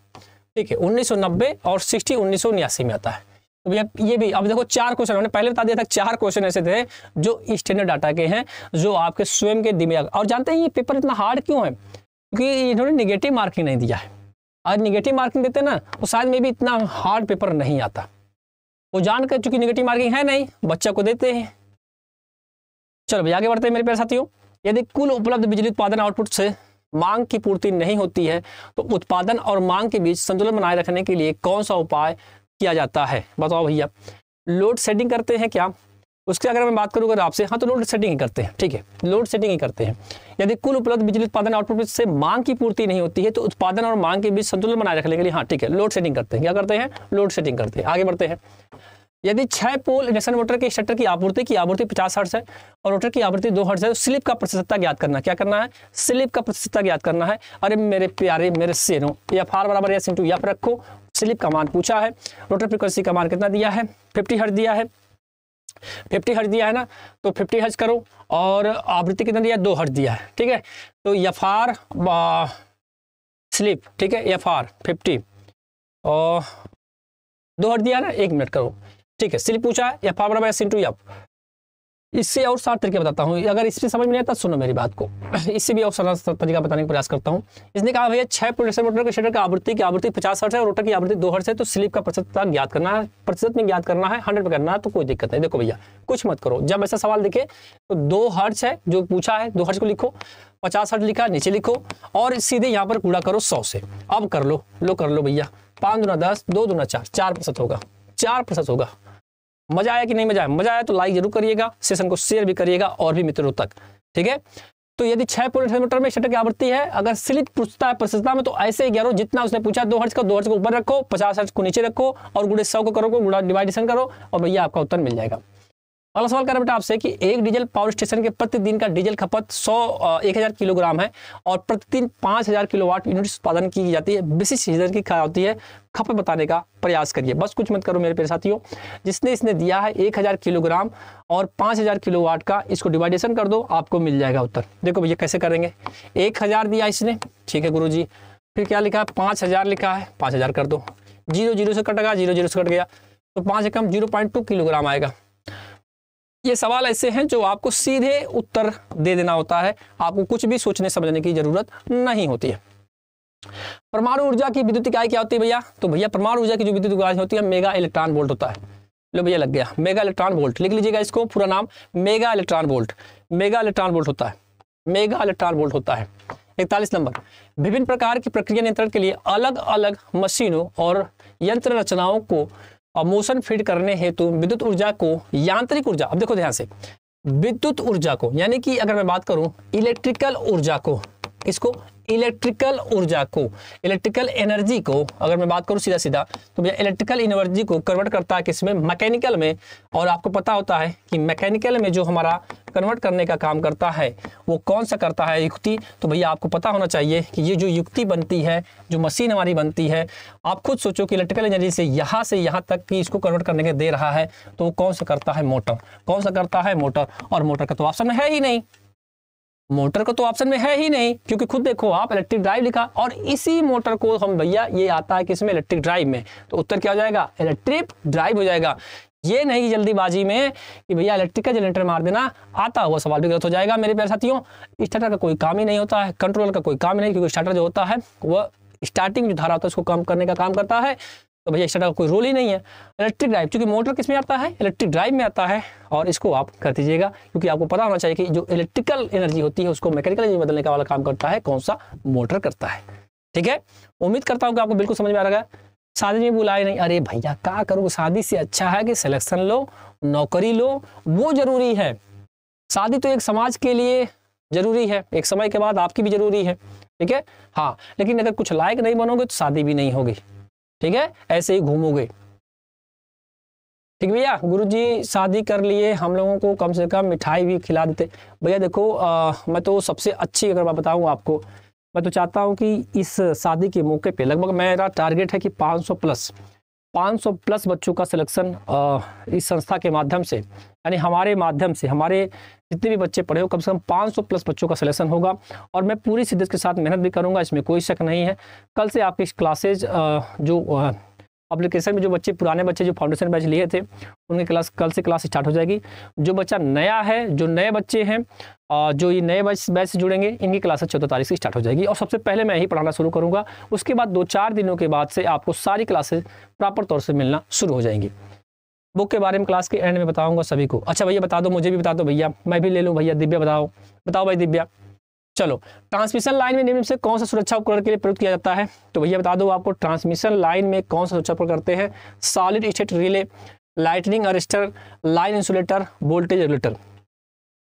ठीक है उन्नीस और सिक्सटी उन्नीस में आता है तो भैया ये भी अब देखो चार क्वेश्चन मैंने पहले बता दिया था चार क्वेश्चन ऐसे थे जो स्टैंडर्ड डाटा के हैं जो आपके स्वयं के दिमाग और जानते हैं ये पेपर इतना हार्ड क्यों है क्योंकि इन्होंने निगेटिव मार्किंग नहीं दिया है अगर निगेटिव मार्किंग देते ना तो शायद में भी इतना हार्ड पेपर नहीं आता वो जान कर चूंकि निगेटिव मार्किंग है नहीं बच्चा को देते हैं चलो भैया आगे बढ़ते हैं मेरे प्यारे साथियों यदि कुल उपलब्ध बिजली उत्पादन आउटपुट से मांग की पूर्ति नहीं होती है तो उत्पादन और मांग के बीच संतुलन बनाए रखने के लिए कौन सा उपाय किया जाता है बताओ भैया लोड सेटिंग करते हैं क्या उसके अगर मैं बात करूँ अगर आपसे हाँ तो लोड सेटिंग ही करते हैं ठीक है लोड सेटिंग ही करते हैं यदि कुल उपलब्ध बिजली उत्पादन आउटपुट से मांग की पूर्ति नहीं होती है तो उत्पादन और मांग के बीच संतुलन बनाए रखने के लिए हाँ ठीक है लोड सेटिंग करते हैं क्या करते हैं लोड सेटिंग करते हैं आगे बढ़ते हैं यदि छह पोल इंडक्शन मोटर के शटर की आपूर्ति की आपूर्ति पचास हर्ष है और मोटर की आपूर्ति दो हर्ष है तो स्लिप का प्रतिशतता ज्ञात करना क्या करना है स्लिप का प्रतिशतता ज्ञात करना है अरे मेरे प्यारे मेरे सेनो या फार बराबर एस इंटू एफ रखो स्लिप का मान पूछा है रोटर फ्रिक्वेंसी का मान कितना दिया है फिफ्टी हर्ज दिया है फिफ्टी हर्ज दिया है ना तो फिफ्टी हर्ज करो और आवृत्ति कितना दिया दो हर्ज दिया है ठीक है तो एफ आर स्लिप ठीक है एफ आर फिफ्टी और दो हर्ज दिया ना एक मिनट करो ठीक है स्लिप पूछा है एफ आर बराबर एस इंटू एफ इससे और सात तरीके बताता हूँ अगर इससे समझ में नहीं आता सुनो मेरी बात को इससे भी और सात तरीका बताने का प्रयास करता हूँ इसने कहा भैया छह प्रोडक्शन मोटर के शटर की आवृत्ति की आवृत्ति पचास हर्ट है और रोटर की आवृत्ति दो हर्ट है तो स्लिप का प्रतिशत ज्ञात करना है प्रतिशत में ज्ञात करना है हंड्रेड में करना है तो कोई दिक्कत नहीं देखो भैया कुछ मत करो जब ऐसा सवाल देखे तो दो हर्ट है जो पूछा है दो हर्ट को लिखो पचास हर्ट लिखा नीचे लिखो और सीधे यहाँ पर कूड़ा करो सौ से अब कर लो लो कर लो भैया पाँच दुना दस दो दुना चार चार प्रतिशत होगा चार प्रतिशत होगा मजा आया कि नहीं मजा आया मजा आया तो लाइक जरूर करिएगा सेशन को शेयर भी करिएगा और भी मित्रों तक ठीक है तो यदि छह पॉइंट में शटक की आवृत्ति है अगर स्लिप पूछता है प्रशस्तता में तो ऐसे ही ग्यारह जितना उसने पूछा दो हर्ज का दो हर्ज को ऊपर रखो पचास हर्ज को नीचे रखो और गुड़े सौ को करो गुड़ा डिवाइडेशन करो और भैया आपका उत्तर मिल जाएगा अगला सवाल कर रहा बेटा आपसे कि एक डीजल पावर स्टेशन के प्रतिदिन का डीजल खपत सौ एक हज़ार किलोग्राम है और प्रतिदिन पाँच हज़ार किलोवाट यूनिट उत्पादन की जाती है विशिष्ट सीजन की क्या होती है खपत बताने का प्रयास करिए बस कुछ मत करो मेरे प्यारे साथियों जिसने इसने दिया है एक हज़ार किलोग्राम और पाँच हज़ार किलोवाट का इसको डिवाइडेशन कर दो आपको मिल जाएगा उत्तर देखो भैया कैसे करेंगे एक हज़ार दिया इसने ठीक है गुरु जी फिर क्या लिखा है पाँच हज़ार लिखा है पाँच हज़ार कर दो जीरो जीरो से गया जीरो जीरो से कट गया तो पाँच एकम जीरो पॉइंट टू किलोग्राम आएगा ये सवाल ऐसे हैं जो आपको सीधे उत्तर दे देना होता है आपको कुछ भी सोचने समझने की जरूरत नहीं होती है परमाणु ऊर्जा की विद्युत इकाई क्या होती है भैया तो भैया परमाणु ऊर्जा की जो विद्युत इकाई होती है मेगा इलेक्ट्रॉन वोल्ट होता है लो भैया लग गया मेगा इलेक्ट्रॉन वोल्ट लिख लीजिएगा इसको पूरा नाम mega electron volt mega electron volt होता है मेगा इलेक्ट्रॉन वोल्ट होता है इकतालीस नंबर विभिन्न प्रकार की प्रक्रिया नियंत्रण के लिए अलग अलग मशीनों और यंत्र रचनाओं को और मोशन फीड करने हेतु विद्युत ऊर्जा को यांत्रिक ऊर्जा अब देखो ध्यान से विद्युत ऊर्जा को यानी कि अगर मैं बात करूं इलेक्ट्रिकल ऊर्जा को इसको इलेक्ट्रिकल ऊर्जा को इलेक्ट्रिकल एनर्जी को अगर मैं बात करूं सीधा सीधा तो भैया इलेक्ट्रिकल एनर्जी को कन्वर्ट करता है किसमें मैकेनिकल में और आपको पता होता है कि मैकेनिकल में जो हमारा कन्वर्ट करने का काम करता है वो कौन सा करता है युक्ति तो भैया आपको पता होना चाहिए कि ये जो युक्ति बनती है जो मशीन हमारी बनती है आप खुद सोचो कि इलेक्ट्रिकल एनर्जी से यहाँ से यहाँ तक कि इसको कन्वर्ट करने के दे रहा है तो वो कौन सा करता है मोटर कौन सा करता है मोटर और मोटर का तो ऑप्शन है ही नहीं मोटर का तो ऑप्शन में है ही नहीं क्योंकि खुद देखो आप इलेक्ट्रिक ड्राइव लिखा और इसी मोटर को हम भैया ये आता है कि इसमें इलेक्ट्रिक ड्राइव में तो उत्तर क्या हो जाएगा इलेक्ट्रिक ड्राइव हो जाएगा ये नहीं जल्दीबाजी में कि भैया इलेक्ट्रिक का जनरेटर मार देना आता हुआ सवाल भी गलत हो जाएगा मेरे प्यार साथियों स्टार्टर का कोई काम ही नहीं होता है कंट्रोल का कोई काम ही नहीं क्योंकि स्टार्टर जो होता है वह स्टार्टिंग जो धारा होता है उसको कम करने का काम करता है तो भैया स्टार्टर का कोई रोल ही नहीं है इलेक्ट्रिक ड्राइव चूंकि मोटर किस में आता है इलेक्ट्रिक ड्राइव में आता है और इसको आप कर दीजिएगा क्योंकि आपको पता होना चाहिए कि जो इलेक्ट्रिकल एनर्जी होती है उसको मैकेनिकल एनर्जी बदलने का वाला काम करता है कौन सा मोटर करता है ठीक है उम्मीद करता हूँ कि आपको बिल्कुल समझ में आ रहा है शादी में बुलाए नहीं अरे भैया क्या करो शादी से अच्छा है कि सिलेक्शन लो नौकरी लो वो जरूरी है शादी तो एक समाज के लिए जरूरी है एक समय के बाद आपकी भी जरूरी है ठीक है हाँ लेकिन अगर कुछ लायक नहीं बनोगे तो शादी भी नहीं होगी ठीक है ऐसे ही घूमोगे ठीक भैया गुरु जी शादी कर लिए हम लोगों को कम से कम मिठाई भी खिला देते भैया देखो आ, मैं तो सबसे अच्छी अगर मैं बताऊँ आपको मैं तो चाहता हूँ कि इस शादी के मौके पे लगभग मेरा टारगेट है कि 500 प्लस 500 प्लस बच्चों का सिलेक्शन इस संस्था के माध्यम से यानी हमारे माध्यम से हमारे जितने भी बच्चे पढ़े हो कम से कम 500 प्लस बच्चों का सिलेक्शन होगा और मैं पूरी शिद्दत के साथ मेहनत भी करूँगा इसमें कोई शक नहीं है कल से आपकी क्लासेज जो अप्लीकेशन में जो बच्चे पुराने बच्चे जो फाउंडेशन बैच लिए थे उनकी क्लास कल से क्लास स्टार्ट हो जाएगी जो बच्चा नया है जो नए बच्चे हैं और जो ये नए बैच बैच से जुड़ेंगे इनकी क्लासेस चौदह तारीख से स्टार्ट हो जाएगी और सबसे पहले मैं ही पढ़ाना शुरू करूँगा उसके बाद दो चार दिनों के बाद से आपको सारी क्लासेस प्रॉपर तौर से मिलना शुरू हो जाएंगी बुक के बारे में क्लास के एंड में बताऊंगा सभी को अच्छा भैया बता दो मुझे भी बता दो भैया मैं भी ले लूँ भैया दिव्या बताओ बताओ भाई दिव्या चलो ट्रांसमिशन लाइन में निम्न से कौन सा सुरक्षा उपकरण के लिए प्रयोग किया जाता है तो भैया बता दो आपको ट्रांसमिशन लाइन में कौन सा सुरक्षा उपकरण करते हैं solid state relay lightning arrester line insulator voltage regulator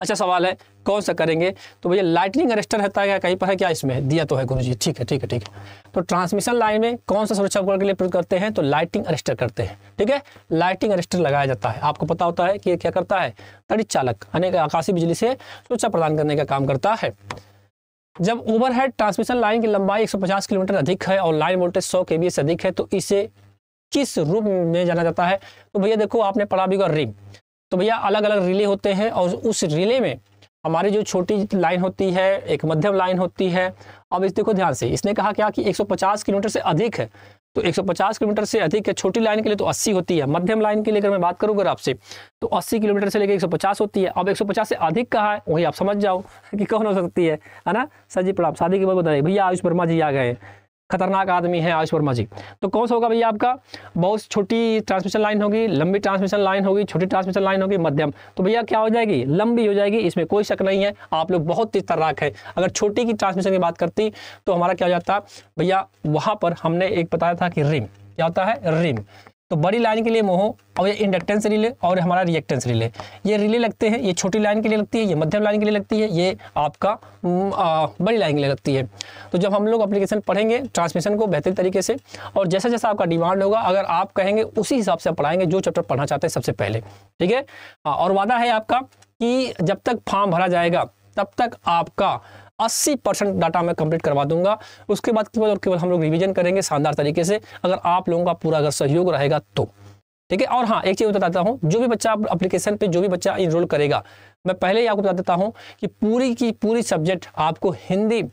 अच्छा सवाल है कौन सा करेंगे तो भैया लाइटनिंग अरेस्टर रहता है कहीं पर है क्या इसमें दिया तो है गुरु जी ठीक है ठीक है ठीक है तो ट्रांसमिशन लाइन में कौन सा सुरक्षा उपकरण के लिए प्रयोग करते हैं तो लाइटिंग अरेस्टर करते हैं ठीक है लाइटिंग अरेस्टर लगाया जाता है आपको पता होता है कि क्या करता है तड़ी चालक अनेक आकाशीय बिजली से सुरक्षा प्रदान करने का काम करता है जब ओवरहेड ट्रांसमिशन लाइन की लंबाई 150 किलोमीटर अधिक है और लाइन वोल्टेज 100 के से अधिक है तो इसे किस रूप में जाना जाता है तो भैया देखो आपने पढ़ा भी होगा रिंग तो भैया अलग अलग रिले होते हैं और उस रिले में हमारी जो छोटी लाइन होती है एक मध्यम लाइन होती है अब इस देखो ध्यान से इसने कहा क्या कि 150 किलोमीटर से अधिक है तो 150 किलोमीटर से अधिक है छोटी लाइन के लिए तो 80 होती है मध्यम लाइन के लिए अगर मैं बात करूँ अगर आपसे तो 80 किलोमीटर से लेकर 150 होती है अब 150 से अधिक कहा है वही आप समझ जाओ कि कौन हो सकती है है ना सर जी प्रणाम शादी के बाद बताइए भैया आयुष वर्मा जी आ गए खतरनाक आदमी है आयुष वर्मा जी तो कौन सा होगा भैया आपका बहुत छोटी ट्रांसमिशन लाइन होगी लंबी ट्रांसमिशन लाइन होगी छोटी ट्रांसमिशन लाइन होगी मध्यम तो भैया क्या हो जाएगी लंबी हो जाएगी इसमें कोई शक नहीं है आप लोग बहुत तेज तर्राक है अगर छोटी की ट्रांसमिशन की बात करती तो हमारा क्या हो जाता भैया वहाँ पर हमने एक बताया था कि रिम क्या होता है रिम तो बड़ी लाइन के लिए मोहो और ये इंडक्टेंस रिले और हमारा रिएक्टेंस रिले ये रिले लगते हैं ये छोटी लाइन के लिए लगती है ये मध्यम लाइन के लिए लगती है ये आपका आ, बड़ी लाइन के लिए लगती है तो जब हम लोग अप्लीकेशन पढ़ेंगे ट्रांसमिशन को बेहतर तरीके से और जैसा जैसा आपका डिमांड होगा अगर आप कहेंगे उसी हिसाब से पढ़ाएंगे जो चैप्टर पढ़ना चाहते हैं सबसे पहले ठीक है हाँ, और वादा है आपका कि जब तक फॉर्म भरा जाएगा तब तक आपका अस्सी परसेंट डाटा मैं कंप्लीट करवा दूंगा उसके बाद केवल और केवल हम लोग रिविजन करेंगे शानदार तरीके से अगर आप लोगों का पूरा अगर सहयोग रहेगा तो ठीक है और हाँ एक चीज़ बताता हूँ जो भी बच्चा अप्लीकेशन पर जो भी बच्चा इनरोल करेगा मैं पहले ही आपको बता देता हूँ कि पूरी की पूरी सब्जेक्ट आपको हिंदी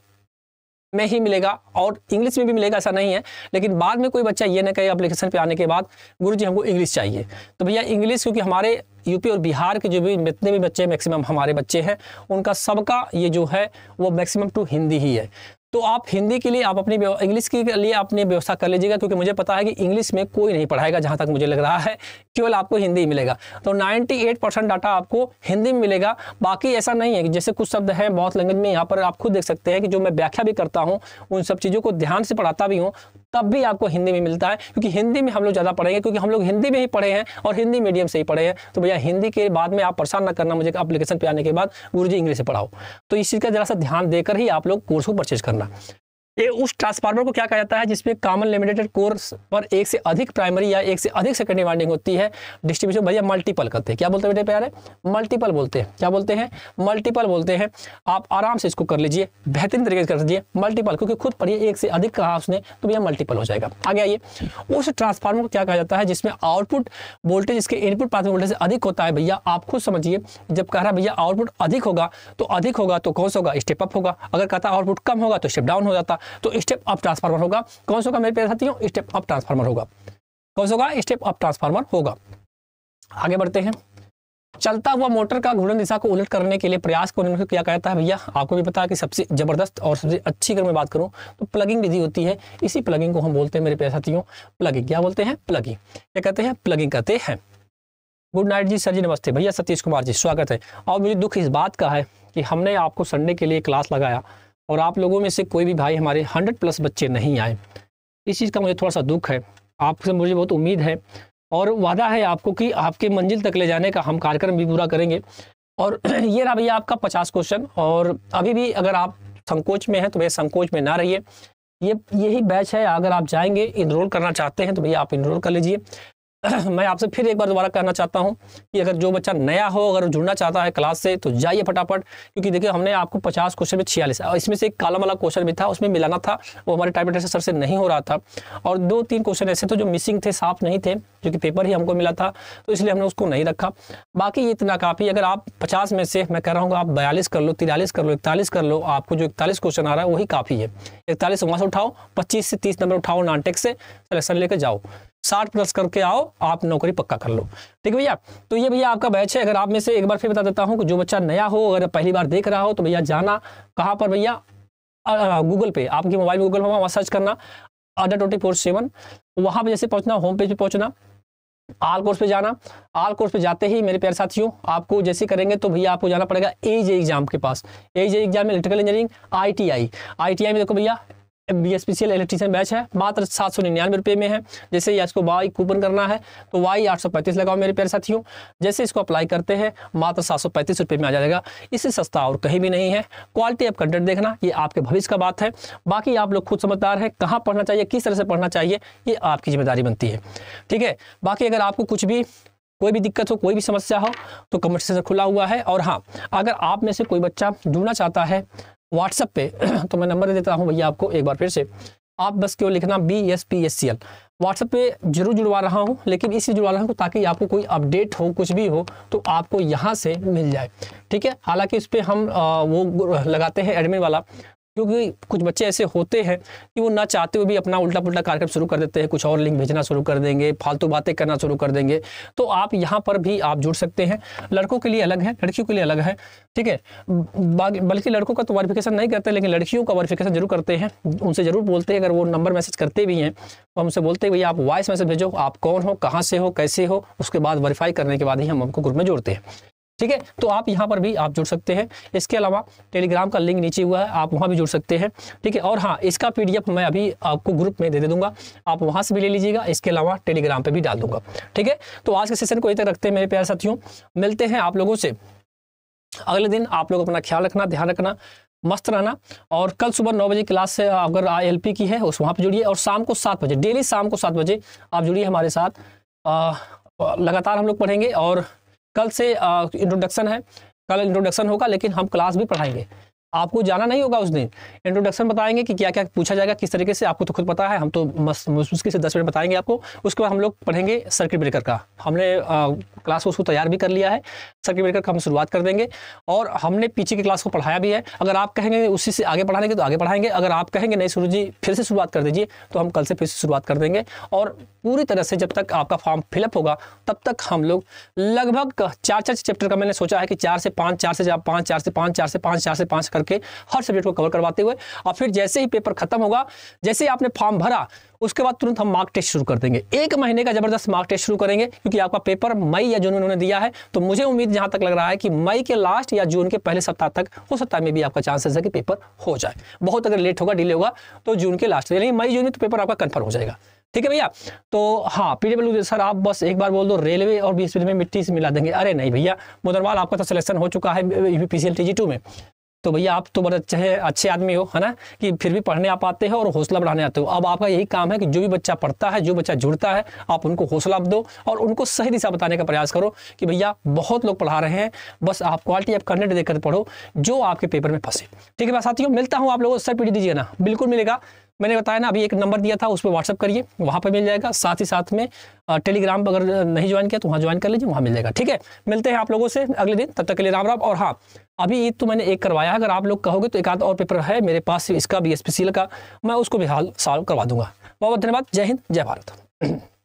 में ही मिलेगा और इंग्लिश में भी मिलेगा ऐसा नहीं है लेकिन बाद में कोई बच्चा ये ना कहे अप्लीकेशन पे आने के बाद गुरु जी हमको इंग्लिश चाहिए तो भैया इंग्लिश क्योंकि हमारे यूपी और बिहार के जो भी जितने भी बच्चे मैक्सिमम हमारे बच्चे हैं उनका सबका ये जो है वो मैक्सिमम टू हिंदी ही है तो आप हिंदी के लिए आप अपनी इंग्लिश के लिए अपनी व्यवस्था कर लीजिएगा क्योंकि मुझे पता है कि इंग्लिश में कोई नहीं पढ़ाएगा जहां तक मुझे लग रहा है केवल आपको हिंदी मिलेगा तो 98 परसेंट डाटा आपको हिंदी में मिलेगा बाकी ऐसा नहीं है कि जैसे कुछ शब्द हैं बहुत लैंग्वेज में यहाँ पर आप खुद देख सकते हैं कि जो मैं व्याख्या भी करता हूँ उन सब चीज़ों को ध्यान से पढ़ाता भी हूँ तब भी आपको हिंदी में मिलता है क्योंकि हिंदी में हम लोग ज़्यादा पढ़ेंगे क्योंकि हम लोग हिंदी में ही पढ़े हैं और हिंदी मीडियम से ही पढ़े हैं तो भैया हिंदी के बाद में आप परेशान न करना मुझे अप्लीकेशन पर आने के बाद गुरु जी इंग्लिश से पढ़ाओ तो इस चीज़ का जरा सा ध्यान देकर ही आप लोग कोर्स को परचेज करना ये उस ट्रांसफार्मर को क्या कहा जाता है जिसमें कॉमन लिमिटेड कोर्स पर एक से अधिक प्राइमरी या एक से अधिक सेकेंडरी वाइंडिंग होती है डिस्ट्रीब्यूशन भैया मल्टीपल करते हैं क्या बोलते हैं बेटे प्यारे मल्टीपल बोलते हैं क्या बोलते हैं मल्टीपल बोलते हैं आप आराम से इसको कर लीजिए बेहतरीन तरीके से कर लीजिए मल्टीपल क्योंकि खुद पढ़िए एक से अधिक कहा उसने तो भैया मल्टीपल हो जाएगा आगे आइए उस ट्रांसफार्मर को क्या कहा जाता है जिसमें आउटपुट वोल्टेज इसके इनपुट प्राथमिक वोल्टेज से अधिक होता है भैया आप खुद समझिए जब कह रहा भैया आउटपुट अधिक होगा तो अधिक होगा तो कौन सा होगा स्टेप अप होगा अगर कहता आउटपुट कम होगा तो स्टेप डाउन हो जाता तो स्टेप अप ट्रांसफार्मर होगा कौन सा होगा मेरे प्यारे साथियों स्टेप अप ट्रांसफार्मर होगा कौन सा होगा स्टेप अप ट्रांसफार्मर होगा आगे बढ़ते हैं चलता हुआ मोटर का घूर्णन दिशा को उलट करने के लिए प्रयास को निम्नलिखित किया जाता है भैया आपको भी पता है कि सबसे जबरदस्त और सबसे अच्छी अगर मैं बात करूं तो प्लगिंग विधि होती है इसी प्लगिंग को हम बोलते हैं मेरे प्यारे साथियों प्लगिंग क्या बोलते हैं प्लगिंग क्या कहते हैं प्लगिंग कहते हैं good night ji sir ji नमस्ते भैया सतीश कुमार जी स्वागत है और मुझे दुख इस बात का है कि हमने आपको संडे के लिए क्लास लगाया और आप लोगों में से कोई भी भाई हमारे हंड्रेड प्लस बच्चे नहीं आए इस चीज़ का मुझे थोड़ा सा दुख है आपसे मुझे बहुत उम्मीद है और वादा है आपको कि आपके मंजिल तक ले जाने का हम कार्यक्रम भी पूरा करेंगे और ये रहा भैया आपका पचास क्वेश्चन और अभी भी अगर आप संकोच में हैं तो भैया संकोच में ना रहिए ये यही बैच है अगर आप जाएंगे इनरोल करना चाहते हैं तो भैया आप इनरोल कर लीजिए मैं आपसे फिर एक बार दोबारा कहना चाहता हूँ कि अगर जो बच्चा नया हो अगर जुड़ना चाहता है क्लास से तो जाइए फटाफट क्योंकि देखिए हमने आपको 50 क्वेश्चन में छियालीस और इसमें से एक कालम वाला क्वेश्चन भी था उसमें मिलाना था वो हमारे टाइम एंड सर से नहीं हो रहा था और दो तीन क्वेश्चन ऐसे थे जो मिसिंग थे साफ नहीं थे जो कि पेपर ही हमको मिला था तो इसलिए हमने उसको नहीं रखा बाकी इतना काफ़ी अगर आप पचास में से मैं कह रहा हूँ आप बयालीस कर लो तिरालीस कर लो इकतालीस कर लो आपको जो इकतालीस क्वेश्चन आ रहा है वही काफ़ी है इकतालीस वहाँ से उठाओ पच्चीस से तीस नंबर उठाओ नानटेक से सलेक्शन लेकर जाओ साठ प्लस करके आओ आप नौकरी पक्का कर लो ठीक है भैया तो ये भैया आपका बैच है अगर आप में से एक बार फिर बता देता हूँ कि जो बच्चा नया हो अगर पहली बार देख रहा हो तो भैया जाना कहाँ पर भैया गूगल पे आपके मोबाइल गूगल पर वहाँ सर्च करना अडर ट्वेंटी फोर सेवन वहाँ पर जैसे पहुँचना होम पेज पे पहुँचना आल कोर्स पे जाना आल कोर्स पे जाते ही मेरे प्यार साथियों आपको जैसे करेंगे तो भैया आपको जाना पड़ेगा एज एग्जाम के पास एज एग्जाम में इलेक्ट्रिकल इंजीनियरिंग आईटीआई आईटीआई में देखो भैया B S P C L electrician batch है मात्र सात सौ निन्यानवे रुपये में है जैसे या इसको वाई कूपन करना है तो वाई आठ सौ पैंतीस लगाओ मेरे प्यारे साथियों जैसे इसको अप्लाई करते हैं मात्र सात सौ पैंतीस रुपये में आ जाएगा इससे सस्ता और कहीं भी नहीं है क्वालिटी ऑफ कंटेंट देखना ये आपके भविष्य का बात है बाकी आप लोग खुद समझदार है कहाँ पढ़ना चाहिए किस तरह से पढ़ना चाहिए ये आपकी जिम्मेदारी बनती है ठीक है बाकी अगर आपको कुछ भी कोई भी दिक्कत हो कोई भी समस्या हो तो कमेंट सेक्शन खुला हुआ है और हाँ अगर आप में से कोई बच्चा जुड़ना चाहता है व्हाट्सअप पे तो मैं नंबर दे देता हूँ भैया आपको एक बार फिर से आप बस क्यों लिखना B S P S C L WhatsApp पे जरूर जुड़वा रहा हूँ लेकिन इसी जुड़वा रहा हूँ ताकि आपको कोई अपडेट हो कुछ भी हो तो आपको यहाँ से मिल जाए ठीक है हालांकि इस पर हम आ, वो लगाते हैं एडमिन वाला क्योंकि कुछ बच्चे ऐसे होते हैं कि वो ना चाहते हुए भी अपना उल्टा पुल्टा कार्यक्रम शुरू कर देते हैं कुछ और लिंक भेजना शुरू कर देंगे फालतू बातें करना शुरू कर देंगे तो आप यहाँ पर भी आप जुड़ सकते हैं लड़कों के लिए अलग है लड़कियों के लिए अलग है ठीक है बल्कि लड़कों का तो वेरिफिकेशन नहीं करते लेकिन लड़कियों का वेरिफिकेशन जरूर करते हैं उनसे जरूर बोलते हैं अगर वो नंबर मैसेज करते भी हैं तो हमसे बोलते हैं भैया आप वॉइस मैसेज भेजो आप कौन हो कहाँ से हो कैसे हो उसके बाद वेरीफाई करने के बाद ही हम आपको ग्रुप में जोड़ते हैं ठीक है तो आप यहाँ पर भी आप जुड़ सकते हैं इसके अलावा टेलीग्राम का लिंक नीचे हुआ है आप वहाँ भी जुड़ सकते हैं ठीक है और हाँ इसका पीडीएफ मैं अभी आपको ग्रुप में दे दे दूंगा आप वहाँ से भी ले लीजिएगा इसके अलावा टेलीग्राम पर भी डाल दूंगा ठीक है तो आज के सेशन को यही तक रखते हैं मेरे प्यार साथियों मिलते हैं आप लोगों से अगले दिन आप लोग अपना ख्याल रखना ध्यान रखना मस्त रहना और कल सुबह नौ बजे क्लास से अगर आई की है उस वहाँ पर जुड़िए और शाम को सात बजे डेली शाम को सात बजे आप जुड़िए हमारे साथ लगातार हम लोग पढ़ेंगे और कल से इंट्रोडक्शन है कल इंट्रोडक्शन होगा लेकिन हम क्लास भी पढ़ाएंगे आपको जाना नहीं होगा उस दिन इंट्रोडक्शन बताएंगे कि क्या क्या पूछा जाएगा किस तरीके से आपको तो खुद पता है हम तो मुश्किल से दस मिनट बताएंगे आपको उसके बाद हम लोग पढ़ेंगे सर्किट ब्रेकर का हमने आ, क्लास को उसको तैयार भी कर लिया है सर्किट ब्रेकर का हम शुरुआत कर देंगे और हमने पीछे की क्लास को पढ़ाया भी है अगर आप कहेंगे उसी से आगे पढ़ाने के तो आगे पढ़ाएंगे अगर आप कहेंगे नहीं सुरु जी फिर से शुरुआत कर दीजिए तो हम कल से फिर से शुरुआत कर देंगे और पूरी तरह से जब तक आपका फॉर्म फिलअप होगा तब तक हम लोग लगभग चार चार चैप्टर का मैंने सोचा है कि चार से पाँच चार से पाँच चार से पाँच चार से पाँच चार से पाँच करके हर सब्जेक्ट को कवर करवाते हुए और फिर जैसे ही पेपर खत्म होगा जैसे ही आपने फॉर्म भरा उसके बाद तुरंत हम मार्क टेस्ट शुरू कर देंगे एक महीने का जबरदस्त मार्क टेस्ट शुरू करेंगे क्योंकि आपका पेपर मई या जून में उन्होंने दिया है तो मुझे उम्मीद जहां तक लग रहा है कि मई के लास्ट या जून के पहले सप्ताह तक हो सप्ताह में भी आपका चांसेस है कि पेपर हो जाए बहुत अगर लेट होगा डिले होगा तो जून के लास्ट यानी मई जून में तो पेपर आपका कन्फर्म हो जाएगा ठीक है भैया तो हाँ पीडब्ल्यू सर आप बस एक बार बोल दो रेलवे और बीस में मिट्टी से मिला देंगे अरे नहीं भैया मुदरवाल आपका तो सिलेक्शन हो चुका है यूपीसीएल टी में तो भैया आप तो बड़े अच्छे अच्छे आदमी हो है ना कि फिर भी पढ़ने आप आते हो और हौसला बढ़ाने आते हो अब आपका यही काम है कि जो भी बच्चा पढ़ता है जो बच्चा जुड़ता है आप उनको हौसला दो और उनको सही दिशा बताने का प्रयास करो कि भैया बहुत लोग पढ़ा रहे हैं बस आप क्वालिटी आप कंटेंट देखकर पढ़ो जो आपके पेपर में फंसे ठीक है साथियों मिलता हूँ आप लोगों सर पीढ़ी दीजिए ना बिल्कुल मिलेगा मैंने बताया ना अभी एक नंबर दिया था उस पर व्हाट्सअप करिए वहाँ पर मिल जाएगा साथ ही साथ में टेलीग्राम पर अगर नहीं ज्वाइन किया तो वहाँ ज्वाइन कर लीजिए वहाँ मिल जाएगा ठीक है मिलते हैं आप लोगों से अगले दिन तब तक के लिए राम राम और हाँ अभी ईद तो मैंने एक करवाया अगर आप लोग कहोगे तो एक आध और पेपर है मेरे पास इसका बी एस का मैं उसको भी हाल सॉल्व करवा दूंगा बहुत बहुत धन्यवाद जय हिंद जय भारत